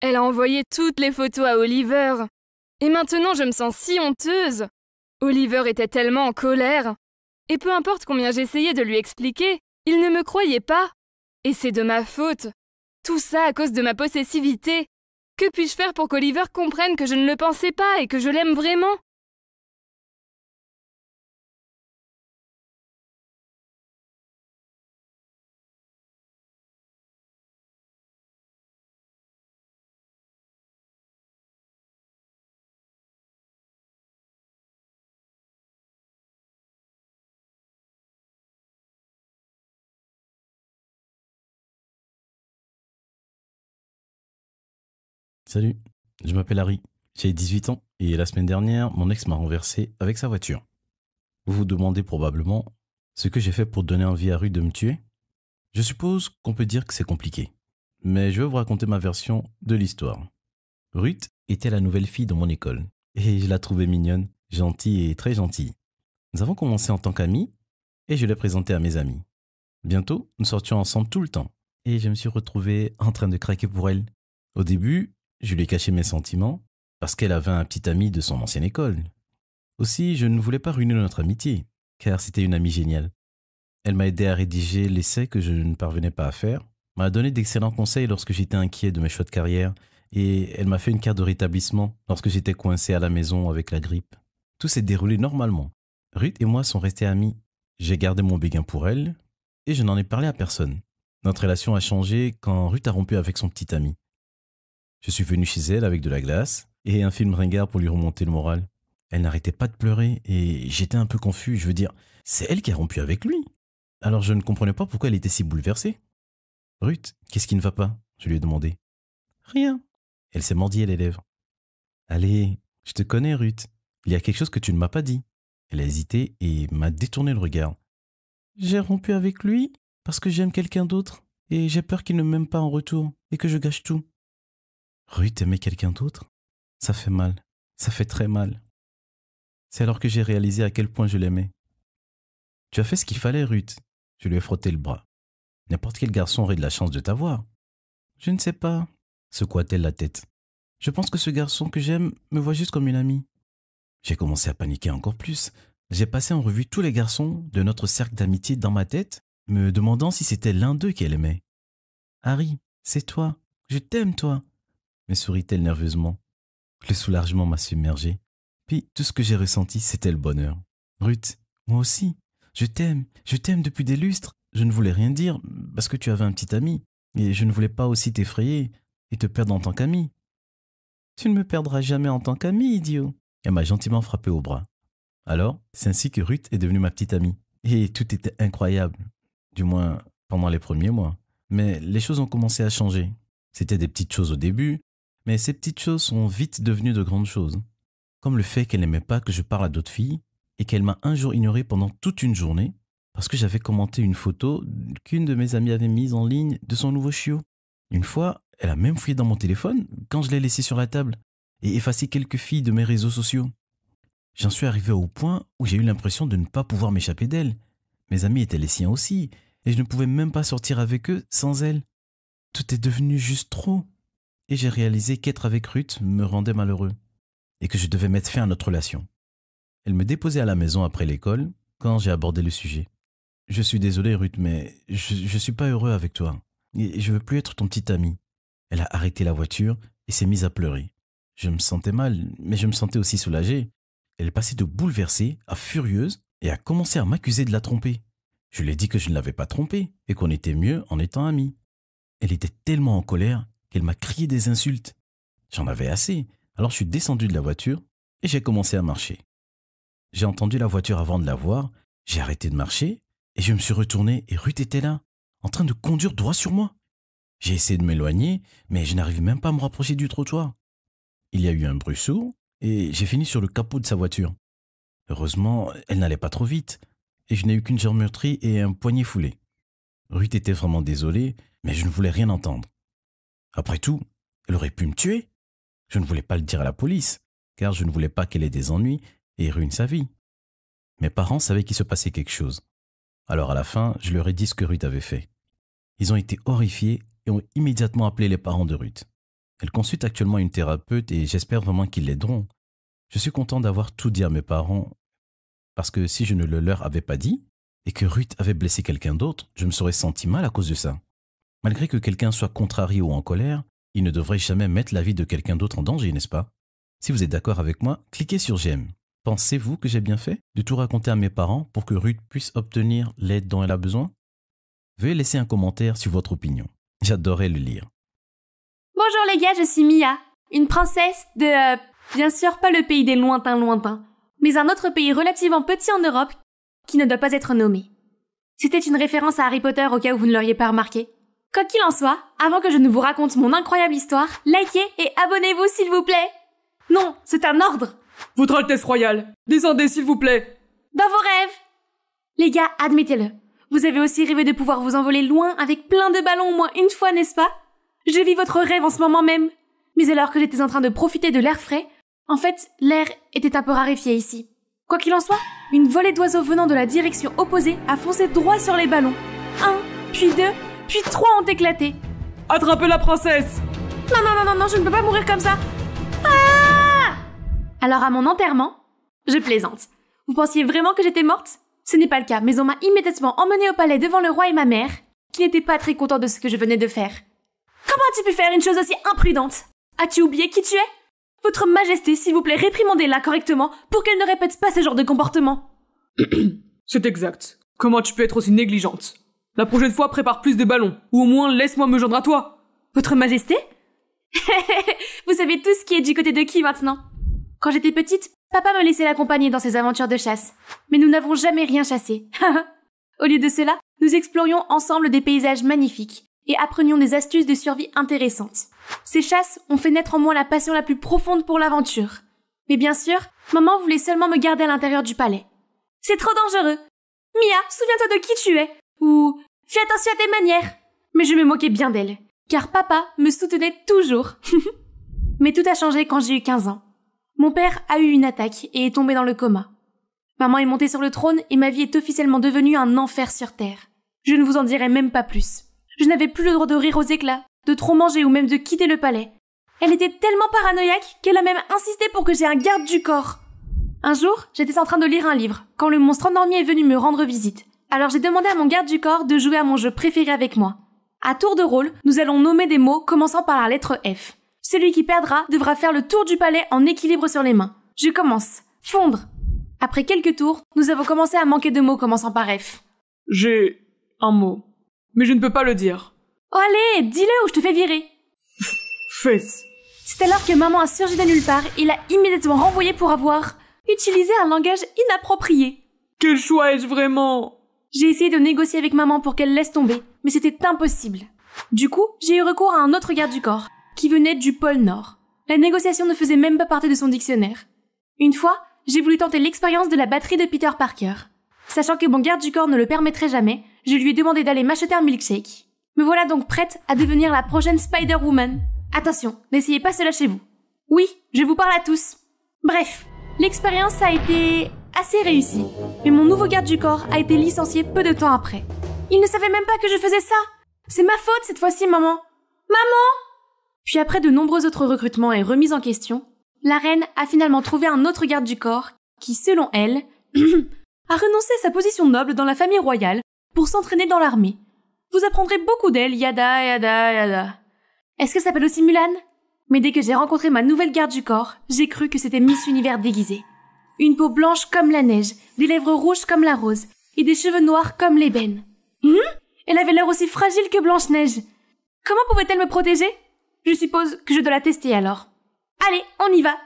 Elle a envoyé toutes les photos à Oliver. Et maintenant je me sens si honteuse. Oliver était tellement en colère. Et peu importe combien j'essayais de lui expliquer, il ne me croyait pas. Et c'est de ma faute. Tout ça à cause de ma possessivité, que puis-je faire pour qu'Oliver comprenne que je ne le pensais pas et que je l'aime vraiment Salut, je m'appelle Harry, j'ai 18 ans et la semaine dernière, mon ex m'a renversé avec sa voiture. Vous vous demandez probablement ce que j'ai fait pour donner envie à Ruth de me tuer Je suppose qu'on peut dire que c'est compliqué, mais je vais vous raconter ma version de l'histoire. Ruth était la nouvelle fille dans mon école et je la trouvais mignonne, gentille et très gentille. Nous avons commencé en tant qu'amis et je l'ai présentée à mes amis. Bientôt, nous sortions ensemble tout le temps et je me suis retrouvé en train de craquer pour elle. Au début, je lui ai caché mes sentiments parce qu'elle avait un petit ami de son ancienne école. Aussi, je ne voulais pas ruiner notre amitié, car c'était une amie géniale. Elle m'a aidé à rédiger l'essai que je ne parvenais pas à faire, m'a donné d'excellents conseils lorsque j'étais inquiet de mes choix de carrière, et elle m'a fait une carte de rétablissement lorsque j'étais coincé à la maison avec la grippe. Tout s'est déroulé normalement. Ruth et moi sont restés amis. J'ai gardé mon béguin pour elle, et je n'en ai parlé à personne. Notre relation a changé quand Ruth a rompu avec son petit ami. Je suis venu chez elle avec de la glace et un film ringard pour lui remonter le moral. Elle n'arrêtait pas de pleurer et j'étais un peu confus. Je veux dire, c'est elle qui a rompu avec lui. Alors je ne comprenais pas pourquoi elle était si bouleversée. Ruth, qu'est-ce qui ne va pas Je lui ai demandé. Rien. Elle s'est mordie les lèvres. Allez, je te connais, Ruth. Il y a quelque chose que tu ne m'as pas dit. Elle a hésité et m'a détourné le regard. J'ai rompu avec lui parce que j'aime quelqu'un d'autre et j'ai peur qu'il ne m'aime pas en retour et que je gâche tout. Ruth aimait quelqu'un d'autre Ça fait mal. Ça fait très mal. C'est alors que j'ai réalisé à quel point je l'aimais. Tu as fait ce qu'il fallait, Ruth. Je lui ai frotté le bras. N'importe quel garçon aurait de la chance de t'avoir. Je ne sais pas, secoua-t-elle la tête. Je pense que ce garçon que j'aime me voit juste comme une amie. J'ai commencé à paniquer encore plus. J'ai passé en revue tous les garçons de notre cercle d'amitié dans ma tête, me demandant si c'était l'un d'eux qu'elle aimait. Harry, c'est toi. Je t'aime, toi mais sourit-elle nerveusement. Le soulagement m'a submergé. Puis tout ce que j'ai ressenti, c'était le bonheur. Ruth, moi aussi, je t'aime, je t'aime depuis des lustres. Je ne voulais rien dire parce que tu avais un petit ami, et je ne voulais pas aussi t'effrayer et te perdre en tant qu'ami. Tu ne me perdras jamais en tant qu'ami, idiot. Elle m'a gentiment frappé au bras. Alors, c'est ainsi que Ruth est devenue ma petite amie. Et tout était incroyable, du moins pendant les premiers mois. Mais les choses ont commencé à changer. C'était des petites choses au début, mais ces petites choses sont vite devenues de grandes choses. Comme le fait qu'elle n'aimait pas que je parle à d'autres filles et qu'elle m'a un jour ignoré pendant toute une journée parce que j'avais commenté une photo qu'une de mes amies avait mise en ligne de son nouveau chiot. Une fois, elle a même fouillé dans mon téléphone quand je l'ai laissé sur la table et effacé quelques filles de mes réseaux sociaux. J'en suis arrivé au point où j'ai eu l'impression de ne pas pouvoir m'échapper d'elle. Mes amis étaient les siens aussi, et je ne pouvais même pas sortir avec eux sans elle. Tout est devenu juste trop et j'ai réalisé qu'être avec Ruth me rendait malheureux et que je devais mettre fin à notre relation. Elle me déposait à la maison après l'école quand j'ai abordé le sujet. Je suis désolé Ruth, mais je ne suis pas heureux avec toi et je veux plus être ton petit ami. Elle a arrêté la voiture et s'est mise à pleurer. Je me sentais mal, mais je me sentais aussi soulagé. Elle passait de bouleversée à furieuse et a commencé à m'accuser de la tromper. Je lui ai dit que je ne l'avais pas trompée et qu'on était mieux en étant amis. Elle était tellement en colère qu'elle m'a crié des insultes. J'en avais assez, alors je suis descendu de la voiture et j'ai commencé à marcher. J'ai entendu la voiture avant de la voir, j'ai arrêté de marcher et je me suis retourné et Ruth était là, en train de conduire droit sur moi. J'ai essayé de m'éloigner, mais je n'arrivais même pas à me rapprocher du trottoir. Il y a eu un bruit et j'ai fini sur le capot de sa voiture. Heureusement, elle n'allait pas trop vite et je n'ai eu qu'une germeurtrie et un poignet foulé. Ruth était vraiment désolée, mais je ne voulais rien entendre. Après tout, elle aurait pu me tuer. Je ne voulais pas le dire à la police, car je ne voulais pas qu'elle ait des ennuis et ruine sa vie. Mes parents savaient qu'il se passait quelque chose. Alors à la fin, je leur ai dit ce que Ruth avait fait. Ils ont été horrifiés et ont immédiatement appelé les parents de Ruth. Elle consulte actuellement une thérapeute et j'espère vraiment qu'ils l'aideront. Je suis content d'avoir tout dit à mes parents, parce que si je ne le leur avais pas dit, et que Ruth avait blessé quelqu'un d'autre, je me serais senti mal à cause de ça. Malgré que quelqu'un soit contrarié ou en colère, il ne devrait jamais mettre la vie de quelqu'un d'autre en danger, n'est-ce pas Si vous êtes d'accord avec moi, cliquez sur j'aime. Pensez-vous que j'ai bien fait de tout raconter à mes parents pour que Ruth puisse obtenir l'aide dont elle a besoin Veuillez laisser un commentaire sur votre opinion. J'adorais le lire. Bonjour les gars, je suis Mia, une princesse de... Euh, bien sûr pas le pays des lointains lointains, mais un autre pays relativement petit en Europe qui ne doit pas être nommé. C'était une référence à Harry Potter au cas où vous ne l'auriez pas remarqué. Quoi qu'il en soit, avant que je ne vous raconte mon incroyable histoire, likez et abonnez-vous s'il vous plaît Non, c'est un ordre Votre Altesse Royale, descendez s'il vous plaît Dans vos rêves Les gars, admettez-le, vous avez aussi rêvé de pouvoir vous envoler loin avec plein de ballons au moins une fois, n'est-ce pas Je vis votre rêve en ce moment même Mais alors que j'étais en train de profiter de l'air frais, en fait, l'air était un peu raréfié ici. Quoi qu'il en soit, une volée d'oiseaux venant de la direction opposée a foncé droit sur les ballons. Un, puis deux, puis trois ont éclaté. Attrapez la princesse Non, non, non, non, non, je ne peux pas mourir comme ça ah Alors à mon enterrement, je plaisante. Vous pensiez vraiment que j'étais morte Ce n'est pas le cas, mais on m'a immédiatement emmenée au palais devant le roi et ma mère, qui n'étaient pas très contents de ce que je venais de faire. Comment as-tu pu faire une chose aussi imprudente As-tu oublié qui tu es Votre Majesté, s'il vous plaît, réprimandez-la correctement pour qu'elle ne répète pas ce genre de comportement. C'est exact. Comment tu peux être aussi négligente la prochaine fois, prépare plus de ballons, ou au moins laisse-moi me joindre à toi. Votre Majesté Vous savez tout ce qui est du côté de qui maintenant Quand j'étais petite, papa me laissait l'accompagner dans ses aventures de chasse, mais nous n'avons jamais rien chassé. au lieu de cela, nous explorions ensemble des paysages magnifiques et apprenions des astuces de survie intéressantes. Ces chasses ont fait naître en moi la passion la plus profonde pour l'aventure. Mais bien sûr, maman voulait seulement me garder à l'intérieur du palais. C'est trop dangereux. Mia, souviens-toi de qui tu es ou Fais attention à tes manières Mais je me moquais bien d'elle, car papa me soutenait toujours. Mais tout a changé quand j'ai eu 15 ans. Mon père a eu une attaque et est tombé dans le coma. Maman est montée sur le trône et ma vie est officiellement devenue un enfer sur Terre. Je ne vous en dirai même pas plus. Je n'avais plus le droit de rire aux éclats, de trop manger ou même de quitter le palais. Elle était tellement paranoïaque qu'elle a même insisté pour que j'ai un garde du corps. Un jour, j'étais en train de lire un livre, quand le monstre endormi est venu me rendre visite. Alors j'ai demandé à mon garde du corps de jouer à mon jeu préféré avec moi. À tour de rôle, nous allons nommer des mots commençant par la lettre F. Celui qui perdra devra faire le tour du palais en équilibre sur les mains. Je commence. Fondre. Après quelques tours, nous avons commencé à manquer de mots commençant par F. J'ai un mot, mais je ne peux pas le dire. Oh allez, dis-le ou je te fais virer. Fesse. C'est alors que maman a surgi de nulle part et l'a immédiatement renvoyé pour avoir utilisé un langage inapproprié. Quel choix ai-je vraiment j'ai essayé de négocier avec maman pour qu'elle laisse tomber, mais c'était impossible. Du coup, j'ai eu recours à un autre garde du corps, qui venait du pôle Nord. La négociation ne faisait même pas partie de son dictionnaire. Une fois, j'ai voulu tenter l'expérience de la batterie de Peter Parker. Sachant que mon garde du corps ne le permettrait jamais, je lui ai demandé d'aller m'acheter un milkshake. Me voilà donc prête à devenir la prochaine Spider-Woman. Attention, n'essayez pas cela chez vous. Oui, je vous parle à tous. Bref, l'expérience a été assez réussi, mais mon nouveau garde du corps a été licencié peu de temps après. Il ne savait même pas que je faisais ça. C'est ma faute cette fois-ci, maman. Maman Puis après de nombreux autres recrutements et remises en question, la reine a finalement trouvé un autre garde du corps qui, selon elle, a renoncé à sa position noble dans la famille royale pour s'entraîner dans l'armée. Vous apprendrez beaucoup d'elle, yada, yada, yada. Est-ce que ça s'appelle aussi Mulan Mais dès que j'ai rencontré ma nouvelle garde du corps, j'ai cru que c'était Miss Univers déguisée une peau blanche comme la neige, des lèvres rouges comme la rose, et des cheveux noirs comme l'ébène. Hum Elle avait l'air aussi fragile que Blanche-Neige. Comment pouvait-elle me protéger Je suppose que je dois la tester alors. Allez, on y va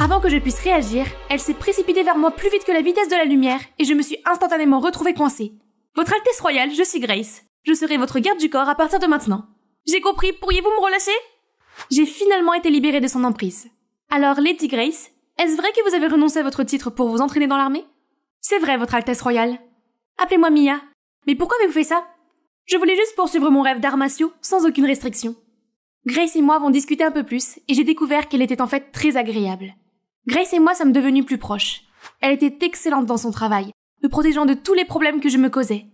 Avant que je puisse réagir, elle s'est précipitée vers moi plus vite que la vitesse de la lumière et je me suis instantanément retrouvée coincée. Votre Altesse Royale, je suis Grace. Je serai votre garde du corps à partir de maintenant. J'ai compris, pourriez-vous me relâcher J'ai finalement été libérée de son emprise. Alors, Lady Grace, est-ce vrai que vous avez renoncé à votre titre pour vous entraîner dans l'armée C'est vrai, Votre Altesse Royale. Appelez-moi Mia. Mais pourquoi avez-vous fait ça Je voulais juste poursuivre mon rêve d'armatio sans aucune restriction. Grace et moi avons discuté un peu plus et j'ai découvert qu'elle était en fait très agréable. Grace et moi sommes devenus plus proches. Elle était excellente dans son travail, me protégeant de tous les problèmes que je me causais.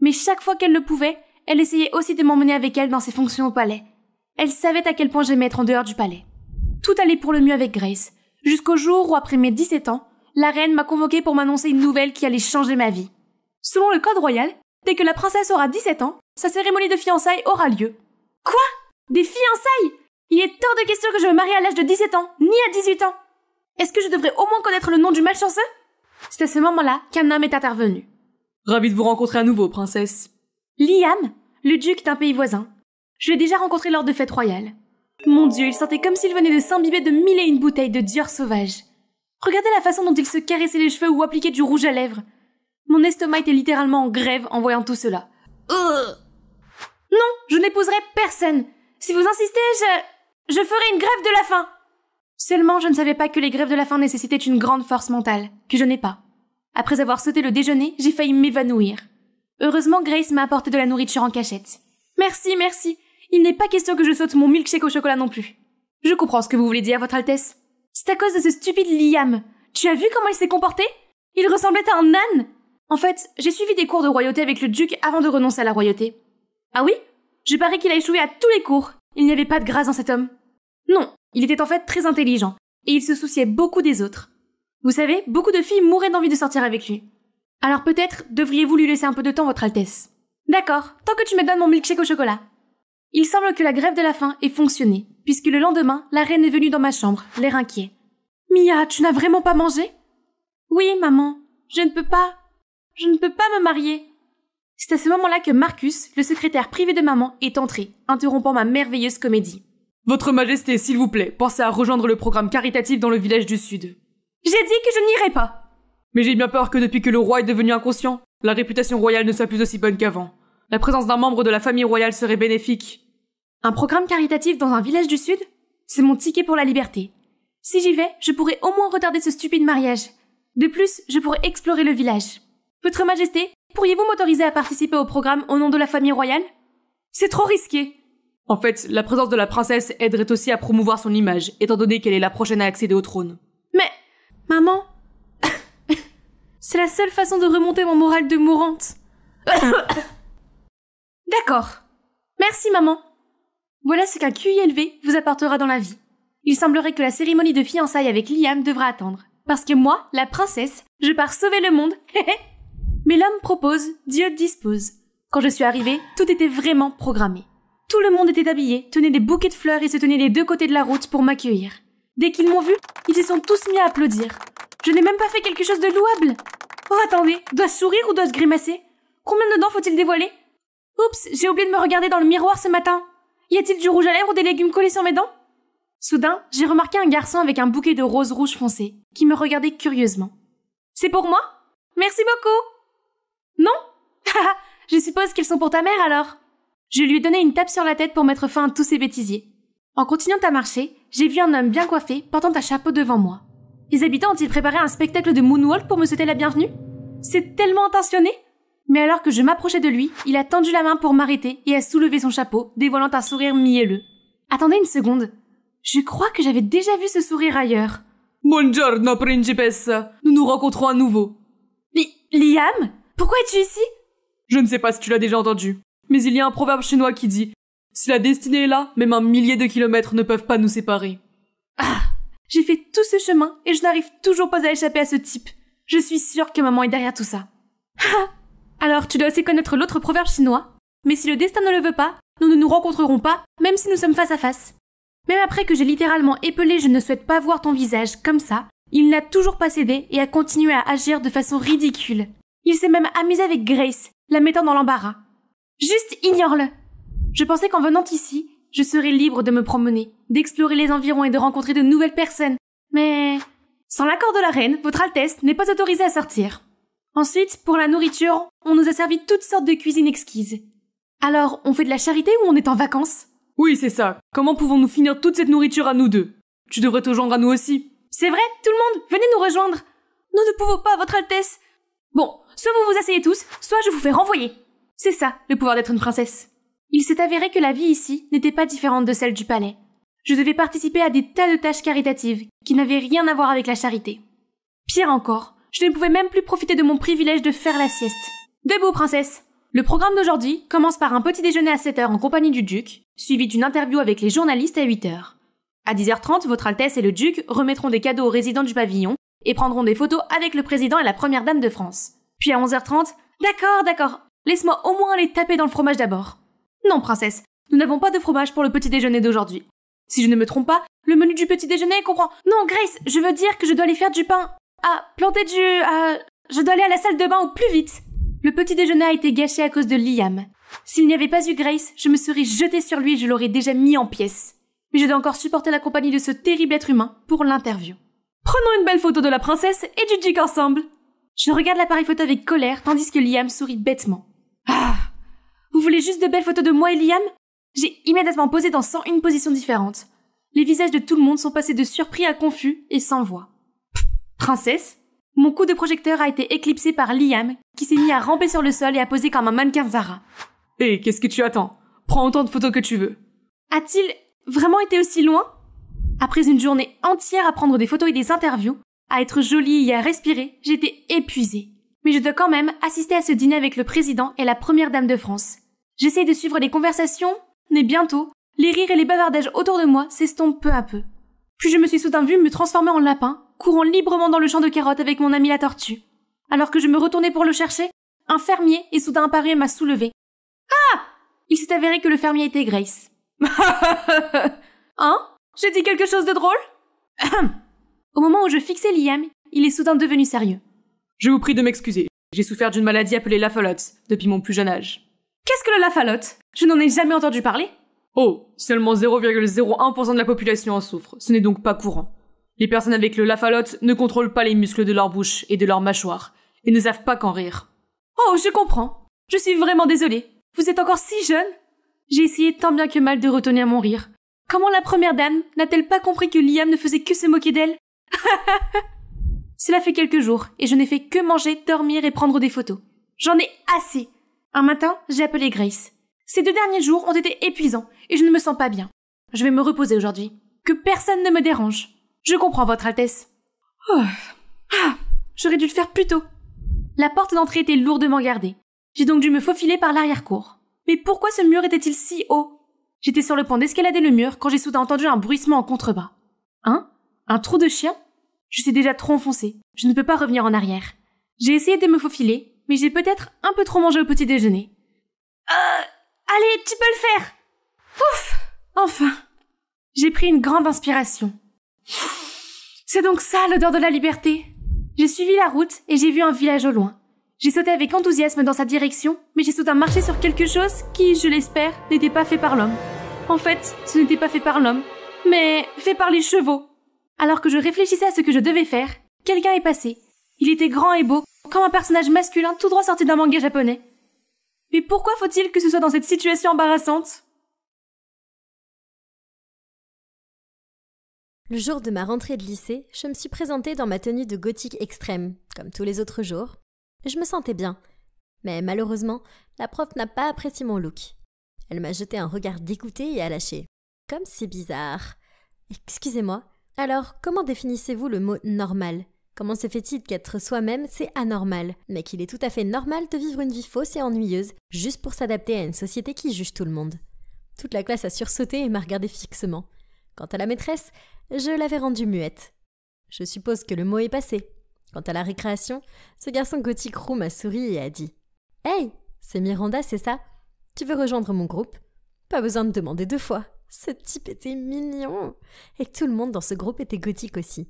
Mais chaque fois qu'elle le pouvait, elle essayait aussi de m'emmener avec elle dans ses fonctions au palais. Elle savait à quel point j'aimais être en dehors du palais. Tout allait pour le mieux avec Grace, Jusqu'au jour où, après mes 17 ans, la reine m'a convoqué pour m'annoncer une nouvelle qui allait changer ma vie. Selon le code royal, dès que la princesse aura 17 ans, sa cérémonie de fiançailles aura lieu. Quoi Des fiançailles Il est hors de question que je me marie à l'âge de 17 ans, ni à 18 ans Est-ce que je devrais au moins connaître le nom du malchanceux C'est à ce moment-là qu'un homme est intervenu. Ravi de vous rencontrer à nouveau, princesse. Liam, le duc d'un pays voisin. Je l'ai déjà rencontré lors de fêtes royales. Mon Dieu, il sentait comme s'il venait de s'imbiber de mille et une bouteilles de Dior sauvage. Regardez la façon dont il se caressait les cheveux ou appliquait du rouge à lèvres. Mon estomac était littéralement en grève en voyant tout cela. Non, je n'épouserai personne. Si vous insistez, je... je ferai une grève de la faim. Seulement, je ne savais pas que les grèves de la faim nécessitaient une grande force mentale, que je n'ai pas. Après avoir sauté le déjeuner, j'ai failli m'évanouir. Heureusement, Grace m'a apporté de la nourriture en cachette. Merci, merci il n'est pas question que je saute mon milkshake au chocolat non plus. Je comprends ce que vous voulez dire, Votre Altesse. C'est à cause de ce stupide Liam. Tu as vu comment il s'est comporté Il ressemblait à un âne En fait, j'ai suivi des cours de royauté avec le duc avant de renoncer à la royauté. Ah oui Je parie qu'il a échoué à tous les cours. Il n'y avait pas de grâce dans cet homme. Non, il était en fait très intelligent, et il se souciait beaucoup des autres. Vous savez, beaucoup de filles mouraient d'envie de sortir avec lui. Alors peut-être devriez-vous lui laisser un peu de temps, Votre Altesse. D'accord, tant que tu me donnes mon milkshake au chocolat. Il semble que la grève de la faim ait fonctionné, puisque le lendemain, la reine est venue dans ma chambre, l'air inquiet. Mia, tu n'as vraiment pas mangé Oui, maman, je ne peux pas. Je ne peux pas me marier. C'est à ce moment-là que Marcus, le secrétaire privé de maman, est entré, interrompant ma merveilleuse comédie. Votre Majesté, s'il vous plaît, pensez à rejoindre le programme caritatif dans le village du Sud. J'ai dit que je n'irai pas. Mais j'ai bien peur que depuis que le roi est devenu inconscient, la réputation royale ne soit plus aussi bonne qu'avant. La présence d'un membre de la famille royale serait bénéfique. Un programme caritatif dans un village du Sud C'est mon ticket pour la liberté. Si j'y vais, je pourrai au moins retarder ce stupide mariage. De plus, je pourrai explorer le village. Votre Majesté, pourriez-vous m'autoriser à participer au programme au nom de la famille royale C'est trop risqué. En fait, la présence de la princesse aiderait aussi à promouvoir son image, étant donné qu'elle est la prochaine à accéder au trône. Mais, maman, c'est la seule façon de remonter mon moral de mourante. D'accord. Merci, maman. Voilà ce qu'un QI élevé vous apportera dans la vie. Il semblerait que la cérémonie de fiançailles avec Liam devra attendre. Parce que moi, la princesse, je pars sauver le monde. Mais l'homme propose, Dieu dispose. Quand je suis arrivée, tout était vraiment programmé. Tout le monde était habillé, tenait des bouquets de fleurs et se tenait des deux côtés de la route pour m'accueillir. Dès qu'ils m'ont vu, ils se sont tous mis à applaudir. Je n'ai même pas fait quelque chose de louable. Oh, attendez, doit je sourire ou dois-je grimacer Combien de dents faut-il dévoiler Oups, j'ai oublié de me regarder dans le miroir ce matin. Y a-t-il du rouge à lèvres ou des légumes collés sur mes dents Soudain, j'ai remarqué un garçon avec un bouquet de roses rouges foncées, qui me regardait curieusement. C'est pour moi Merci beaucoup Non Je suppose qu'ils sont pour ta mère alors Je lui ai donné une tape sur la tête pour mettre fin à tous ces bêtisiers. En continuant à marcher, j'ai vu un homme bien coiffé portant un chapeau devant moi. Les habitants ont-ils préparé un spectacle de moonwalk pour me souhaiter la bienvenue C'est tellement intentionné mais alors que je m'approchais de lui, il a tendu la main pour m'arrêter et a soulevé son chapeau, dévoilant un sourire mielleux. Attendez une seconde. Je crois que j'avais déjà vu ce sourire ailleurs. Buongiorno, principessa. Nous nous rencontrons à nouveau. Li Liam Pourquoi es-tu ici Je ne sais pas si tu l'as déjà entendu, mais il y a un proverbe chinois qui dit Si la destinée est là, même un millier de kilomètres ne peuvent pas nous séparer. Ah J'ai fait tout ce chemin et je n'arrive toujours pas à échapper à ce type. Je suis sûre que maman est derrière tout ça. Ah, alors tu dois aussi connaître l'autre proverbe chinois. Mais si le destin ne le veut pas, nous ne nous rencontrerons pas, même si nous sommes face à face. Même après que j'ai littéralement épelé Je ne souhaite pas voir ton visage comme ça, il n'a toujours pas cédé et a continué à agir de façon ridicule. Il s'est même amusé avec Grace, la mettant dans l'embarras. Juste ignore-le. Je pensais qu'en venant ici, je serais libre de me promener, d'explorer les environs et de rencontrer de nouvelles personnes. Mais... Sans l'accord de la reine, votre Altesse n'est pas autorisée à sortir. Ensuite, pour la nourriture, on nous a servi toutes sortes de cuisines exquises. Alors, on fait de la charité ou on est en vacances Oui, c'est ça. Comment pouvons-nous finir toute cette nourriture à nous deux Tu devrais te joindre à nous aussi. C'est vrai, tout le monde, venez nous rejoindre. Nous ne pouvons pas, Votre Altesse. Bon, soit vous vous asseyez tous, soit je vous fais renvoyer. C'est ça, le pouvoir d'être une princesse. Il s'est avéré que la vie ici n'était pas différente de celle du palais. Je devais participer à des tas de tâches caritatives qui n'avaient rien à voir avec la charité. Pire encore, je ne pouvais même plus profiter de mon privilège de faire la sieste. Debout, princesse Le programme d'aujourd'hui commence par un petit déjeuner à 7h en compagnie du duc, suivi d'une interview avec les journalistes à 8h. À 10h30, votre Altesse et le duc remettront des cadeaux aux résidents du pavillon et prendront des photos avec le président et la première dame de France. Puis à 11h30, d'accord, d'accord, laisse-moi au moins aller taper dans le fromage d'abord. Non, princesse, nous n'avons pas de fromage pour le petit déjeuner d'aujourd'hui. Si je ne me trompe pas, le menu du petit déjeuner comprend. Non, Grace, je veux dire que je dois aller faire du pain. Ah, planter du... Ah, je dois aller à la salle de bain au plus vite. Le petit déjeuner a été gâché à cause de Liam. S'il n'y avait pas eu Grace, je me serais jetée sur lui et je l'aurais déjà mis en pièces. Mais je dois encore supporter la compagnie de ce terrible être humain pour l'interview. Prenons une belle photo de la princesse et du duc ensemble. Je regarde l'appareil photo avec colère tandis que Liam sourit bêtement. Ah Vous voulez juste de belles photos de moi et Liam J'ai immédiatement posé dans une position différente. Les visages de tout le monde sont passés de surpris à confus et sans voix. Princesse Mon coup de projecteur a été éclipsé par Liam, qui s'est mis à ramper sur le sol et à poser comme un mannequin Zara. Hé, eh, qu'est-ce que tu attends Prends autant de photos que tu veux. A-t-il vraiment été aussi loin Après une journée entière à prendre des photos et des interviews, à être jolie et à respirer, j'étais épuisée. Mais je dois quand même assister à ce dîner avec le président et la première dame de France. J'essaie de suivre les conversations, mais bientôt, les rires et les bavardages autour de moi s'estompent peu à peu. Puis je me suis soudain vue me transformer en lapin courant librement dans le champ de carottes avec mon ami la tortue. Alors que je me retournais pour le chercher, un fermier est soudain apparu et m'a soulevé. Ah Il s'est avéré que le fermier était Grace. hein J'ai dit quelque chose de drôle Au moment où je fixais l'IM, il est soudain devenu sérieux. Je vous prie de m'excuser. J'ai souffert d'une maladie appelée la depuis mon plus jeune âge. Qu'est-ce que le Lafalotte? Je n'en ai jamais entendu parler. Oh, seulement 0,01% de la population en souffre. Ce n'est donc pas courant. Les personnes avec le lafalote ne contrôlent pas les muscles de leur bouche et de leur mâchoire, et ne savent pas qu'en rire. Oh, je comprends. Je suis vraiment désolée. Vous êtes encore si jeune. J'ai essayé tant bien que mal de retenir mon rire. Comment la première dame n'a-t-elle pas compris que Liam ne faisait que se moquer d'elle Cela fait quelques jours, et je n'ai fait que manger, dormir et prendre des photos. J'en ai assez. Un matin, j'ai appelé Grace. Ces deux derniers jours ont été épuisants, et je ne me sens pas bien. Je vais me reposer aujourd'hui. Que personne ne me dérange. Je comprends, Votre Altesse. Oh. Ah, j'aurais dû le faire plus tôt. La porte d'entrée était lourdement gardée. J'ai donc dû me faufiler par l'arrière-cour. Mais pourquoi ce mur était-il si haut J'étais sur le point d'escalader le mur quand j'ai soudain entendu un bruissement en contrebas. Hein Un trou de chien Je suis déjà trop enfoncée. Je ne peux pas revenir en arrière. J'ai essayé de me faufiler, mais j'ai peut-être un peu trop mangé au petit déjeuner. Euh, allez, tu peux le faire Ouf Enfin J'ai pris une grande inspiration. C'est donc ça l'odeur de la liberté. J'ai suivi la route et j'ai vu un village au loin. J'ai sauté avec enthousiasme dans sa direction, mais j'ai soudain marché sur quelque chose qui, je l'espère, n'était pas fait par l'homme. En fait, ce n'était pas fait par l'homme, mais fait par les chevaux. Alors que je réfléchissais à ce que je devais faire, quelqu'un est passé. Il était grand et beau, comme un personnage masculin tout droit sorti d'un manga japonais. Mais pourquoi faut-il que ce soit dans cette situation embarrassante Le jour de ma rentrée de lycée, je me suis présentée dans ma tenue de gothique extrême, comme tous les autres jours. Je me sentais bien, mais malheureusement, la prof n'a pas apprécié mon look. Elle m'a jeté un regard dégoûté et a lâché. Comme c'est bizarre. Excusez-moi. Alors, comment définissez-vous le mot normal Comment se fait-il qu'être soi-même, c'est anormal, mais qu'il est tout à fait normal de vivre une vie fausse et ennuyeuse, juste pour s'adapter à une société qui juge tout le monde Toute la classe a sursauté et m'a regardé fixement. Quant à la maîtresse, je l'avais rendue muette. Je suppose que le mot est passé. Quant à la récréation, ce garçon gothique roux m'a souri et a dit Hey, c'est Miranda, c'est ça Tu veux rejoindre mon groupe Pas besoin de demander deux fois. Ce type était mignon Et tout le monde dans ce groupe était gothique aussi.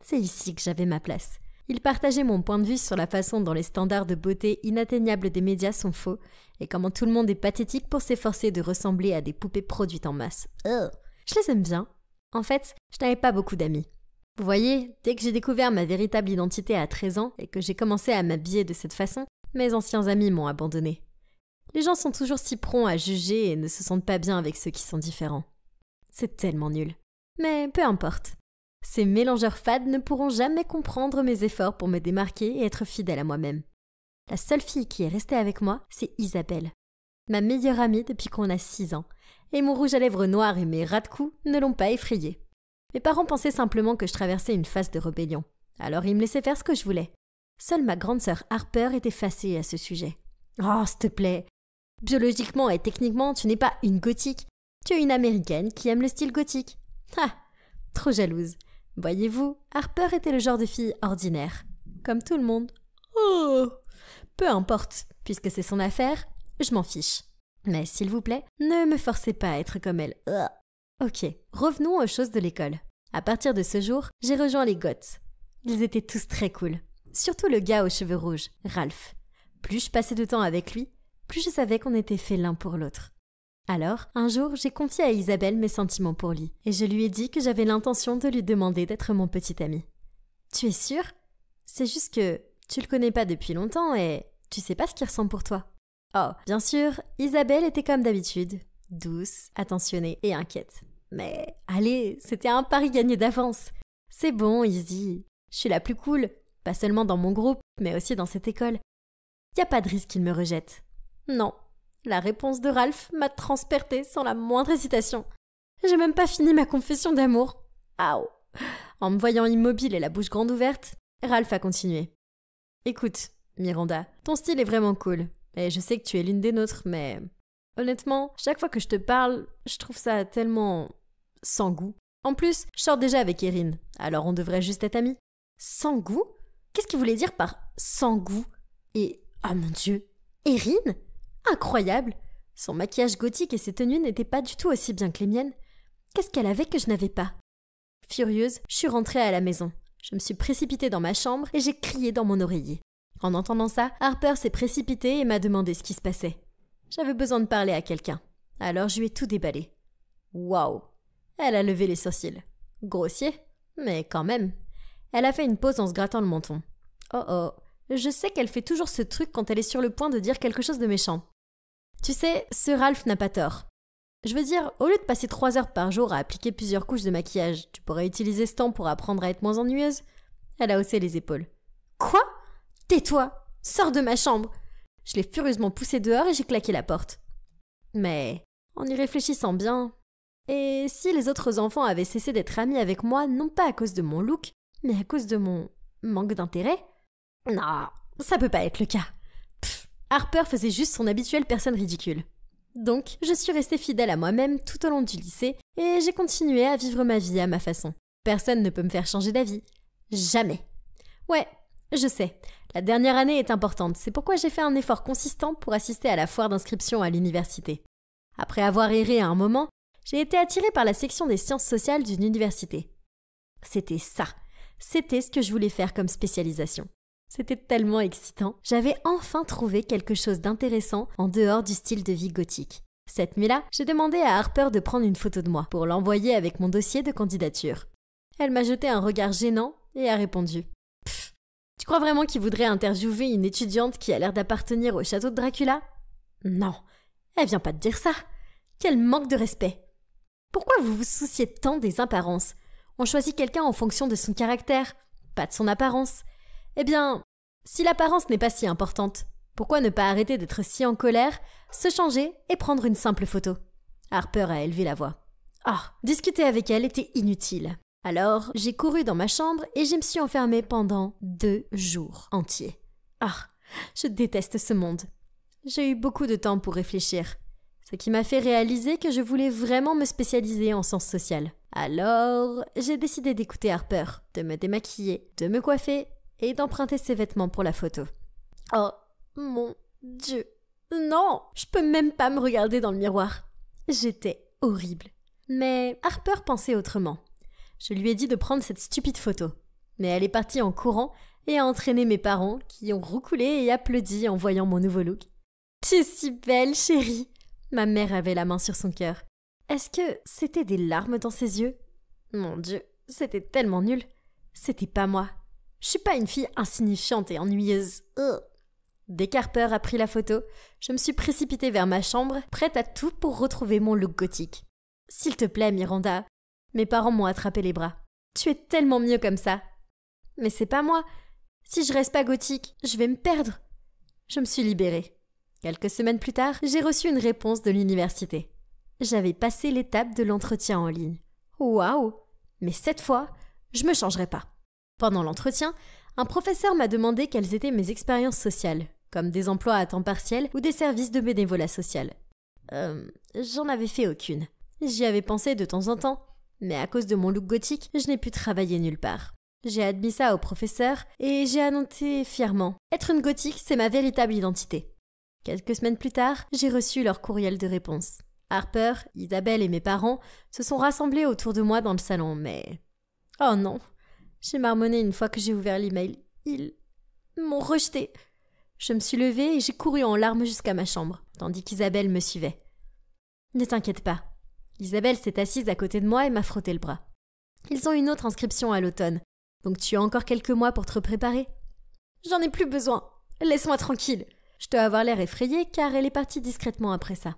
C'est ici que j'avais ma place. Il partageait mon point de vue sur la façon dont les standards de beauté inatteignables des médias sont faux et comment tout le monde est pathétique pour s'efforcer de ressembler à des poupées produites en masse je les aime bien. En fait, je n'avais pas beaucoup d'amis. Vous voyez, dès que j'ai découvert ma véritable identité à 13 ans et que j'ai commencé à m'habiller de cette façon, mes anciens amis m'ont abandonné. Les gens sont toujours si prompts à juger et ne se sentent pas bien avec ceux qui sont différents. C'est tellement nul. Mais peu importe. Ces mélangeurs fades ne pourront jamais comprendre mes efforts pour me démarquer et être fidèle à moi-même. La seule fille qui est restée avec moi, c'est Isabelle, ma meilleure amie depuis qu'on a 6 ans, et mon rouge à lèvres noir et mes rats de cou ne l'ont pas effrayé. Mes parents pensaient simplement que je traversais une phase de rébellion, alors ils me laissaient faire ce que je voulais. Seule ma grande sœur Harper était facée à ce sujet. Oh, s'il te plaît Biologiquement et techniquement, tu n'es pas une gothique, tu es une américaine qui aime le style gothique. Ah Trop jalouse. Voyez-vous, Harper était le genre de fille ordinaire. Comme tout le monde. Oh Peu importe, puisque c'est son affaire, je m'en fiche. Mais s'il vous plaît, ne me forcez pas à être comme elle. Ok, revenons aux choses de l'école. À partir de ce jour, j'ai rejoint les Goths. Ils étaient tous très cool. Surtout le gars aux cheveux rouges, Ralph. Plus je passais de temps avec lui, plus je savais qu'on était faits l'un pour l'autre. Alors, un jour, j'ai confié à Isabelle mes sentiments pour lui, et je lui ai dit que j'avais l'intention de lui demander d'être mon petit ami. Tu es sûre C'est juste que tu le connais pas depuis longtemps et tu sais pas ce qu'il ressent pour toi. Oh, bien sûr, Isabelle était comme d'habitude, douce, attentionnée et inquiète. Mais allez, c'était un pari gagné d'avance. C'est bon, Izzy. Je suis la plus cool, pas seulement dans mon groupe, mais aussi dans cette école. Y a pas de risque qu'il me rejette. Non. La réponse de Ralph m'a transpertée sans la moindre hésitation. J'ai même pas fini ma confession d'amour. ah En me voyant immobile et la bouche grande ouverte, Ralph a continué. Écoute, Miranda, ton style est vraiment cool je sais que tu es l'une des nôtres, mais honnêtement, chaque fois que je te parle, je trouve ça tellement sans goût. En plus, je sors déjà avec Erin, alors on devrait juste être amis. Sans goût Qu'est-ce qu'il voulait dire par sans goût Et ah mon dieu, Erin Incroyable Son maquillage gothique et ses tenues n'étaient pas du tout aussi bien que les miennes. Qu'est-ce qu'elle avait que je n'avais pas Furieuse, je suis rentrée à la maison. Je me suis précipitée dans ma chambre et j'ai crié dans mon oreiller. En entendant ça, Harper s'est précipité et m'a demandé ce qui se passait. J'avais besoin de parler à quelqu'un. Alors je lui ai tout déballé. Waouh Elle a levé les sourcils. Grossier, mais quand même. Elle a fait une pause en se grattant le menton. Oh oh, je sais qu'elle fait toujours ce truc quand elle est sur le point de dire quelque chose de méchant. Tu sais, ce Ralph n'a pas tort. Je veux dire, au lieu de passer trois heures par jour à appliquer plusieurs couches de maquillage, tu pourrais utiliser ce temps pour apprendre à être moins ennuyeuse. Elle a haussé les épaules. Quoi Tais-toi Sors de ma chambre Je l'ai furieusement poussé dehors et j'ai claqué la porte. Mais, en y réfléchissant bien, et si les autres enfants avaient cessé d'être amis avec moi, non pas à cause de mon look, mais à cause de mon manque d'intérêt Non, ça peut pas être le cas. Pff, Harper faisait juste son habituelle personne ridicule. Donc, je suis restée fidèle à moi-même tout au long du lycée et j'ai continué à vivre ma vie à ma façon. Personne ne peut me faire changer d'avis. Jamais. Ouais, je sais. La dernière année est importante, c'est pourquoi j'ai fait un effort consistant pour assister à la foire d'inscription à l'université. Après avoir erré à un moment, j'ai été attirée par la section des sciences sociales d'une université. C'était ça, c'était ce que je voulais faire comme spécialisation. C'était tellement excitant, j'avais enfin trouvé quelque chose d'intéressant en dehors du style de vie gothique. Cette nuit-là, j'ai demandé à Harper de prendre une photo de moi pour l'envoyer avec mon dossier de candidature. Elle m'a jeté un regard gênant et a répondu tu crois vraiment qu'il voudrait interviewer une étudiante qui a l'air d'appartenir au château de Dracula Non, elle vient pas de dire ça. Quel manque de respect. Pourquoi vous vous souciez tant des apparences On choisit quelqu'un en fonction de son caractère, pas de son apparence. Eh bien, si l'apparence n'est pas si importante, pourquoi ne pas arrêter d'être si en colère, se changer et prendre une simple photo Harper a élevé la voix. Ah, discuter avec elle était inutile. Alors, j'ai couru dans ma chambre et je me suis enfermée pendant deux jours entiers. Ah, je déteste ce monde. J'ai eu beaucoup de temps pour réfléchir, ce qui m'a fait réaliser que je voulais vraiment me spécialiser en sciences sociales. Alors, j'ai décidé d'écouter Harper, de me démaquiller, de me coiffer et d'emprunter ses vêtements pour la photo. Oh mon dieu. Non, je peux même pas me regarder dans le miroir. J'étais horrible. Mais Harper pensait autrement. Je lui ai dit de prendre cette stupide photo. Mais elle est partie en courant et a entraîné mes parents qui ont roucoulé et applaudi en voyant mon nouveau look. Tu es si belle, chérie Ma mère avait la main sur son cœur. Est-ce que c'était des larmes dans ses yeux Mon Dieu, c'était tellement nul. C'était pas moi. Je suis pas une fille insignifiante et ennuyeuse. Dès a pris la photo, je me suis précipitée vers ma chambre, prête à tout pour retrouver mon look gothique. S'il te plaît, Miranda, mes parents m'ont attrapé les bras. Tu es tellement mieux comme ça. Mais c'est pas moi. Si je reste pas gothique, je vais me perdre. Je me suis libérée. Quelques semaines plus tard, j'ai reçu une réponse de l'université. J'avais passé l'étape de l'entretien en ligne. Waouh Mais cette fois, je me changerai pas. Pendant l'entretien, un professeur m'a demandé quelles étaient mes expériences sociales, comme des emplois à temps partiel ou des services de bénévolat social. Euh, j'en avais fait aucune. J'y avais pensé de temps en temps, mais à cause de mon look gothique, je n'ai pu travailler nulle part. J'ai admis ça au professeur et j'ai annoncé fièrement Être une gothique, c'est ma véritable identité. Quelques semaines plus tard, j'ai reçu leur courriel de réponse. Harper, Isabelle et mes parents se sont rassemblés autour de moi dans le salon, mais. Oh non J'ai marmonné une fois que j'ai ouvert l'email. Ils m'ont rejeté. Je me suis levée et j'ai couru en larmes jusqu'à ma chambre, tandis qu'Isabelle me suivait. Ne t'inquiète pas, Isabelle s'est assise à côté de moi et m'a frotté le bras. Ils ont une autre inscription à l'automne, donc tu as encore quelques mois pour te préparer. J'en ai plus besoin. Laisse-moi tranquille. Je dois avoir l'air effrayée car elle est partie discrètement après ça.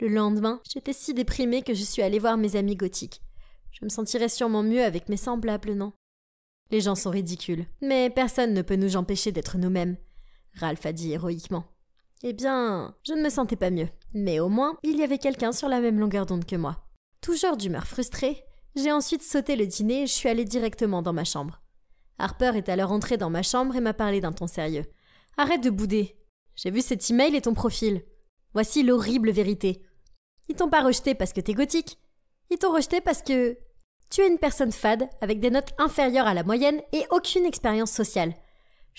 Le lendemain, j'étais si déprimée que je suis allée voir mes amis gothiques. Je me sentirais sûrement mieux avec mes semblables, non Les gens sont ridicules, mais personne ne peut nous empêcher d'être nous-mêmes. Ralph a dit héroïquement. Eh bien, je ne me sentais pas mieux. Mais au moins, il y avait quelqu'un sur la même longueur d'onde que moi. Toujours d'humeur frustrée, j'ai ensuite sauté le dîner et je suis allée directement dans ma chambre. Harper est alors entré dans ma chambre et m'a parlé d'un ton sérieux. Arrête de bouder. J'ai vu cet email et ton profil. Voici l'horrible vérité. Ils t'ont pas rejeté parce que t'es gothique. Ils t'ont rejeté parce que tu es une personne fade, avec des notes inférieures à la moyenne et aucune expérience sociale.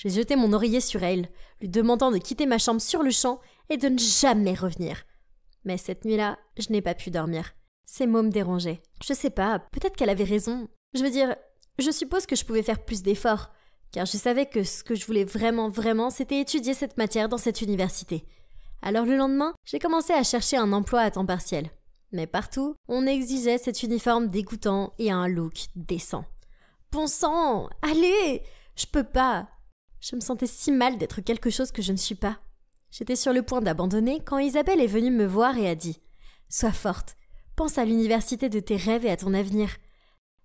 J'ai jeté mon oreiller sur elle, lui demandant de quitter ma chambre sur le champ et de ne jamais revenir. Mais cette nuit-là, je n'ai pas pu dormir. Ces mots me dérangeaient. Je sais pas, peut-être qu'elle avait raison. Je veux dire, je suppose que je pouvais faire plus d'efforts, car je savais que ce que je voulais vraiment, vraiment, c'était étudier cette matière dans cette université. Alors le lendemain, j'ai commencé à chercher un emploi à temps partiel. Mais partout, on exigeait cet uniforme dégoûtant et un look décent. Bon sang Allez Je peux pas je me sentais si mal d'être quelque chose que je ne suis pas. J'étais sur le point d'abandonner quand Isabelle est venue me voir et a dit Sois forte, pense à l'université de tes rêves et à ton avenir.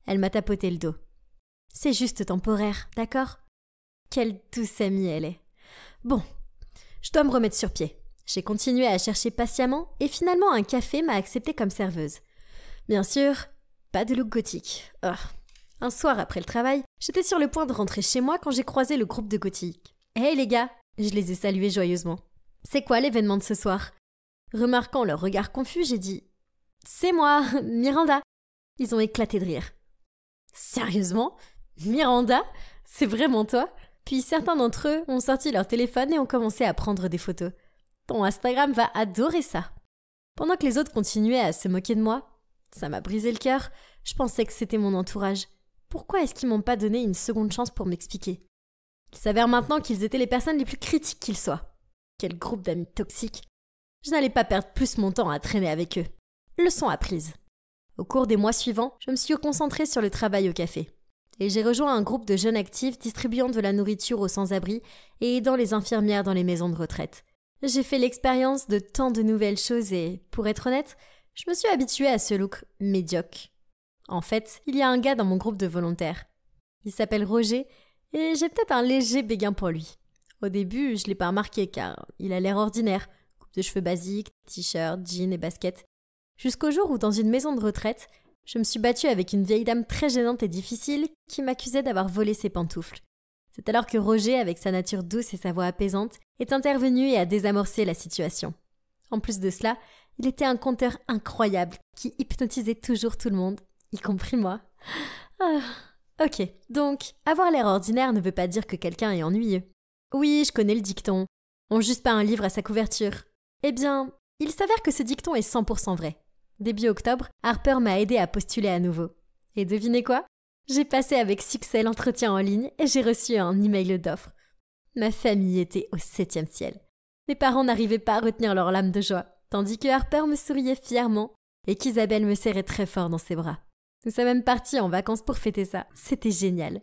Elle m'a tapoté le dos. C'est juste temporaire, d'accord Quelle douce amie elle est. Bon, je dois me remettre sur pied. J'ai continué à chercher patiemment et finalement un café m'a accepté comme serveuse. Bien sûr, pas de look gothique. Oh, un soir après le travail, J'étais sur le point de rentrer chez moi quand j'ai croisé le groupe de gothiques. Eh, « hey, les gars Je les ai salués joyeusement. C'est quoi l'événement de ce soir Remarquant leur regard confus, j'ai dit C'est moi, Miranda Ils ont éclaté de rire. Sérieusement Miranda C'est vraiment toi Puis certains d'entre eux ont sorti leur téléphone et ont commencé à prendre des photos. Ton Instagram va adorer ça pendant que les autres continuaient à se moquer de moi, ça m'a brisé le cœur, je pensais que c'était mon entourage pourquoi est-ce qu'ils m'ont pas donné une seconde chance pour m'expliquer Il s'avère maintenant qu'ils étaient les personnes les plus critiques qu'ils soient. Quel groupe d'amis toxiques Je n'allais pas perdre plus mon temps à traîner avec eux. Leçon apprise. Au cours des mois suivants, je me suis concentrée sur le travail au café. Et j'ai rejoint un groupe de jeunes actifs distribuant de la nourriture aux sans-abri et aidant les infirmières dans les maisons de retraite. J'ai fait l'expérience de tant de nouvelles choses et, pour être honnête, je me suis habituée à ce look médiocre. En fait, il y a un gars dans mon groupe de volontaires. Il s'appelle Roger et j'ai peut-être un léger béguin pour lui. Au début, je l'ai pas remarqué car il a l'air ordinaire, coupe de cheveux basique, t-shirt, jean et basket. Jusqu'au jour où dans une maison de retraite, je me suis battue avec une vieille dame très gênante et difficile qui m'accusait d'avoir volé ses pantoufles. C'est alors que Roger, avec sa nature douce et sa voix apaisante, est intervenu et a désamorcé la situation. En plus de cela, il était un conteur incroyable qui hypnotisait toujours tout le monde y compris moi. Ah, ok, donc avoir l'air ordinaire ne veut pas dire que quelqu'un est ennuyeux. Oui, je connais le dicton. On juge pas un livre à sa couverture. Eh bien, il s'avère que ce dicton est 100% vrai. Début octobre, Harper m'a aidé à postuler à nouveau. Et devinez quoi J'ai passé avec succès l'entretien en ligne et j'ai reçu un email d'offre. Ma famille était au septième ciel. Mes parents n'arrivaient pas à retenir leur lame de joie, tandis que Harper me souriait fièrement et qu'Isabelle me serrait très fort dans ses bras. Nous sommes même partis en vacances pour fêter ça. C'était génial.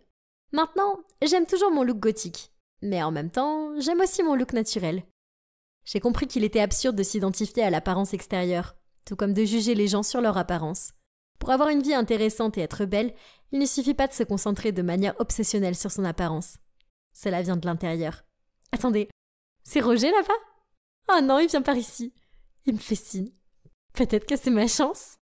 Maintenant, j'aime toujours mon look gothique. Mais en même temps, j'aime aussi mon look naturel. J'ai compris qu'il était absurde de s'identifier à l'apparence extérieure, tout comme de juger les gens sur leur apparence. Pour avoir une vie intéressante et être belle, il ne suffit pas de se concentrer de manière obsessionnelle sur son apparence. Cela vient de l'intérieur. Attendez, c'est Roger là-bas Ah oh non, il vient par ici. Il me fait signe. Peut-être que c'est ma chance.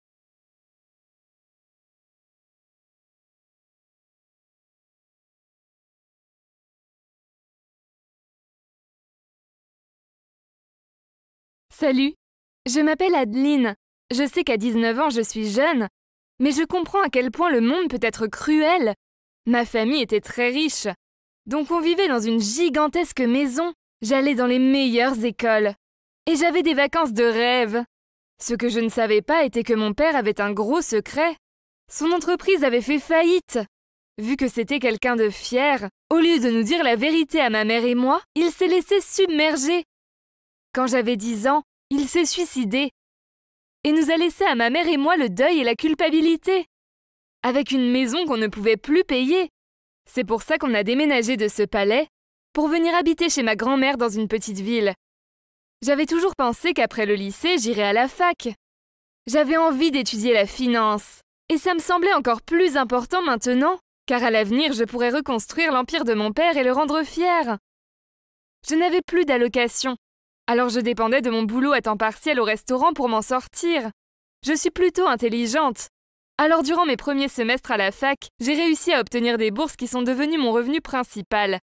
Salut, je m'appelle Adeline. Je sais qu'à 19 ans, je suis jeune, mais je comprends à quel point le monde peut être cruel. Ma famille était très riche, donc on vivait dans une gigantesque maison, j'allais dans les meilleures écoles, et j'avais des vacances de rêve. Ce que je ne savais pas était que mon père avait un gros secret. Son entreprise avait fait faillite. Vu que c'était quelqu'un de fier, au lieu de nous dire la vérité à ma mère et moi, il s'est laissé submerger quand j'avais 10 ans, il s'est suicidé et nous a laissé à ma mère et moi le deuil et la culpabilité. Avec une maison qu'on ne pouvait plus payer. C'est pour ça qu'on a déménagé de ce palais pour venir habiter chez ma grand-mère dans une petite ville. J'avais toujours pensé qu'après le lycée, j'irais à la fac. J'avais envie d'étudier la finance. Et ça me semblait encore plus important maintenant, car à l'avenir, je pourrais reconstruire l'empire de mon père et le rendre fier. Je n'avais plus d'allocation, alors je dépendais de mon boulot à temps partiel au restaurant pour m'en sortir. Je suis plutôt intelligente. Alors durant mes premiers semestres à la fac, j'ai réussi à obtenir des bourses qui sont devenues mon revenu principal.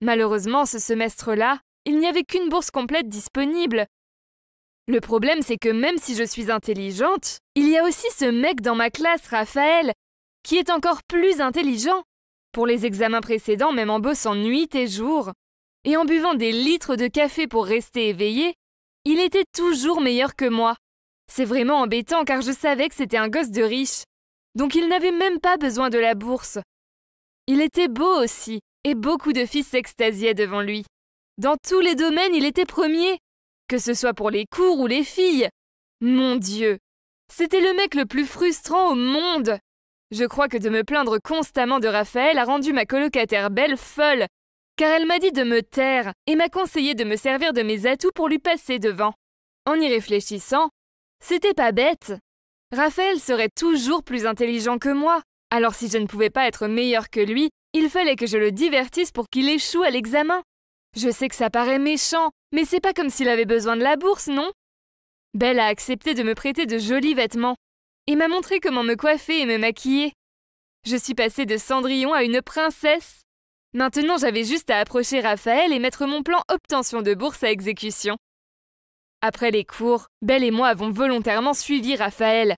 Malheureusement, ce semestre-là, il n'y avait qu'une bourse complète disponible. Le problème, c'est que même si je suis intelligente, il y a aussi ce mec dans ma classe, Raphaël, qui est encore plus intelligent. Pour les examens précédents, même en bossant nuit et jour, et en buvant des litres de café pour rester éveillé, il était toujours meilleur que moi. C'est vraiment embêtant car je savais que c'était un gosse de riche. Donc il n'avait même pas besoin de la bourse. Il était beau aussi, et beaucoup de filles s'extasiaient devant lui. Dans tous les domaines, il était premier, que ce soit pour les cours ou les filles. Mon Dieu, c'était le mec le plus frustrant au monde. Je crois que de me plaindre constamment de Raphaël a rendu ma colocataire belle folle, car elle m'a dit de me taire et m'a conseillé de me servir de mes atouts pour lui passer devant. En y réfléchissant, c'était pas bête. Raphaël serait toujours plus intelligent que moi, alors si je ne pouvais pas être meilleur que lui, il fallait que je le divertisse pour qu'il échoue à l'examen. Je sais que ça paraît méchant, mais c'est pas comme s'il avait besoin de la bourse, non Belle a accepté de me prêter de jolis vêtements et m'a montré comment me coiffer et me maquiller. Je suis passée de Cendrillon à une princesse Maintenant, j'avais juste à approcher Raphaël et mettre mon plan obtention de bourse à exécution. Après les cours, Belle et moi avons volontairement suivi Raphaël.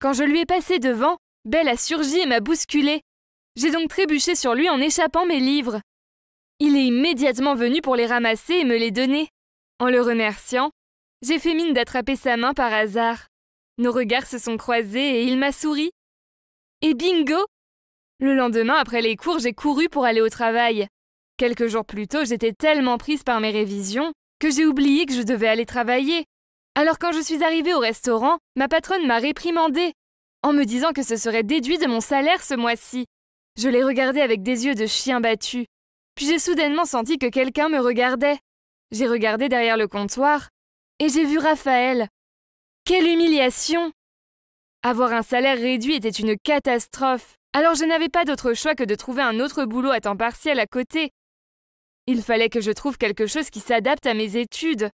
Quand je lui ai passé devant, Belle a surgi et m'a bousculé. J'ai donc trébuché sur lui en échappant mes livres. Il est immédiatement venu pour les ramasser et me les donner. En le remerciant, j'ai fait mine d'attraper sa main par hasard. Nos regards se sont croisés et il m'a souri. Et bingo le lendemain, après les cours, j'ai couru pour aller au travail. Quelques jours plus tôt, j'étais tellement prise par mes révisions que j'ai oublié que je devais aller travailler. Alors quand je suis arrivée au restaurant, ma patronne m'a réprimandée en me disant que ce serait déduit de mon salaire ce mois-ci. Je l'ai regardée avec des yeux de chien battu. Puis j'ai soudainement senti que quelqu'un me regardait. J'ai regardé derrière le comptoir et j'ai vu Raphaël. Quelle humiliation Avoir un salaire réduit était une catastrophe. Alors je n'avais pas d'autre choix que de trouver un autre boulot à temps partiel à côté. Il fallait que je trouve quelque chose qui s'adapte à mes études.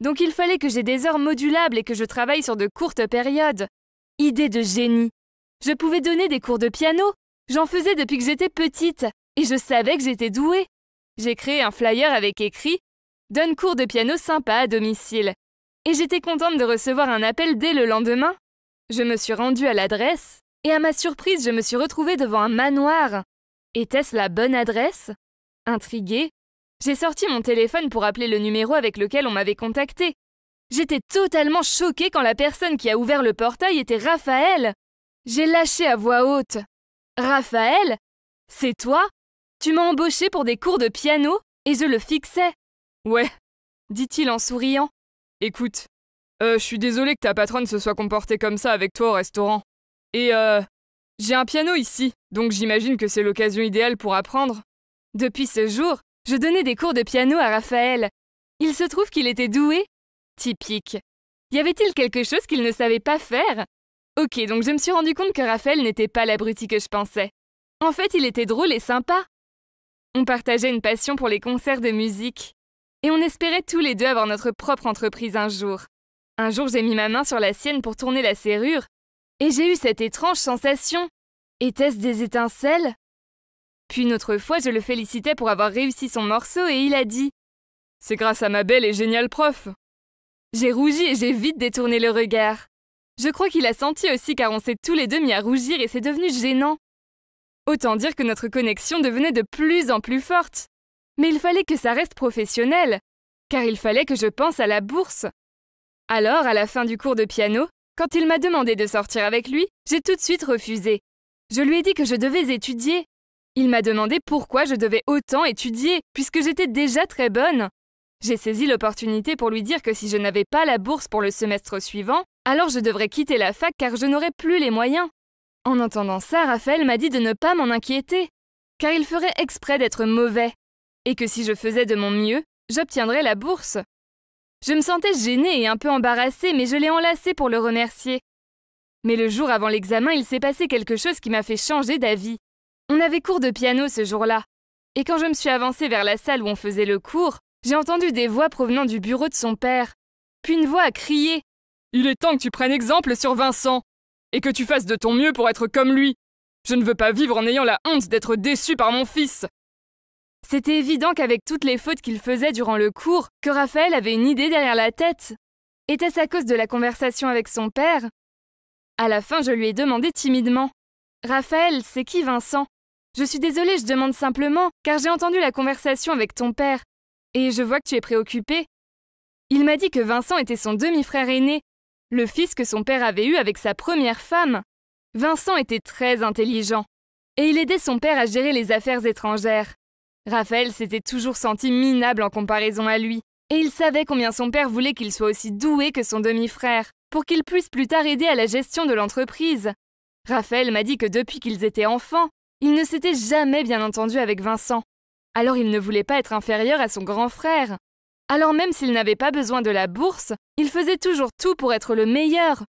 Donc il fallait que j'ai des heures modulables et que je travaille sur de courtes périodes. Idée de génie. Je pouvais donner des cours de piano. J'en faisais depuis que j'étais petite. Et je savais que j'étais douée. J'ai créé un flyer avec écrit Donne cours de piano sympa à domicile. Et j'étais contente de recevoir un appel dès le lendemain. Je me suis rendue à l'adresse et à ma surprise, je me suis retrouvée devant un manoir. Était-ce la bonne adresse Intriguée, j'ai sorti mon téléphone pour appeler le numéro avec lequel on m'avait contacté. J'étais totalement choquée quand la personne qui a ouvert le portail était Raphaël. J'ai lâché à voix haute. Raphaël C'est toi Tu m'as embauché pour des cours de piano et je le fixais. Ouais, dit-il en souriant. Écoute, euh, je suis désolé que ta patronne se soit comportée comme ça avec toi au restaurant. Et euh, j'ai un piano ici, donc j'imagine que c'est l'occasion idéale pour apprendre. Depuis ce jour, je donnais des cours de piano à Raphaël. Il se trouve qu'il était doué. Typique. Y avait-il quelque chose qu'il ne savait pas faire Ok, donc je me suis rendu compte que Raphaël n'était pas l'abruti que je pensais. En fait, il était drôle et sympa. On partageait une passion pour les concerts de musique. Et on espérait tous les deux avoir notre propre entreprise un jour. Un jour, j'ai mis ma main sur la sienne pour tourner la serrure, et j'ai eu cette étrange sensation. Était-ce des étincelles Puis une autre fois, je le félicitais pour avoir réussi son morceau et il a dit ⁇ C'est grâce à ma belle et géniale prof !⁇ J'ai rougi et j'ai vite détourné le regard. Je crois qu'il a senti aussi car on s'est tous les deux mis à rougir et c'est devenu gênant. Autant dire que notre connexion devenait de plus en plus forte. Mais il fallait que ça reste professionnel, car il fallait que je pense à la bourse. Alors, à la fin du cours de piano, quand il m'a demandé de sortir avec lui, j'ai tout de suite refusé. Je lui ai dit que je devais étudier. Il m'a demandé pourquoi je devais autant étudier, puisque j'étais déjà très bonne. J'ai saisi l'opportunité pour lui dire que si je n'avais pas la bourse pour le semestre suivant, alors je devrais quitter la fac car je n'aurais plus les moyens. En entendant ça, Raphaël m'a dit de ne pas m'en inquiéter, car il ferait exprès d'être mauvais, et que si je faisais de mon mieux, j'obtiendrais la bourse. Je me sentais gênée et un peu embarrassée, mais je l'ai enlacé pour le remercier. Mais le jour avant l'examen, il s'est passé quelque chose qui m'a fait changer d'avis. On avait cours de piano ce jour-là. Et quand je me suis avancée vers la salle où on faisait le cours, j'ai entendu des voix provenant du bureau de son père. Puis une voix a crié Il est temps que tu prennes exemple sur Vincent et que tu fasses de ton mieux pour être comme lui. Je ne veux pas vivre en ayant la honte d'être déçu par mon fils. C'était évident qu'avec toutes les fautes qu'il faisait durant le cours, que Raphaël avait une idée derrière la tête. Était-ce à cause de la conversation avec son père À la fin, je lui ai demandé timidement Raphaël, c'est qui Vincent Je suis désolée, je demande simplement, car j'ai entendu la conversation avec ton père, et je vois que tu es préoccupé. Il m'a dit que Vincent était son demi-frère aîné, le fils que son père avait eu avec sa première femme. Vincent était très intelligent, et il aidait son père à gérer les affaires étrangères. Raphaël s'était toujours senti minable en comparaison à lui, et il savait combien son père voulait qu'il soit aussi doué que son demi-frère, pour qu'il puisse plus tard aider à la gestion de l'entreprise. Raphaël m'a dit que depuis qu'ils étaient enfants, il ne s'était jamais bien entendu avec Vincent. Alors il ne voulait pas être inférieur à son grand frère. Alors même s'il n'avait pas besoin de la bourse, il faisait toujours tout pour être le meilleur.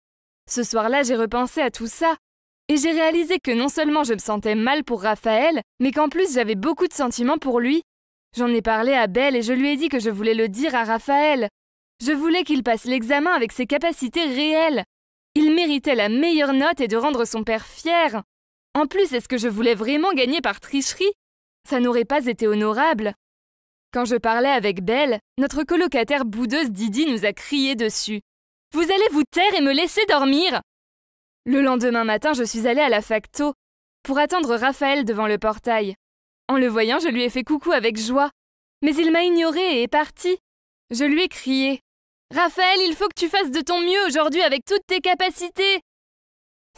Ce soir-là, j'ai repensé à tout ça, et j'ai réalisé que non seulement je me sentais mal pour Raphaël, mais qu'en plus j'avais beaucoup de sentiments pour lui. J'en ai parlé à Belle et je lui ai dit que je voulais le dire à Raphaël. Je voulais qu'il passe l'examen avec ses capacités réelles. Il méritait la meilleure note et de rendre son père fier. En plus, est-ce que je voulais vraiment gagner par tricherie Ça n'aurait pas été honorable. Quand je parlais avec Belle, notre colocataire boudeuse Didi nous a crié dessus. Vous allez vous taire et me laisser dormir le lendemain matin, je suis allée à la facto pour attendre Raphaël devant le portail. En le voyant, je lui ai fait coucou avec joie. Mais il m'a ignoré et est parti. Je lui ai crié. Raphaël, il faut que tu fasses de ton mieux aujourd'hui avec toutes tes capacités.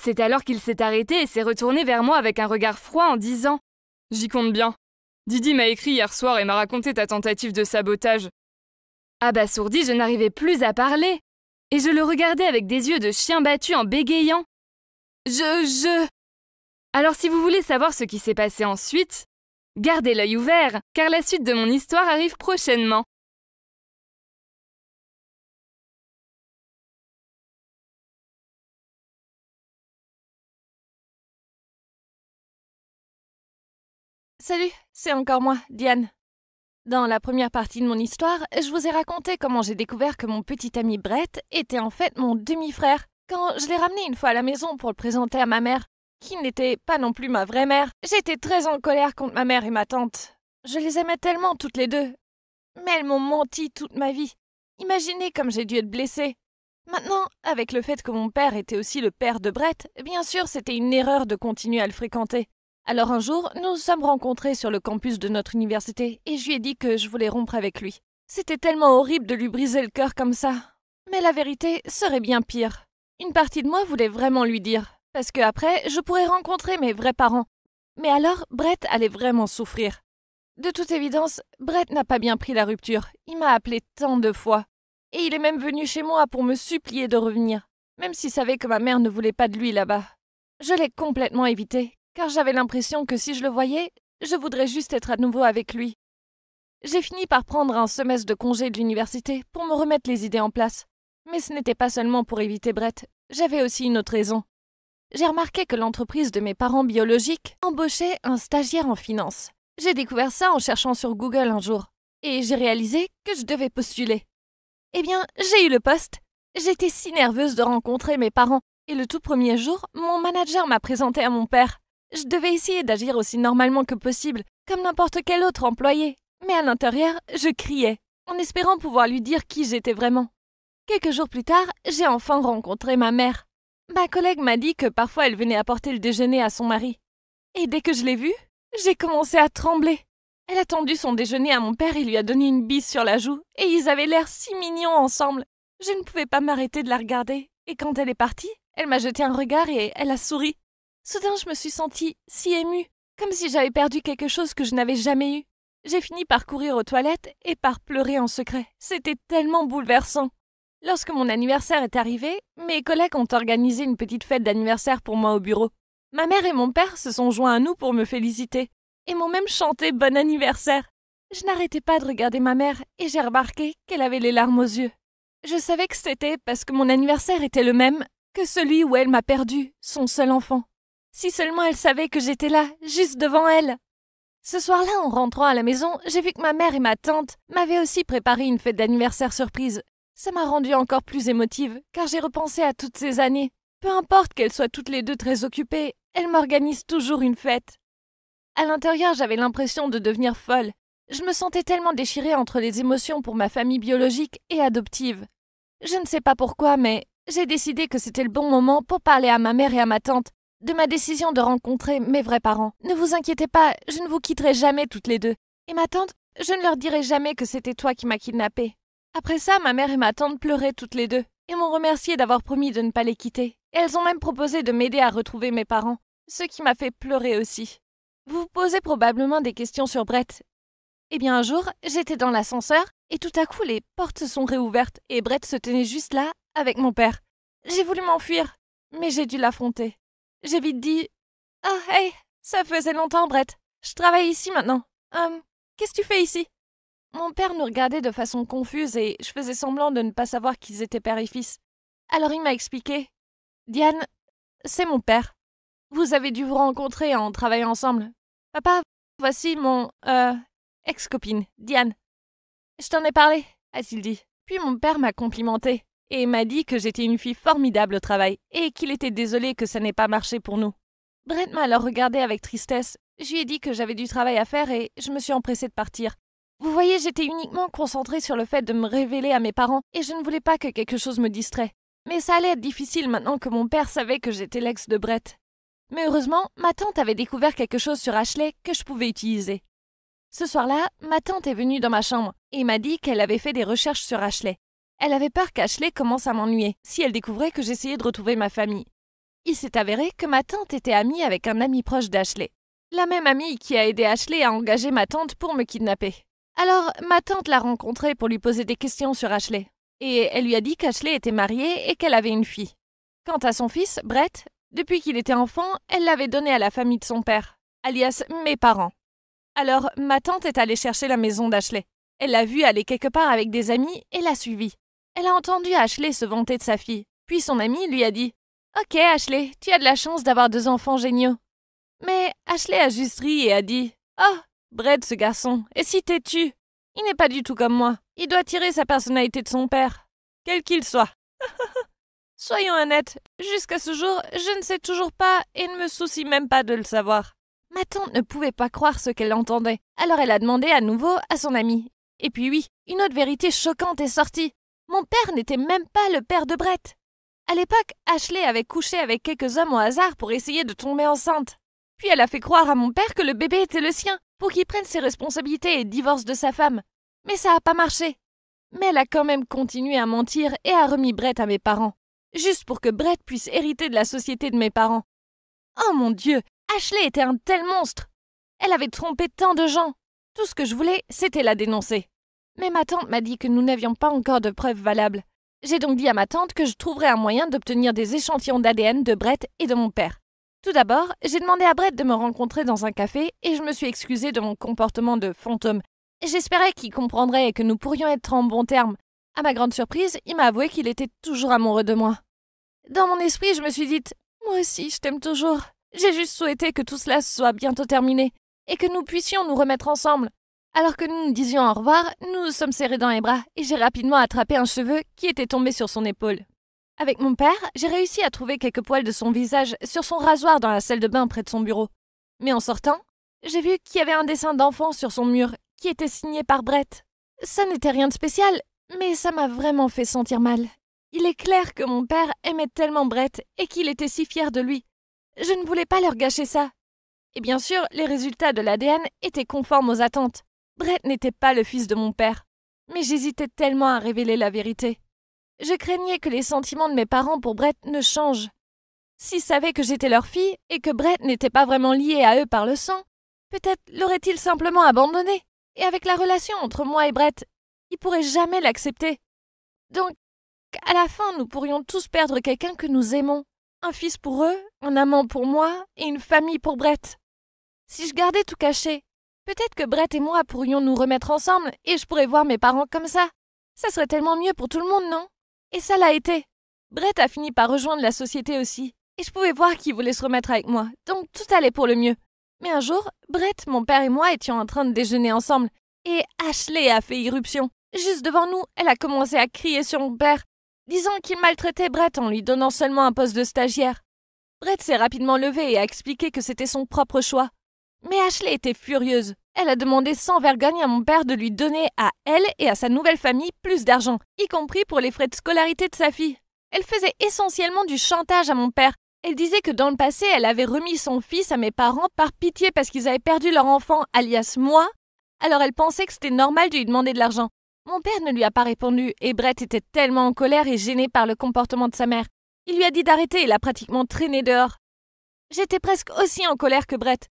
C'est alors qu'il s'est arrêté et s'est retourné vers moi avec un regard froid en disant ⁇ J'y compte bien. Didi m'a écrit hier soir et m'a raconté ta tentative de sabotage. ⁇ Abasourdi, je n'arrivais plus à parler. Et je le regardais avec des yeux de chien battu en bégayant. Je, je... Alors si vous voulez savoir ce qui s'est passé ensuite, gardez l'œil ouvert, car la suite de mon histoire arrive prochainement. Salut, c'est encore moi, Diane. Dans la première partie de mon histoire, je vous ai raconté comment j'ai découvert que mon petit ami Brett était en fait mon demi-frère. Quand je l'ai ramené une fois à la maison pour le présenter à ma mère, qui n'était pas non plus ma vraie mère, j'étais très en colère contre ma mère et ma tante. Je les aimais tellement toutes les deux. Mais elles m'ont menti toute ma vie. Imaginez comme j'ai dû être blessée. Maintenant, avec le fait que mon père était aussi le père de Brett, bien sûr c'était une erreur de continuer à le fréquenter. Alors un jour, nous nous sommes rencontrés sur le campus de notre université et je lui ai dit que je voulais rompre avec lui. C'était tellement horrible de lui briser le cœur comme ça. Mais la vérité serait bien pire. Une partie de moi voulait vraiment lui dire, parce que après, je pourrais rencontrer mes vrais parents. Mais alors, Brett allait vraiment souffrir. De toute évidence, Brett n'a pas bien pris la rupture. Il m'a appelé tant de fois. Et il est même venu chez moi pour me supplier de revenir, même s'il savait que ma mère ne voulait pas de lui là-bas. Je l'ai complètement évité, car j'avais l'impression que si je le voyais, je voudrais juste être à nouveau avec lui. J'ai fini par prendre un semestre de congé de l'université pour me remettre les idées en place. Mais ce n'était pas seulement pour éviter Brett, j'avais aussi une autre raison. J'ai remarqué que l'entreprise de mes parents biologiques embauchait un stagiaire en finance. J'ai découvert ça en cherchant sur Google un jour, et j'ai réalisé que je devais postuler. Eh bien, j'ai eu le poste. J'étais si nerveuse de rencontrer mes parents, et le tout premier jour, mon manager m'a présenté à mon père. Je devais essayer d'agir aussi normalement que possible, comme n'importe quel autre employé, mais à l'intérieur, je criais, en espérant pouvoir lui dire qui j'étais vraiment. Quelques jours plus tard, j'ai enfin rencontré ma mère. Ma collègue m'a dit que parfois elle venait apporter le déjeuner à son mari. Et dès que je l'ai vue, j'ai commencé à trembler. Elle a tendu son déjeuner à mon père et lui a donné une bise sur la joue, et ils avaient l'air si mignons ensemble. Je ne pouvais pas m'arrêter de la regarder, et quand elle est partie, elle m'a jeté un regard et elle a souri. Soudain, je me suis sentie si émue, comme si j'avais perdu quelque chose que je n'avais jamais eu. J'ai fini par courir aux toilettes et par pleurer en secret. C'était tellement bouleversant. Lorsque mon anniversaire est arrivé, mes collègues ont organisé une petite fête d'anniversaire pour moi au bureau. Ma mère et mon père se sont joints à nous pour me féliciter et m'ont même chanté bon anniversaire. Je n'arrêtais pas de regarder ma mère et j'ai remarqué qu'elle avait les larmes aux yeux. Je savais que c'était parce que mon anniversaire était le même que celui où elle m'a perdu, son seul enfant. Si seulement elle savait que j'étais là, juste devant elle. Ce soir-là, en rentrant à la maison, j'ai vu que ma mère et ma tante m'avaient aussi préparé une fête d'anniversaire surprise ça m'a rendue encore plus émotive, car j'ai repensé à toutes ces années. Peu importe qu'elles soient toutes les deux très occupées, elles m'organisent toujours une fête. À l'intérieur, j'avais l'impression de devenir folle. Je me sentais tellement déchirée entre les émotions pour ma famille biologique et adoptive. Je ne sais pas pourquoi, mais j'ai décidé que c'était le bon moment pour parler à ma mère et à ma tante de ma décision de rencontrer mes vrais parents. Ne vous inquiétez pas, je ne vous quitterai jamais toutes les deux. Et ma tante, je ne leur dirai jamais que c'était toi qui m'as kidnappée. Après ça, ma mère et ma tante pleuraient toutes les deux et m'ont remercié d'avoir promis de ne pas les quitter. Elles ont même proposé de m'aider à retrouver mes parents, ce qui m'a fait pleurer aussi. Vous vous posez probablement des questions sur Brett. Eh bien, un jour, j'étais dans l'ascenseur et tout à coup, les portes se sont réouvertes et Brett se tenait juste là avec mon père. J'ai voulu m'enfuir, mais j'ai dû l'affronter. J'ai vite dit Ah, hey, ça faisait longtemps, Brett. Je travaille ici maintenant. Hum, qu'est-ce que tu fais ici mon père nous regardait de façon confuse et je faisais semblant de ne pas savoir qu'ils étaient père et fils. Alors il m'a expliqué. Diane, c'est mon père. Vous avez dû vous rencontrer en travaillant ensemble. Papa, voici mon euh, ex-copine, Diane. Je t'en ai parlé, a-t-il dit. Puis mon père m'a complimenté et m'a dit que j'étais une fille formidable au travail et qu'il était désolé que ça n'ait pas marché pour nous. Brett m'a alors regardé avec tristesse. Je lui ai dit que j'avais du travail à faire et je me suis empressée de partir. Vous voyez, j'étais uniquement concentrée sur le fait de me révéler à mes parents, et je ne voulais pas que quelque chose me distrait. Mais ça allait être difficile maintenant que mon père savait que j'étais l'ex de Brett. Mais heureusement, ma tante avait découvert quelque chose sur Ashley que je pouvais utiliser. Ce soir-là, ma tante est venue dans ma chambre et m'a dit qu'elle avait fait des recherches sur Ashley. Elle avait peur qu'Ashley commence à m'ennuyer si elle découvrait que j'essayais de retrouver ma famille. Il s'est avéré que ma tante était amie avec un ami proche d'Ashley. La même amie qui a aidé Ashley à engager ma tante pour me kidnapper. Alors, ma tante l'a rencontrée pour lui poser des questions sur Ashley. Et elle lui a dit qu'Ashley était mariée et qu'elle avait une fille. Quant à son fils, Brett, depuis qu'il était enfant, elle l'avait donné à la famille de son père, alias mes parents. Alors, ma tante est allée chercher la maison d'Ashley. Elle l'a vu aller quelque part avec des amis et l'a suivie. Elle a entendu Ashley se vanter de sa fille. Puis son ami lui a dit Ok, Ashley, tu as de la chance d'avoir deux enfants géniaux. Mais Ashley a juste ri et a dit Oh, « Brett, ce garçon, est si têtu. Il n'est pas du tout comme moi. Il doit tirer sa personnalité de son père, quel qu'il soit. Soyons honnêtes, jusqu'à ce jour, je ne sais toujours pas et ne me soucie même pas de le savoir. Ma tante ne pouvait pas croire ce qu'elle entendait, alors elle a demandé à nouveau à son amie. Et puis oui, une autre vérité choquante est sortie. Mon père n'était même pas le père de Brett. À l'époque, Ashley avait couché avec quelques hommes au hasard pour essayer de tomber enceinte. Puis elle a fait croire à mon père que le bébé était le sien, pour qu'il prenne ses responsabilités et divorce de sa femme. Mais ça n'a pas marché. Mais elle a quand même continué à mentir et a remis Brett à mes parents, juste pour que Brett puisse hériter de la société de mes parents. Oh mon Dieu, Ashley était un tel monstre. Elle avait trompé tant de gens. Tout ce que je voulais, c'était la dénoncer. Mais ma tante m'a dit que nous n'avions pas encore de preuves valables. J'ai donc dit à ma tante que je trouverais un moyen d'obtenir des échantillons d'ADN de Brett et de mon père. Tout d'abord, j'ai demandé à Brett de me rencontrer dans un café et je me suis excusée de mon comportement de fantôme. J'espérais qu'il comprendrait et que nous pourrions être en bons termes. À ma grande surprise, il m'a avoué qu'il était toujours amoureux de moi. Dans mon esprit, je me suis dit Moi aussi, je t'aime toujours. J'ai juste souhaité que tout cela soit bientôt terminé et que nous puissions nous remettre ensemble. Alors que nous nous disions au revoir, nous nous sommes serrés dans les bras et j'ai rapidement attrapé un cheveu qui était tombé sur son épaule. Avec mon père, j'ai réussi à trouver quelques poils de son visage sur son rasoir dans la salle de bain près de son bureau. Mais en sortant, j'ai vu qu'il y avait un dessin d'enfant sur son mur qui était signé par Brett. Ça n'était rien de spécial, mais ça m'a vraiment fait sentir mal. Il est clair que mon père aimait tellement Brett et qu'il était si fier de lui. Je ne voulais pas leur gâcher ça. Et bien sûr, les résultats de l'ADN étaient conformes aux attentes. Brett n'était pas le fils de mon père. Mais j'hésitais tellement à révéler la vérité. Je craignais que les sentiments de mes parents pour Brett ne changent. S'ils savaient que j'étais leur fille et que Brett n'était pas vraiment lié à eux par le sang, peut-être l'auraient-ils simplement abandonné. Et avec la relation entre moi et Brett, ils pourraient jamais l'accepter. Donc, à la fin, nous pourrions tous perdre quelqu'un que nous aimons. Un fils pour eux, un amant pour moi et une famille pour Brett. Si je gardais tout caché, peut-être que Brett et moi pourrions nous remettre ensemble et je pourrais voir mes parents comme ça. Ça serait tellement mieux pour tout le monde, non et ça l'a été. Brett a fini par rejoindre la société aussi, et je pouvais voir qu'il voulait se remettre avec moi, donc tout allait pour le mieux. Mais un jour, Brett, mon père et moi étions en train de déjeuner ensemble, et Ashley a fait irruption. Juste devant nous, elle a commencé à crier sur mon père, disant qu'il maltraitait Brett en lui donnant seulement un poste de stagiaire. Brett s'est rapidement levé et a expliqué que c'était son propre choix. Mais Ashley était furieuse. Elle a demandé sans vergogne à mon père de lui donner à elle et à sa nouvelle famille plus d'argent, y compris pour les frais de scolarité de sa fille. Elle faisait essentiellement du chantage à mon père. Elle disait que dans le passé, elle avait remis son fils à mes parents par pitié parce qu'ils avaient perdu leur enfant, alias moi, alors elle pensait que c'était normal de lui demander de l'argent. Mon père ne lui a pas répondu et Brett était tellement en colère et gêné par le comportement de sa mère. Il lui a dit d'arrêter et l'a pratiquement traîné dehors. J'étais presque aussi en colère que Brett.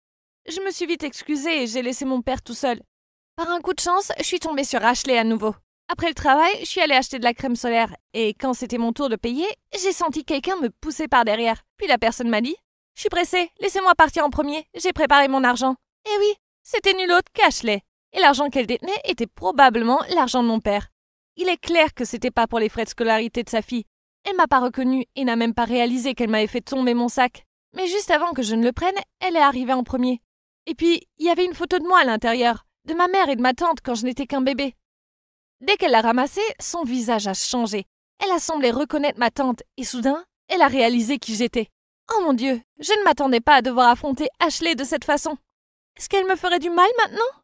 Je me suis vite excusée et j'ai laissé mon père tout seul. Par un coup de chance, je suis tombée sur Ashley à nouveau. Après le travail, je suis allée acheter de la crème solaire et quand c'était mon tour de payer, j'ai senti quelqu'un me pousser par derrière. Puis la personne m'a dit Je suis pressée, laissez-moi partir en premier, j'ai préparé mon argent. Eh oui, c'était nul autre qu'Ashley. Et l'argent qu'elle détenait était probablement l'argent de mon père. Il est clair que c'était pas pour les frais de scolarité de sa fille. Elle m'a pas reconnue et n'a même pas réalisé qu'elle m'avait fait tomber mon sac. Mais juste avant que je ne le prenne, elle est arrivée en premier. Et puis, il y avait une photo de moi à l'intérieur, de ma mère et de ma tante quand je n'étais qu'un bébé. Dès qu'elle l'a ramassée, son visage a changé. Elle a semblé reconnaître ma tante et soudain, elle a réalisé qui j'étais. Oh mon Dieu, je ne m'attendais pas à devoir affronter Ashley de cette façon. Est-ce qu'elle me ferait du mal maintenant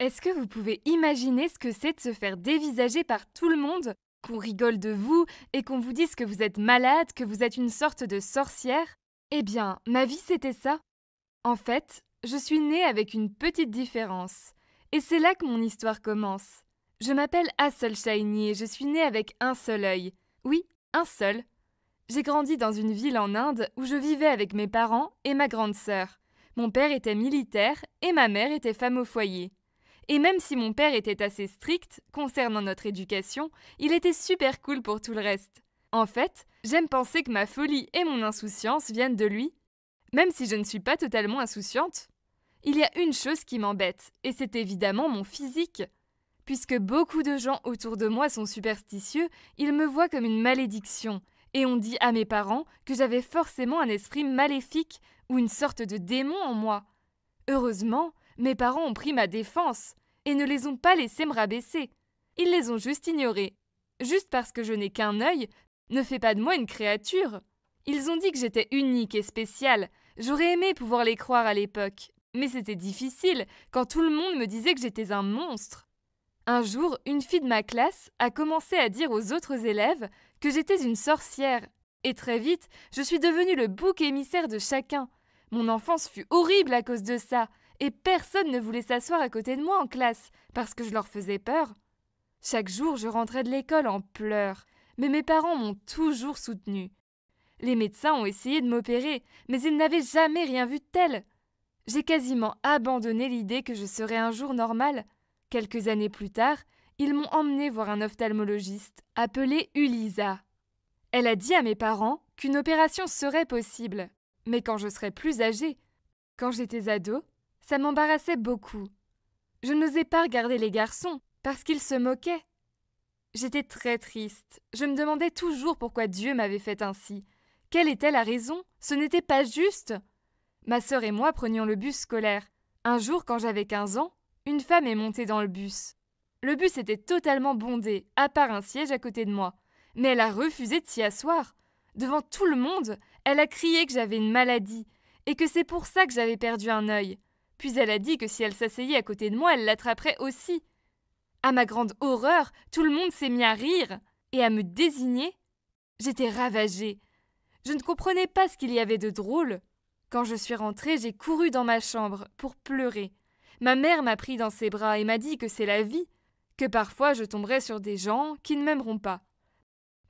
Est-ce que vous pouvez imaginer ce que c'est de se faire dévisager par tout le monde, qu'on rigole de vous et qu'on vous dise que vous êtes malade, que vous êtes une sorte de sorcière Eh bien, ma vie c'était ça. En fait, je suis née avec une petite différence. Et c'est là que mon histoire commence. Je m'appelle Hassel Shiny et je suis née avec un seul œil. Oui, un seul. J'ai grandi dans une ville en Inde où je vivais avec mes parents et ma grande sœur. Mon père était militaire et ma mère était femme au foyer. Et même si mon père était assez strict concernant notre éducation, il était super cool pour tout le reste. En fait, j'aime penser que ma folie et mon insouciance viennent de lui, même si je ne suis pas totalement insouciante. Il y a une chose qui m'embête, et c'est évidemment mon physique. Puisque beaucoup de gens autour de moi sont superstitieux, ils me voient comme une malédiction, et on dit à mes parents que j'avais forcément un esprit maléfique ou une sorte de démon en moi. Heureusement, mes parents ont pris ma défense, et ne les ont pas laissés me rabaisser. Ils les ont juste ignorés. Juste parce que je n'ai qu'un œil, ne fais pas de moi une créature. Ils ont dit que j'étais unique et spéciale. J'aurais aimé pouvoir les croire à l'époque, mais c'était difficile quand tout le monde me disait que j'étais un monstre. Un jour, une fille de ma classe a commencé à dire aux autres élèves que j'étais une sorcière. Et très vite, je suis devenue le bouc émissaire de chacun. Mon enfance fut horrible à cause de ça et personne ne voulait s'asseoir à côté de moi en classe, parce que je leur faisais peur. Chaque jour, je rentrais de l'école en pleurs, mais mes parents m'ont toujours soutenue. Les médecins ont essayé de m'opérer, mais ils n'avaient jamais rien vu de tel. J'ai quasiment abandonné l'idée que je serais un jour normal. Quelques années plus tard, ils m'ont emmené voir un ophtalmologiste appelé Ulisa. Elle a dit à mes parents qu'une opération serait possible, mais quand je serais plus âgée. Quand j'étais ado, ça m'embarrassait beaucoup. Je n'osais pas regarder les garçons, parce qu'ils se moquaient. J'étais très triste. Je me demandais toujours pourquoi Dieu m'avait fait ainsi. Quelle était la raison Ce n'était pas juste. Ma sœur et moi prenions le bus scolaire. Un jour, quand j'avais 15 ans, une femme est montée dans le bus. Le bus était totalement bondé, à part un siège à côté de moi. Mais elle a refusé de s'y asseoir. Devant tout le monde, elle a crié que j'avais une maladie et que c'est pour ça que j'avais perdu un œil. Puis elle a dit que si elle s'asseyait à côté de moi, elle l'attraperait aussi. À ma grande horreur, tout le monde s'est mis à rire et à me désigner. J'étais ravagée. Je ne comprenais pas ce qu'il y avait de drôle. Quand je suis rentrée, j'ai couru dans ma chambre pour pleurer. Ma mère m'a pris dans ses bras et m'a dit que c'est la vie, que parfois je tomberais sur des gens qui ne m'aimeront pas.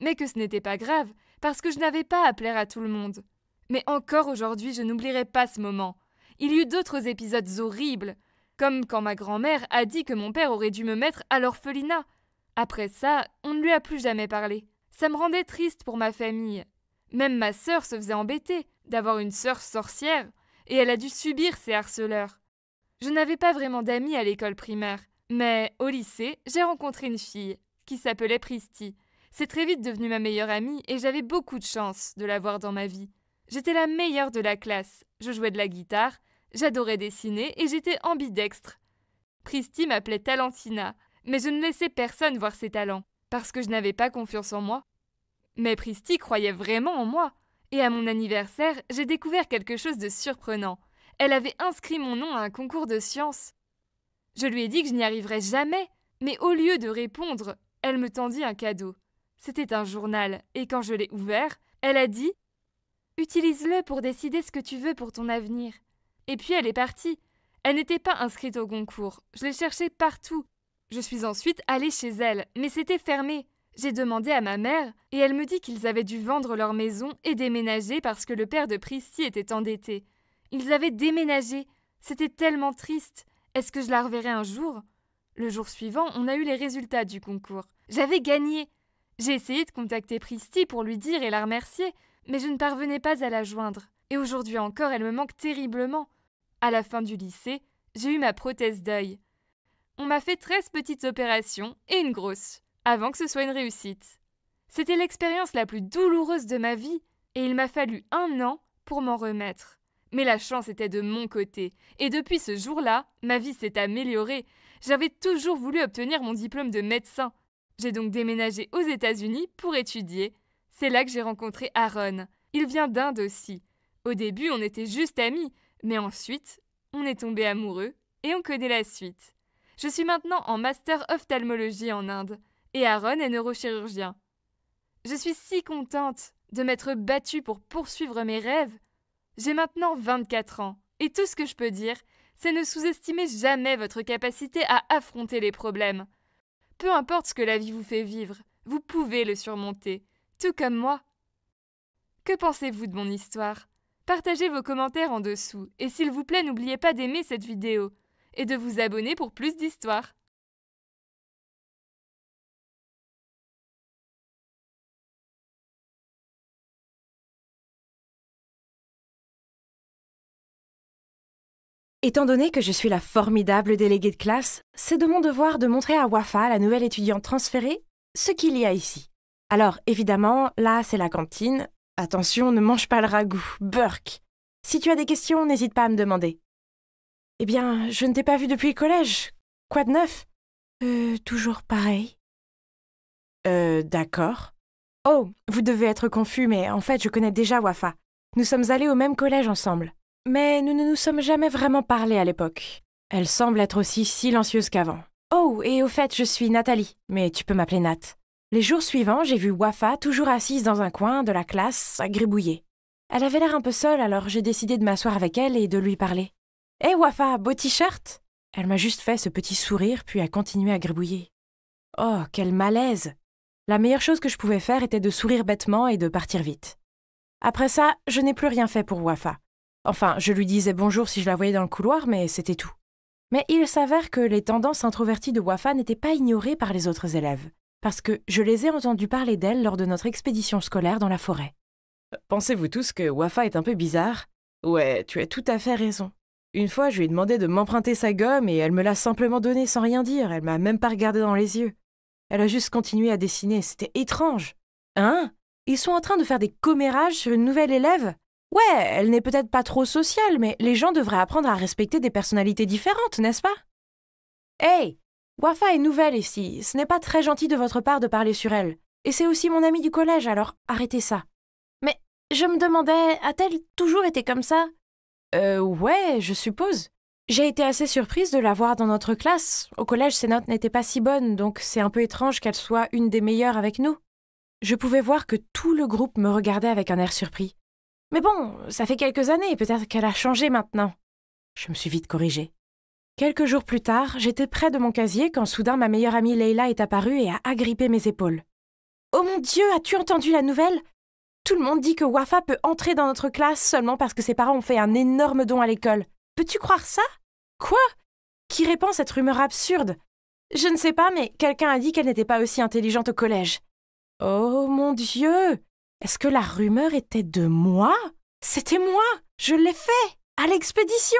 Mais que ce n'était pas grave, parce que je n'avais pas à plaire à tout le monde. Mais encore aujourd'hui, je n'oublierai pas ce moment. Il y eut d'autres épisodes horribles, comme quand ma grand-mère a dit que mon père aurait dû me mettre à l'orphelinat. Après ça, on ne lui a plus jamais parlé. Ça me rendait triste pour ma famille. Même ma sœur se faisait embêter d'avoir une sœur sorcière, et elle a dû subir ces harceleurs. Je n'avais pas vraiment d'amis à l'école primaire, mais au lycée, j'ai rencontré une fille, qui s'appelait Pristi. C'est très vite devenue ma meilleure amie et j'avais beaucoup de chance de l'avoir dans ma vie. J'étais la meilleure de la classe, je jouais de la guitare, J'adorais dessiner et j'étais ambidextre. Pristi m'appelait Talentina, mais je ne laissais personne voir ses talents, parce que je n'avais pas confiance en moi. Mais Pristi croyait vraiment en moi, et à mon anniversaire, j'ai découvert quelque chose de surprenant. Elle avait inscrit mon nom à un concours de sciences. Je lui ai dit que je n'y arriverais jamais, mais au lieu de répondre, elle me tendit un cadeau. C'était un journal, et quand je l'ai ouvert, elle a dit Utilise-le pour décider ce que tu veux pour ton avenir. Et puis elle est partie. Elle n'était pas inscrite au concours. Je l'ai cherchée partout. Je suis ensuite allée chez elle, mais c'était fermé. J'ai demandé à ma mère, et elle me dit qu'ils avaient dû vendre leur maison et déménager parce que le père de Pristy était endetté. Ils avaient déménagé. C'était tellement triste. Est-ce que je la reverrai un jour Le jour suivant, on a eu les résultats du concours. J'avais gagné. J'ai essayé de contacter Pristy pour lui dire et la remercier, mais je ne parvenais pas à la joindre. Et aujourd'hui encore, elle me manque terriblement à la fin du lycée, j'ai eu ma prothèse d'œil. On m'a fait 13 petites opérations et une grosse, avant que ce soit une réussite. C'était l'expérience la plus douloureuse de ma vie, et il m'a fallu un an pour m'en remettre. Mais la chance était de mon côté, et depuis ce jour-là, ma vie s'est améliorée. J'avais toujours voulu obtenir mon diplôme de médecin. J'ai donc déménagé aux États-Unis pour étudier. C'est là que j'ai rencontré Aaron. Il vient d'Inde aussi. Au début, on était juste amis, mais ensuite, on est tombé amoureux et on connaît la suite. Je suis maintenant en master ophtalmologie en Inde et Aaron est neurochirurgien. Je suis si contente de m'être battue pour poursuivre mes rêves. J'ai maintenant 24 ans et tout ce que je peux dire, c'est ne sous-estimer jamais votre capacité à affronter les problèmes. Peu importe ce que la vie vous fait vivre, vous pouvez le surmonter, tout comme moi. Que pensez-vous de mon histoire Partagez vos commentaires en dessous et s'il vous plaît n'oubliez pas d'aimer cette vidéo et de vous abonner pour plus d'histoires. Étant donné que je suis la formidable déléguée de classe, c'est de mon devoir de montrer à Wafa, la nouvelle étudiante transférée, ce qu'il y a ici. Alors évidemment, là c'est la cantine, Attention, ne mange pas le ragoût, Burke. Si tu as des questions, n'hésite pas à me demander. Eh bien, je ne t'ai pas vu depuis le collège. Quoi de neuf Euh, toujours pareil. Euh, d'accord. Oh, vous devez être confus, mais en fait, je connais déjà Wafa. Nous sommes allés au même collège ensemble. Mais nous ne nous sommes jamais vraiment parlé à l'époque. Elle semble être aussi silencieuse qu'avant. Oh, et au fait, je suis Nathalie, mais tu peux m'appeler Nat. Les jours suivants, j'ai vu Wafa toujours assise dans un coin de la classe, à gribouiller. Elle avait l'air un peu seule, alors j'ai décidé de m'asseoir avec elle et de lui parler. Hé eh, Wafa, beau t-shirt Elle m'a juste fait ce petit sourire, puis a continué à gribouiller. Oh, quel malaise La meilleure chose que je pouvais faire était de sourire bêtement et de partir vite. Après ça, je n'ai plus rien fait pour Wafa. Enfin, je lui disais bonjour si je la voyais dans le couloir, mais c'était tout. Mais il s'avère que les tendances introverties de Wafa n'étaient pas ignorées par les autres élèves parce que je les ai entendus parler d'elle lors de notre expédition scolaire dans la forêt. Pensez-vous tous que Wafa est un peu bizarre Ouais, tu as tout à fait raison. Une fois, je lui ai demandé de m'emprunter sa gomme et elle me l'a simplement donnée sans rien dire, elle m'a même pas regardé dans les yeux. Elle a juste continué à dessiner, c'était étrange. Hein Ils sont en train de faire des commérages sur une nouvelle élève Ouais, elle n'est peut-être pas trop sociale, mais les gens devraient apprendre à respecter des personnalités différentes, n'est-ce pas Hey Wafa est nouvelle ici, ce n'est pas très gentil de votre part de parler sur elle. Et c'est aussi mon amie du collège, alors arrêtez ça. Mais je me demandais, a-t-elle toujours été comme ça Euh, ouais, je suppose. J'ai été assez surprise de la voir dans notre classe. Au collège, ses notes n'étaient pas si bonnes, donc c'est un peu étrange qu'elle soit une des meilleures avec nous. Je pouvais voir que tout le groupe me regardait avec un air surpris. Mais bon, ça fait quelques années, peut-être qu'elle a changé maintenant. Je me suis vite corrigée. Quelques jours plus tard, j'étais près de mon casier quand soudain ma meilleure amie Leila est apparue et a agrippé mes épaules. Oh mon Dieu, as-tu entendu la nouvelle Tout le monde dit que Wafa peut entrer dans notre classe seulement parce que ses parents ont fait un énorme don à l'école. Peux-tu croire ça Quoi Qui répand cette rumeur absurde Je ne sais pas, mais quelqu'un a dit qu'elle n'était pas aussi intelligente au collège. Oh mon Dieu Est-ce que la rumeur était de moi C'était moi Je l'ai fait À l'expédition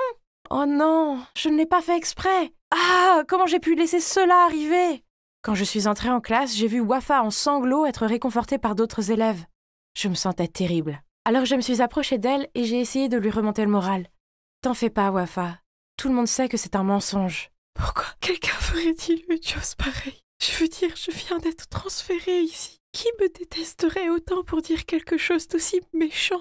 Oh non, je ne l'ai pas fait exprès. Ah, comment j'ai pu laisser cela arriver Quand je suis entrée en classe, j'ai vu Wafa en sanglots être réconfortée par d'autres élèves. Je me sentais terrible. Alors je me suis approchée d'elle et j'ai essayé de lui remonter le moral. T'en fais pas, Wafa. Tout le monde sait que c'est un mensonge. Pourquoi quelqu'un ferait-il une chose pareille Je veux dire, je viens d'être transférée ici. Qui me détesterait autant pour dire quelque chose d'aussi méchant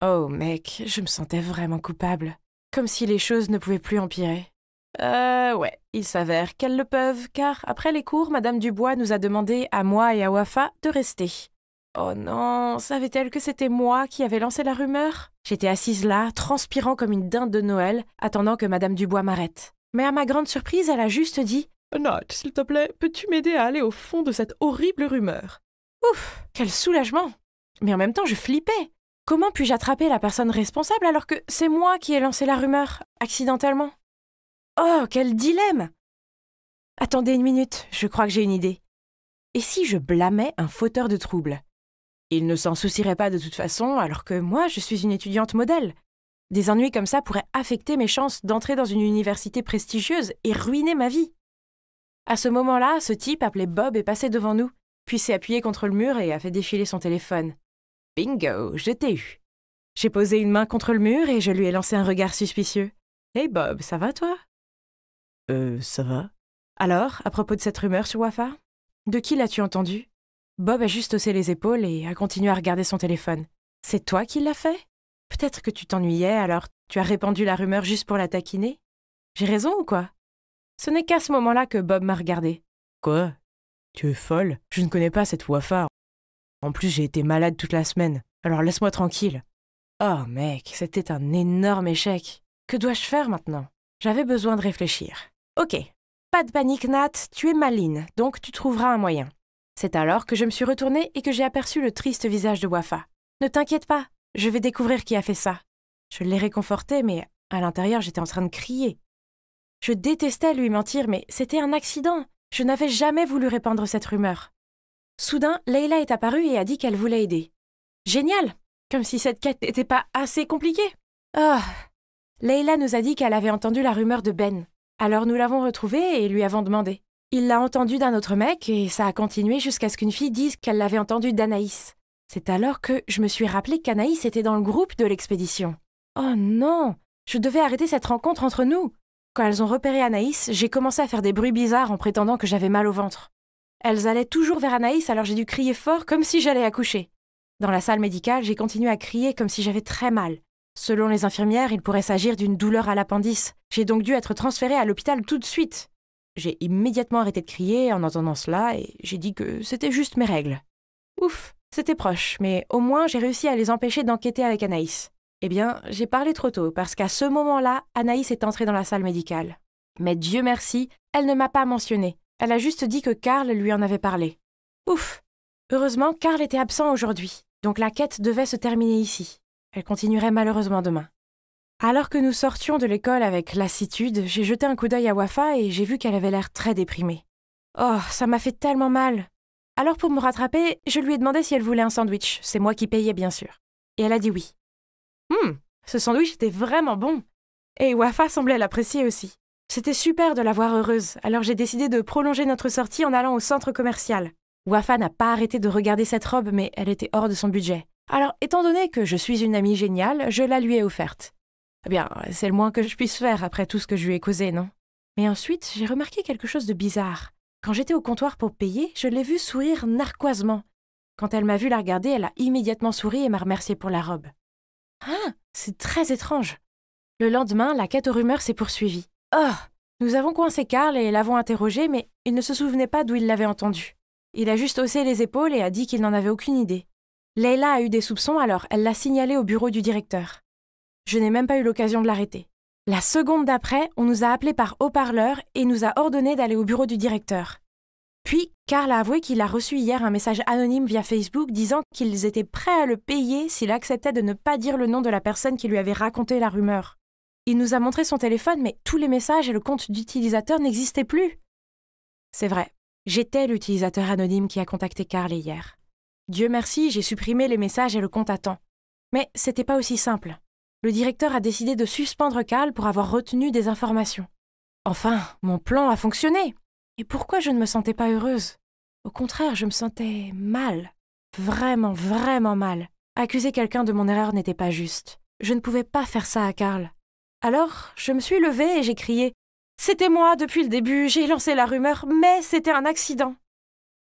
Oh mec, je me sentais vraiment coupable. Comme si les choses ne pouvaient plus empirer. Euh, ouais, il s'avère qu'elles le peuvent, car après les cours, Madame Dubois nous a demandé, à moi et à Wafa, de rester. Oh non, savait-elle que c'était moi qui avais lancé la rumeur J'étais assise là, transpirant comme une dinde de Noël, attendant que Madame Dubois m'arrête. Mais à ma grande surprise, elle a juste dit Not, s'il te plaît, peux-tu m'aider à aller au fond de cette horrible rumeur Ouf, quel soulagement Mais en même temps, je flippais Comment puis-je attraper la personne responsable alors que c'est moi qui ai lancé la rumeur, accidentellement Oh, quel dilemme Attendez une minute, je crois que j'ai une idée. Et si je blâmais un fauteur de troubles Il ne s'en soucierait pas de toute façon alors que moi, je suis une étudiante modèle. Des ennuis comme ça pourraient affecter mes chances d'entrer dans une université prestigieuse et ruiner ma vie. À ce moment-là, ce type appelé Bob est passé devant nous, puis s'est appuyé contre le mur et a fait défiler son téléphone. Bingo, je t'ai eu. J'ai posé une main contre le mur et je lui ai lancé un regard suspicieux. Hey Bob, ça va toi Euh, ça va. Alors, à propos de cette rumeur sur Wafa De qui l'as-tu entendue Bob a juste haussé les épaules et a continué à regarder son téléphone. C'est toi qui l'as fait Peut-être que tu t'ennuyais, alors tu as répandu la rumeur juste pour la taquiner J'ai raison ou quoi Ce n'est qu'à ce moment-là que Bob m'a regardé. Quoi Tu es folle Je ne connais pas cette Wafa, en plus, j'ai été malade toute la semaine, alors laisse-moi tranquille. Oh mec, c'était un énorme échec. Que dois-je faire maintenant J'avais besoin de réfléchir. Ok, pas de panique Nat, tu es maline, donc tu trouveras un moyen. C'est alors que je me suis retournée et que j'ai aperçu le triste visage de Wafa. Ne t'inquiète pas, je vais découvrir qui a fait ça. Je l'ai réconforté, mais à l'intérieur j'étais en train de crier. Je détestais lui mentir, mais c'était un accident. Je n'avais jamais voulu répandre cette rumeur. Soudain, Leila est apparue et a dit qu'elle voulait aider. Génial Comme si cette quête n'était pas assez compliquée Oh ah Leila nous a dit qu'elle avait entendu la rumeur de Ben. Alors nous l'avons retrouvée et lui avons demandé. Il l'a entendue d'un autre mec et ça a continué jusqu'à ce qu'une fille dise qu'elle l'avait entendue d'Anaïs. C'est alors que je me suis rappelé qu'Anaïs était dans le groupe de l'expédition. Oh non Je devais arrêter cette rencontre entre nous. Quand elles ont repéré Anaïs, j'ai commencé à faire des bruits bizarres en prétendant que j'avais mal au ventre. Elles allaient toujours vers Anaïs, alors j'ai dû crier fort comme si j'allais accoucher. Dans la salle médicale, j'ai continué à crier comme si j'avais très mal. Selon les infirmières, il pourrait s'agir d'une douleur à l'appendice. J'ai donc dû être transférée à l'hôpital tout de suite. J'ai immédiatement arrêté de crier en entendant cela et j'ai dit que c'était juste mes règles. Ouf, c'était proche, mais au moins j'ai réussi à les empêcher d'enquêter avec Anaïs. Eh bien, j'ai parlé trop tôt parce qu'à ce moment-là, Anaïs est entrée dans la salle médicale. Mais Dieu merci, elle ne m'a pas mentionné. Elle a juste dit que Karl lui en avait parlé. Ouf Heureusement, Karl était absent aujourd'hui, donc la quête devait se terminer ici. Elle continuerait malheureusement demain. Alors que nous sortions de l'école avec lassitude, j'ai jeté un coup d'œil à Wafa et j'ai vu qu'elle avait l'air très déprimée. Oh, ça m'a fait tellement mal. Alors pour me rattraper, je lui ai demandé si elle voulait un sandwich. C'est moi qui payais, bien sûr. Et elle a dit oui. Hum, ce sandwich était vraiment bon. Et Wafa semblait l'apprécier aussi. C'était super de la voir heureuse, alors j'ai décidé de prolonger notre sortie en allant au centre commercial. Wafa n'a pas arrêté de regarder cette robe, mais elle était hors de son budget. Alors, étant donné que je suis une amie géniale, je la lui ai offerte. Eh bien, c'est le moins que je puisse faire après tout ce que je lui ai causé, non Mais ensuite, j'ai remarqué quelque chose de bizarre. Quand j'étais au comptoir pour payer, je l'ai vue sourire narquoisement. Quand elle m'a vu la regarder, elle a immédiatement souri et m'a remercié pour la robe. Ah, c'est très étrange. Le lendemain, la quête aux rumeurs s'est poursuivie. Oh Nous avons coincé Karl et l'avons interrogé, mais il ne se souvenait pas d'où il l'avait entendu. Il a juste haussé les épaules et a dit qu'il n'en avait aucune idée. Leila a eu des soupçons, alors elle l'a signalé au bureau du directeur. Je n'ai même pas eu l'occasion de l'arrêter. La seconde d'après, on nous a appelé par haut-parleur et nous a ordonné d'aller au bureau du directeur. Puis, Karl a avoué qu'il a reçu hier un message anonyme via Facebook disant qu'ils étaient prêts à le payer s'il acceptait de ne pas dire le nom de la personne qui lui avait raconté la rumeur. Il nous a montré son téléphone, mais tous les messages et le compte d'utilisateur n'existaient plus. C'est vrai, j'étais l'utilisateur anonyme qui a contacté Carl hier. Dieu merci, j'ai supprimé les messages et le compte à temps. Mais c'était pas aussi simple. Le directeur a décidé de suspendre Carl pour avoir retenu des informations. Enfin, mon plan a fonctionné. Et pourquoi je ne me sentais pas heureuse Au contraire, je me sentais mal. Vraiment, vraiment mal. Accuser quelqu'un de mon erreur n'était pas juste. Je ne pouvais pas faire ça à Carl. Alors, je me suis levée et j'ai crié C'était moi depuis le début, j'ai lancé la rumeur, mais c'était un accident.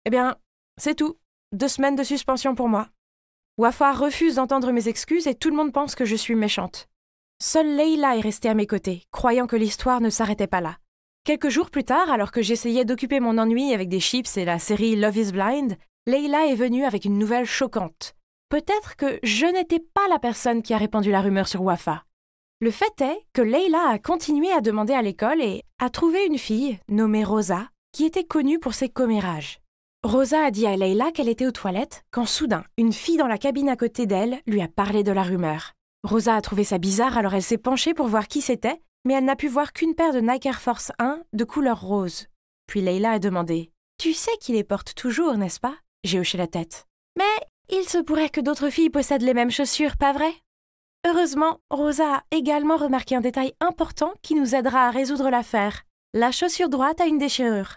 Eh bien, c'est tout. Deux semaines de suspension pour moi. Wafa refuse d'entendre mes excuses et tout le monde pense que je suis méchante. Seule Leila est restée à mes côtés, croyant que l'histoire ne s'arrêtait pas là. Quelques jours plus tard, alors que j'essayais d'occuper mon ennui avec des chips et la série Love is Blind, Leila est venue avec une nouvelle choquante. Peut-être que je n'étais pas la personne qui a répandu la rumeur sur Wafa. Le fait est que Leila a continué à demander à l'école et a trouvé une fille, nommée Rosa, qui était connue pour ses commérages. Rosa a dit à Leila qu'elle était aux toilettes quand soudain, une fille dans la cabine à côté d'elle lui a parlé de la rumeur. Rosa a trouvé ça bizarre alors elle s'est penchée pour voir qui c'était, mais elle n'a pu voir qu'une paire de Nike Air Force 1 de couleur rose. Puis Leila a demandé Tu sais qu'il les porte toujours, n'est-ce pas J'ai hoché la tête. Mais il se pourrait que d'autres filles possèdent les mêmes chaussures, pas vrai Heureusement, Rosa a également remarqué un détail important qui nous aidera à résoudre l'affaire. La chaussure droite a une déchirure.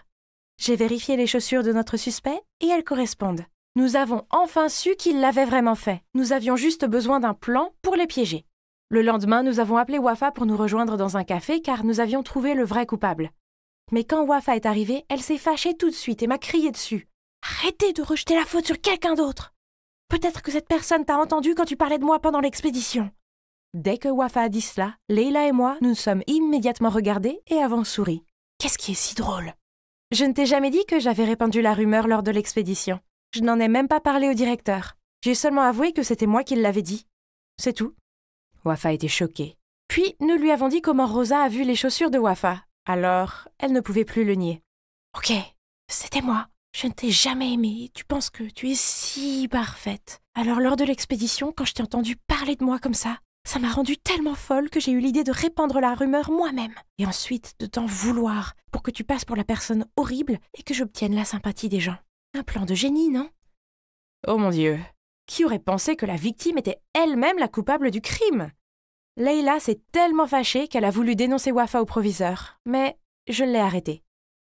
J'ai vérifié les chaussures de notre suspect et elles correspondent. Nous avons enfin su qu'il l'avait vraiment fait. Nous avions juste besoin d'un plan pour les piéger. Le lendemain, nous avons appelé Wafa pour nous rejoindre dans un café car nous avions trouvé le vrai coupable. Mais quand Wafa est arrivée, elle s'est fâchée tout de suite et m'a crié dessus. Arrêtez de rejeter la faute sur quelqu'un d'autre. Peut-être que cette personne t'a entendu quand tu parlais de moi pendant l'expédition. Dès que Wafa a dit cela, Leila et moi nous sommes immédiatement regardés et avons souri. Qu'est-ce qui est si drôle Je ne t'ai jamais dit que j'avais répandu la rumeur lors de l'expédition. Je n'en ai même pas parlé au directeur. J'ai seulement avoué que c'était moi qui l'avais dit. C'est tout. Wafa était choquée. Puis nous lui avons dit comment Rosa a vu les chaussures de Wafa. Alors, elle ne pouvait plus le nier. Ok, c'était moi. Je ne t'ai jamais aimée. Tu penses que tu es si parfaite. Alors lors de l'expédition, quand je t'ai entendu parler de moi comme ça, ça m'a rendu tellement folle que j'ai eu l'idée de répandre la rumeur moi-même, et ensuite de t'en vouloir pour que tu passes pour la personne horrible et que j'obtienne la sympathie des gens. Un plan de génie, non Oh mon Dieu Qui aurait pensé que la victime était elle-même la coupable du crime Leila s'est tellement fâchée qu'elle a voulu dénoncer Wafa au proviseur, mais je l'ai arrêtée.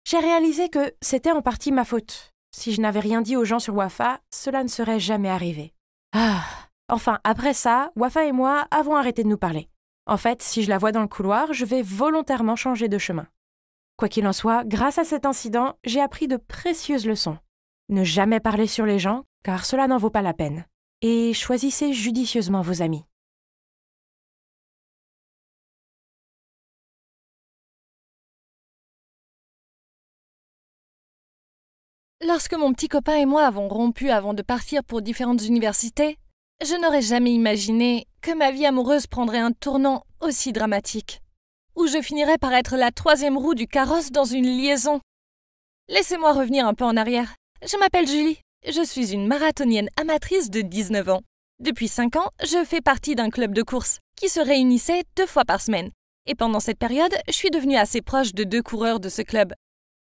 J'ai réalisé que c'était en partie ma faute. Si je n'avais rien dit aux gens sur Wafa, cela ne serait jamais arrivé. Ah Enfin, après ça, Wafa et moi avons arrêté de nous parler. En fait, si je la vois dans le couloir, je vais volontairement changer de chemin. Quoi qu'il en soit, grâce à cet incident, j'ai appris de précieuses leçons. Ne jamais parler sur les gens, car cela n'en vaut pas la peine. Et choisissez judicieusement vos amis. Lorsque mon petit copain et moi avons rompu avant de partir pour différentes universités, je n'aurais jamais imaginé que ma vie amoureuse prendrait un tournant aussi dramatique, où je finirais par être la troisième roue du carrosse dans une liaison. Laissez-moi revenir un peu en arrière. Je m'appelle Julie. Je suis une marathonienne amatrice de 19 ans. Depuis 5 ans, je fais partie d'un club de course qui se réunissait deux fois par semaine. Et pendant cette période, je suis devenue assez proche de deux coureurs de ce club.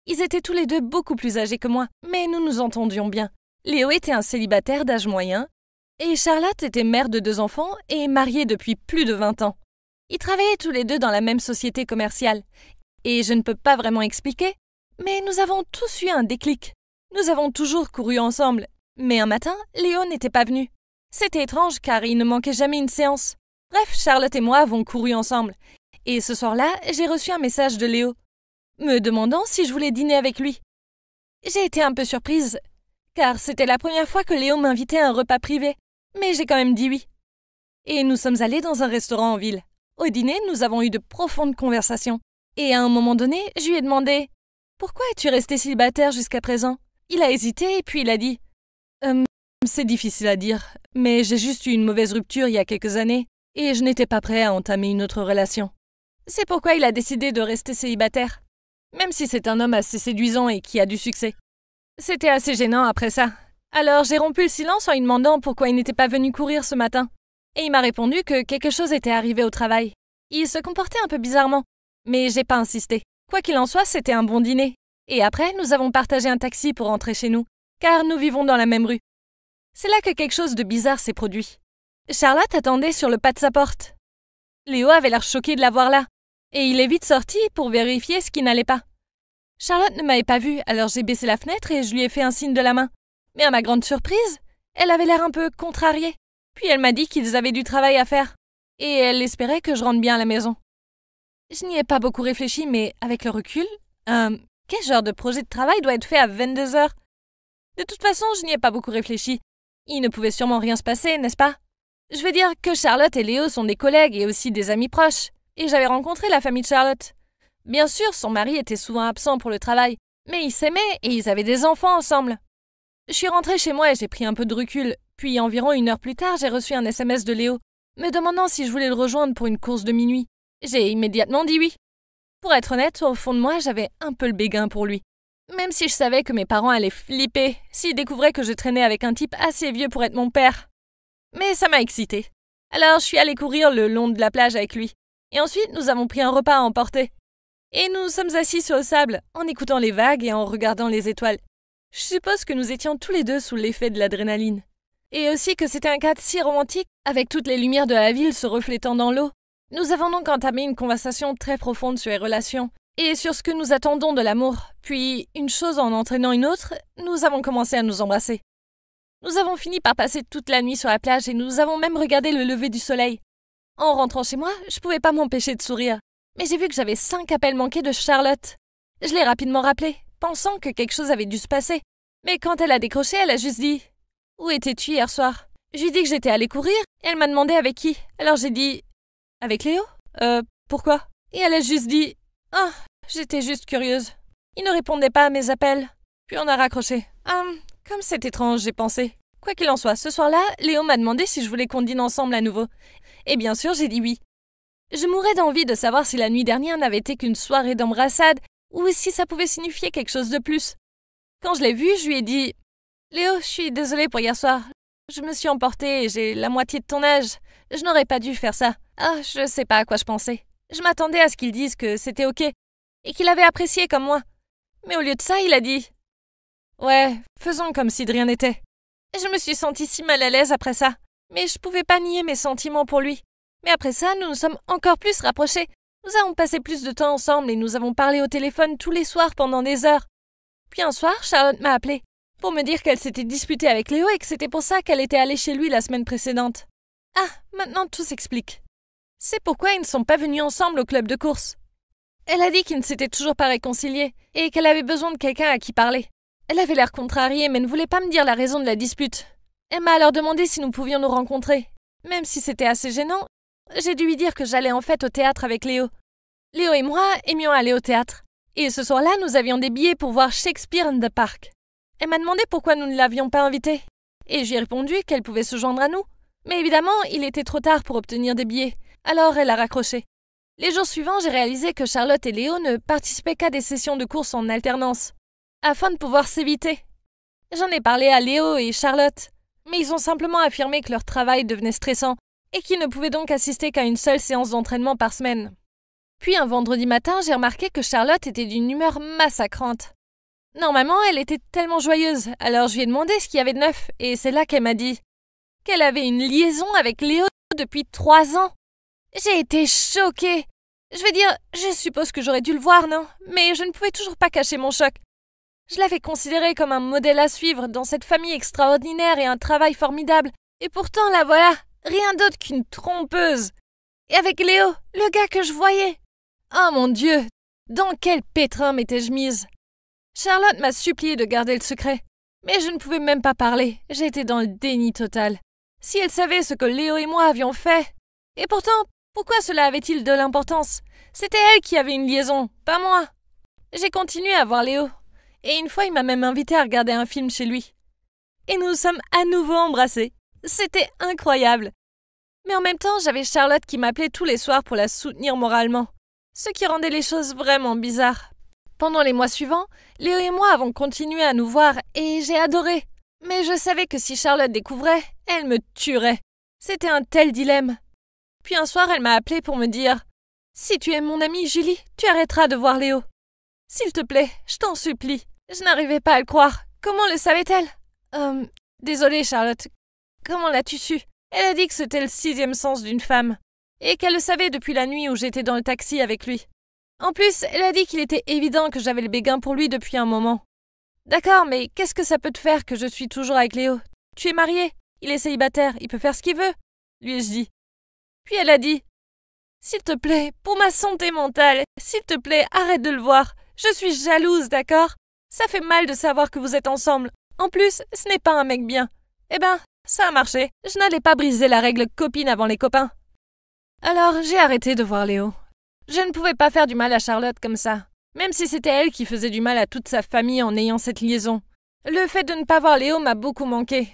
Ils étaient tous les deux beaucoup plus âgés que moi, mais nous nous entendions bien. Léo était un célibataire d'âge moyen, et Charlotte était mère de deux enfants et mariée depuis plus de 20 ans. Ils travaillaient tous les deux dans la même société commerciale. Et je ne peux pas vraiment expliquer, mais nous avons tous eu un déclic. Nous avons toujours couru ensemble, mais un matin, Léo n'était pas venu. C'était étrange car il ne manquait jamais une séance. Bref, Charlotte et moi avons couru ensemble. Et ce soir-là, j'ai reçu un message de Léo, me demandant si je voulais dîner avec lui. J'ai été un peu surprise, car c'était la première fois que Léo m'invitait à un repas privé mais j'ai quand même dit oui. Et nous sommes allés dans un restaurant en ville. Au dîner, nous avons eu de profondes conversations. Et à un moment donné, je lui ai demandé Pourquoi es-tu resté célibataire jusqu'à présent Il a hésité et puis il a dit hum, C'est difficile à dire, mais j'ai juste eu une mauvaise rupture il y a quelques années et je n'étais pas prêt à entamer une autre relation. C'est pourquoi il a décidé de rester célibataire, même si c'est un homme assez séduisant et qui a du succès. C'était assez gênant après ça, alors j'ai rompu le silence en lui demandant pourquoi il n'était pas venu courir ce matin. Et il m'a répondu que quelque chose était arrivé au travail. Il se comportait un peu bizarrement, mais j'ai pas insisté. Quoi qu'il en soit, c'était un bon dîner. Et après, nous avons partagé un taxi pour rentrer chez nous, car nous vivons dans la même rue. C'est là que quelque chose de bizarre s'est produit. Charlotte attendait sur le pas de sa porte. Léo avait l'air choqué de la voir là, et il est vite sorti pour vérifier ce qui n'allait pas. Charlotte ne m'avait pas vu, alors j'ai baissé la fenêtre et je lui ai fait un signe de la main. Mais à ma grande surprise, elle avait l'air un peu contrariée. Puis elle m'a dit qu'ils avaient du travail à faire. Et elle espérait que je rentre bien à la maison. Je n'y ai pas beaucoup réfléchi, mais avec le recul, un euh, quel genre de projet de travail doit être fait à 22 heures De toute façon, je n'y ai pas beaucoup réfléchi. Il ne pouvait sûrement rien se passer, n'est-ce pas Je veux dire que Charlotte et Léo sont des collègues et aussi des amis proches. Et j'avais rencontré la famille de Charlotte. Bien sûr, son mari était souvent absent pour le travail, mais ils s'aimaient et ils avaient des enfants ensemble. Je suis rentrée chez moi et j'ai pris un peu de recul. Puis environ une heure plus tard, j'ai reçu un SMS de Léo, me demandant si je voulais le rejoindre pour une course de minuit. J'ai immédiatement dit oui. Pour être honnête, au fond de moi, j'avais un peu le béguin pour lui. Même si je savais que mes parents allaient flipper s'ils découvraient que je traînais avec un type assez vieux pour être mon père. Mais ça m'a excitée. Alors je suis allée courir le long de la plage avec lui. Et ensuite, nous avons pris un repas à emporter. Et nous sommes assis sur le sable, en écoutant les vagues et en regardant les étoiles. Je suppose que nous étions tous les deux sous l'effet de l'adrénaline. Et aussi que c'était un cadre si romantique, avec toutes les lumières de la ville se reflétant dans l'eau. Nous avons donc entamé une conversation très profonde sur les relations, et sur ce que nous attendons de l'amour. Puis, une chose en entraînant une autre, nous avons commencé à nous embrasser. Nous avons fini par passer toute la nuit sur la plage et nous avons même regardé le lever du soleil. En rentrant chez moi, je pouvais pas m'empêcher de sourire. Mais j'ai vu que j'avais cinq appels manqués de Charlotte. Je l'ai rapidement rappelé pensant que quelque chose avait dû se passer. Mais quand elle a décroché, elle a juste dit Où étais-tu hier soir J'ai dit que j'étais allée courir, et elle m'a demandé avec qui. Alors j'ai dit Avec Léo Euh, pourquoi Et elle a juste dit Ah, j'étais juste curieuse. Il ne répondait pas à mes appels. Puis on a raccroché. Ah, comme c'est étrange, j'ai pensé. Quoi qu'il en soit, ce soir-là, Léo m'a demandé si je voulais qu'on dîne ensemble à nouveau. Et bien sûr, j'ai dit oui. Je mourais d'envie de savoir si la nuit dernière n'avait été qu'une soirée d'embrassade ou si ça pouvait signifier quelque chose de plus. Quand je l'ai vu, je lui ai dit Léo, je suis désolée pour hier soir. Je me suis emportée et j'ai la moitié de ton âge. Je n'aurais pas dû faire ça. Ah, je sais pas à quoi je pensais. Je m'attendais à ce qu'il dise que c'était OK et qu'il avait apprécié comme moi. Mais au lieu de ça, il a dit Ouais, faisons comme si de rien n'était. Je me suis sentie si mal à l'aise après ça. Mais je ne pouvais pas nier mes sentiments pour lui. Mais après ça, nous nous sommes encore plus rapprochés nous avons passé plus de temps ensemble et nous avons parlé au téléphone tous les soirs pendant des heures. Puis un soir, Charlotte m'a appelé pour me dire qu'elle s'était disputée avec Léo et que c'était pour ça qu'elle était allée chez lui la semaine précédente. Ah, maintenant tout s'explique. C'est pourquoi ils ne sont pas venus ensemble au club de course. Elle a dit qu'ils ne s'étaient toujours pas réconciliés et qu'elle avait besoin de quelqu'un à qui parler. Elle avait l'air contrariée mais ne voulait pas me dire la raison de la dispute. Elle m'a alors demandé si nous pouvions nous rencontrer. Même si c'était assez gênant, j'ai dû lui dire que j'allais en fait au théâtre avec Léo. Léo et moi aimions aller au théâtre. Et ce soir-là, nous avions des billets pour voir Shakespeare in the Park. Elle m'a demandé pourquoi nous ne l'avions pas invitée. Et j'ai répondu qu'elle pouvait se joindre à nous. Mais évidemment, il était trop tard pour obtenir des billets. Alors elle a raccroché. Les jours suivants, j'ai réalisé que Charlotte et Léo ne participaient qu'à des sessions de course en alternance, afin de pouvoir s'éviter. J'en ai parlé à Léo et Charlotte, mais ils ont simplement affirmé que leur travail devenait stressant et qui ne pouvait donc assister qu'à une seule séance d'entraînement par semaine. Puis un vendredi matin, j'ai remarqué que Charlotte était d'une humeur massacrante. Normalement, elle était tellement joyeuse, alors je lui ai demandé ce qu'il y avait de neuf, et c'est là qu'elle m'a dit qu'elle avait une liaison avec Léo depuis trois ans. J'ai été choquée. Je veux dire, je suppose que j'aurais dû le voir, non Mais je ne pouvais toujours pas cacher mon choc. Je l'avais considérée comme un modèle à suivre dans cette famille extraordinaire et un travail formidable, et pourtant la voilà, rien d'autre qu'une trompeuse. Et avec Léo, le gars que je voyais. Oh mon Dieu, dans quel pétrin m'étais-je mise Charlotte m'a supplié de garder le secret, mais je ne pouvais même pas parler, j'étais dans le déni total. Si elle savait ce que Léo et moi avions fait. Et pourtant, pourquoi cela avait-il de l'importance C'était elle qui avait une liaison, pas moi. J'ai continué à voir Léo, et une fois il m'a même invité à regarder un film chez lui. Et nous sommes à nouveau embrassés. C'était incroyable. Mais en même temps, j'avais Charlotte qui m'appelait tous les soirs pour la soutenir moralement, ce qui rendait les choses vraiment bizarres. Pendant les mois suivants, Léo et moi avons continué à nous voir et j'ai adoré. Mais je savais que si Charlotte découvrait, elle me tuerait. C'était un tel dilemme. Puis un soir, elle m'a appelé pour me dire Si tu es mon amie Julie, tu arrêteras de voir Léo. S'il te plaît, je t'en supplie. Je n'arrivais pas à le croire. Comment le savait-elle euh, Désolée, Charlotte, Comment l'as-tu su Elle a dit que c'était le sixième sens d'une femme, et qu'elle le savait depuis la nuit où j'étais dans le taxi avec lui. En plus, elle a dit qu'il était évident que j'avais le béguin pour lui depuis un moment. D'accord, mais qu'est-ce que ça peut te faire que je suis toujours avec Léo Tu es marié, il est célibataire, il peut faire ce qu'il veut, lui ai-je dit. Puis elle a dit S'il te plaît, pour ma santé mentale, s'il te plaît, arrête de le voir. Je suis jalouse, d'accord Ça fait mal de savoir que vous êtes ensemble. En plus, ce n'est pas un mec bien. Eh ben, ça a marché. Je n'allais pas briser la règle copine avant les copains. Alors j'ai arrêté de voir Léo. Je ne pouvais pas faire du mal à Charlotte comme ça, même si c'était elle qui faisait du mal à toute sa famille en ayant cette liaison. Le fait de ne pas voir Léo m'a beaucoup manqué.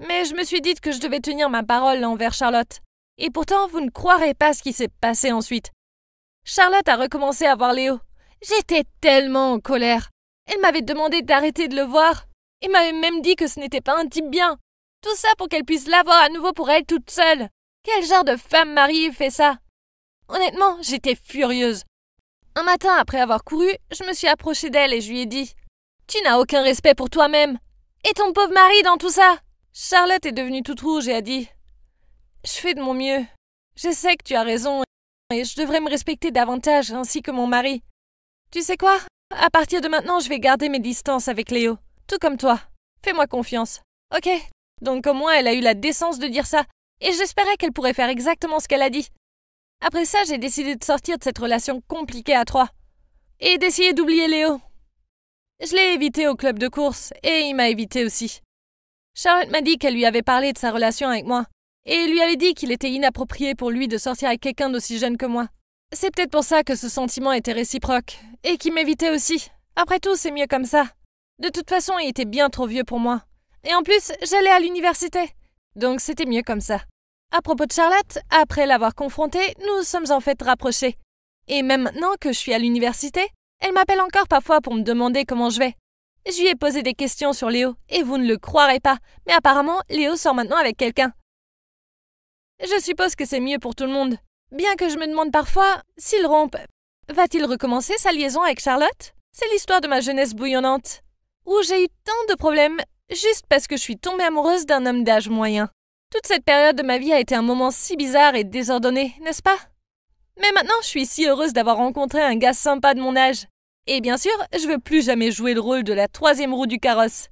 Mais je me suis dit que je devais tenir ma parole envers Charlotte. Et pourtant, vous ne croirez pas ce qui s'est passé ensuite. Charlotte a recommencé à voir Léo. J'étais tellement en colère. Elle m'avait demandé d'arrêter de le voir et m'avait même dit que ce n'était pas un type bien, tout ça pour qu'elle puisse l'avoir à nouveau pour elle toute seule. Quel genre de femme mariée fait ça Honnêtement, j'étais furieuse. Un matin, après avoir couru, je me suis approchée d'elle et je lui ai dit Tu n'as aucun respect pour toi-même. Et ton pauvre mari dans tout ça Charlotte est devenue toute rouge et a dit Je fais de mon mieux. Je sais que tu as raison et je devrais me respecter davantage ainsi que mon mari. Tu sais quoi À partir de maintenant, je vais garder mes distances avec Léo, tout comme toi. Fais-moi confiance. Ok, donc au moins elle a eu la décence de dire ça, et j'espérais qu'elle pourrait faire exactement ce qu'elle a dit. Après ça, j'ai décidé de sortir de cette relation compliquée à trois. Et d'essayer d'oublier Léo. Je l'ai évité au club de course, et il m'a évité aussi. Charlotte m'a dit qu'elle lui avait parlé de sa relation avec moi, et lui avait dit qu'il était inapproprié pour lui de sortir avec quelqu'un d'aussi jeune que moi. C'est peut-être pour ça que ce sentiment était réciproque, et qu'il m'évitait aussi. Après tout, c'est mieux comme ça. De toute façon, il était bien trop vieux pour moi. Et en plus, j'allais à l'université. Donc c'était mieux comme ça. À propos de Charlotte, après l'avoir confrontée, nous sommes en fait rapprochés. Et même maintenant que je suis à l'université, elle m'appelle encore parfois pour me demander comment je vais. J'y ai posé des questions sur Léo, et vous ne le croirez pas, mais apparemment Léo sort maintenant avec quelqu'un. Je suppose que c'est mieux pour tout le monde, bien que je me demande parfois s'il rompe. Va-t-il recommencer sa liaison avec Charlotte C'est l'histoire de ma jeunesse bouillonnante, où j'ai eu tant de problèmes juste parce que je suis tombée amoureuse d'un homme d'âge moyen. Toute cette période de ma vie a été un moment si bizarre et désordonné, n'est-ce pas Mais maintenant, je suis si heureuse d'avoir rencontré un gars sympa de mon âge. Et bien sûr, je veux plus jamais jouer le rôle de la troisième roue du carrosse.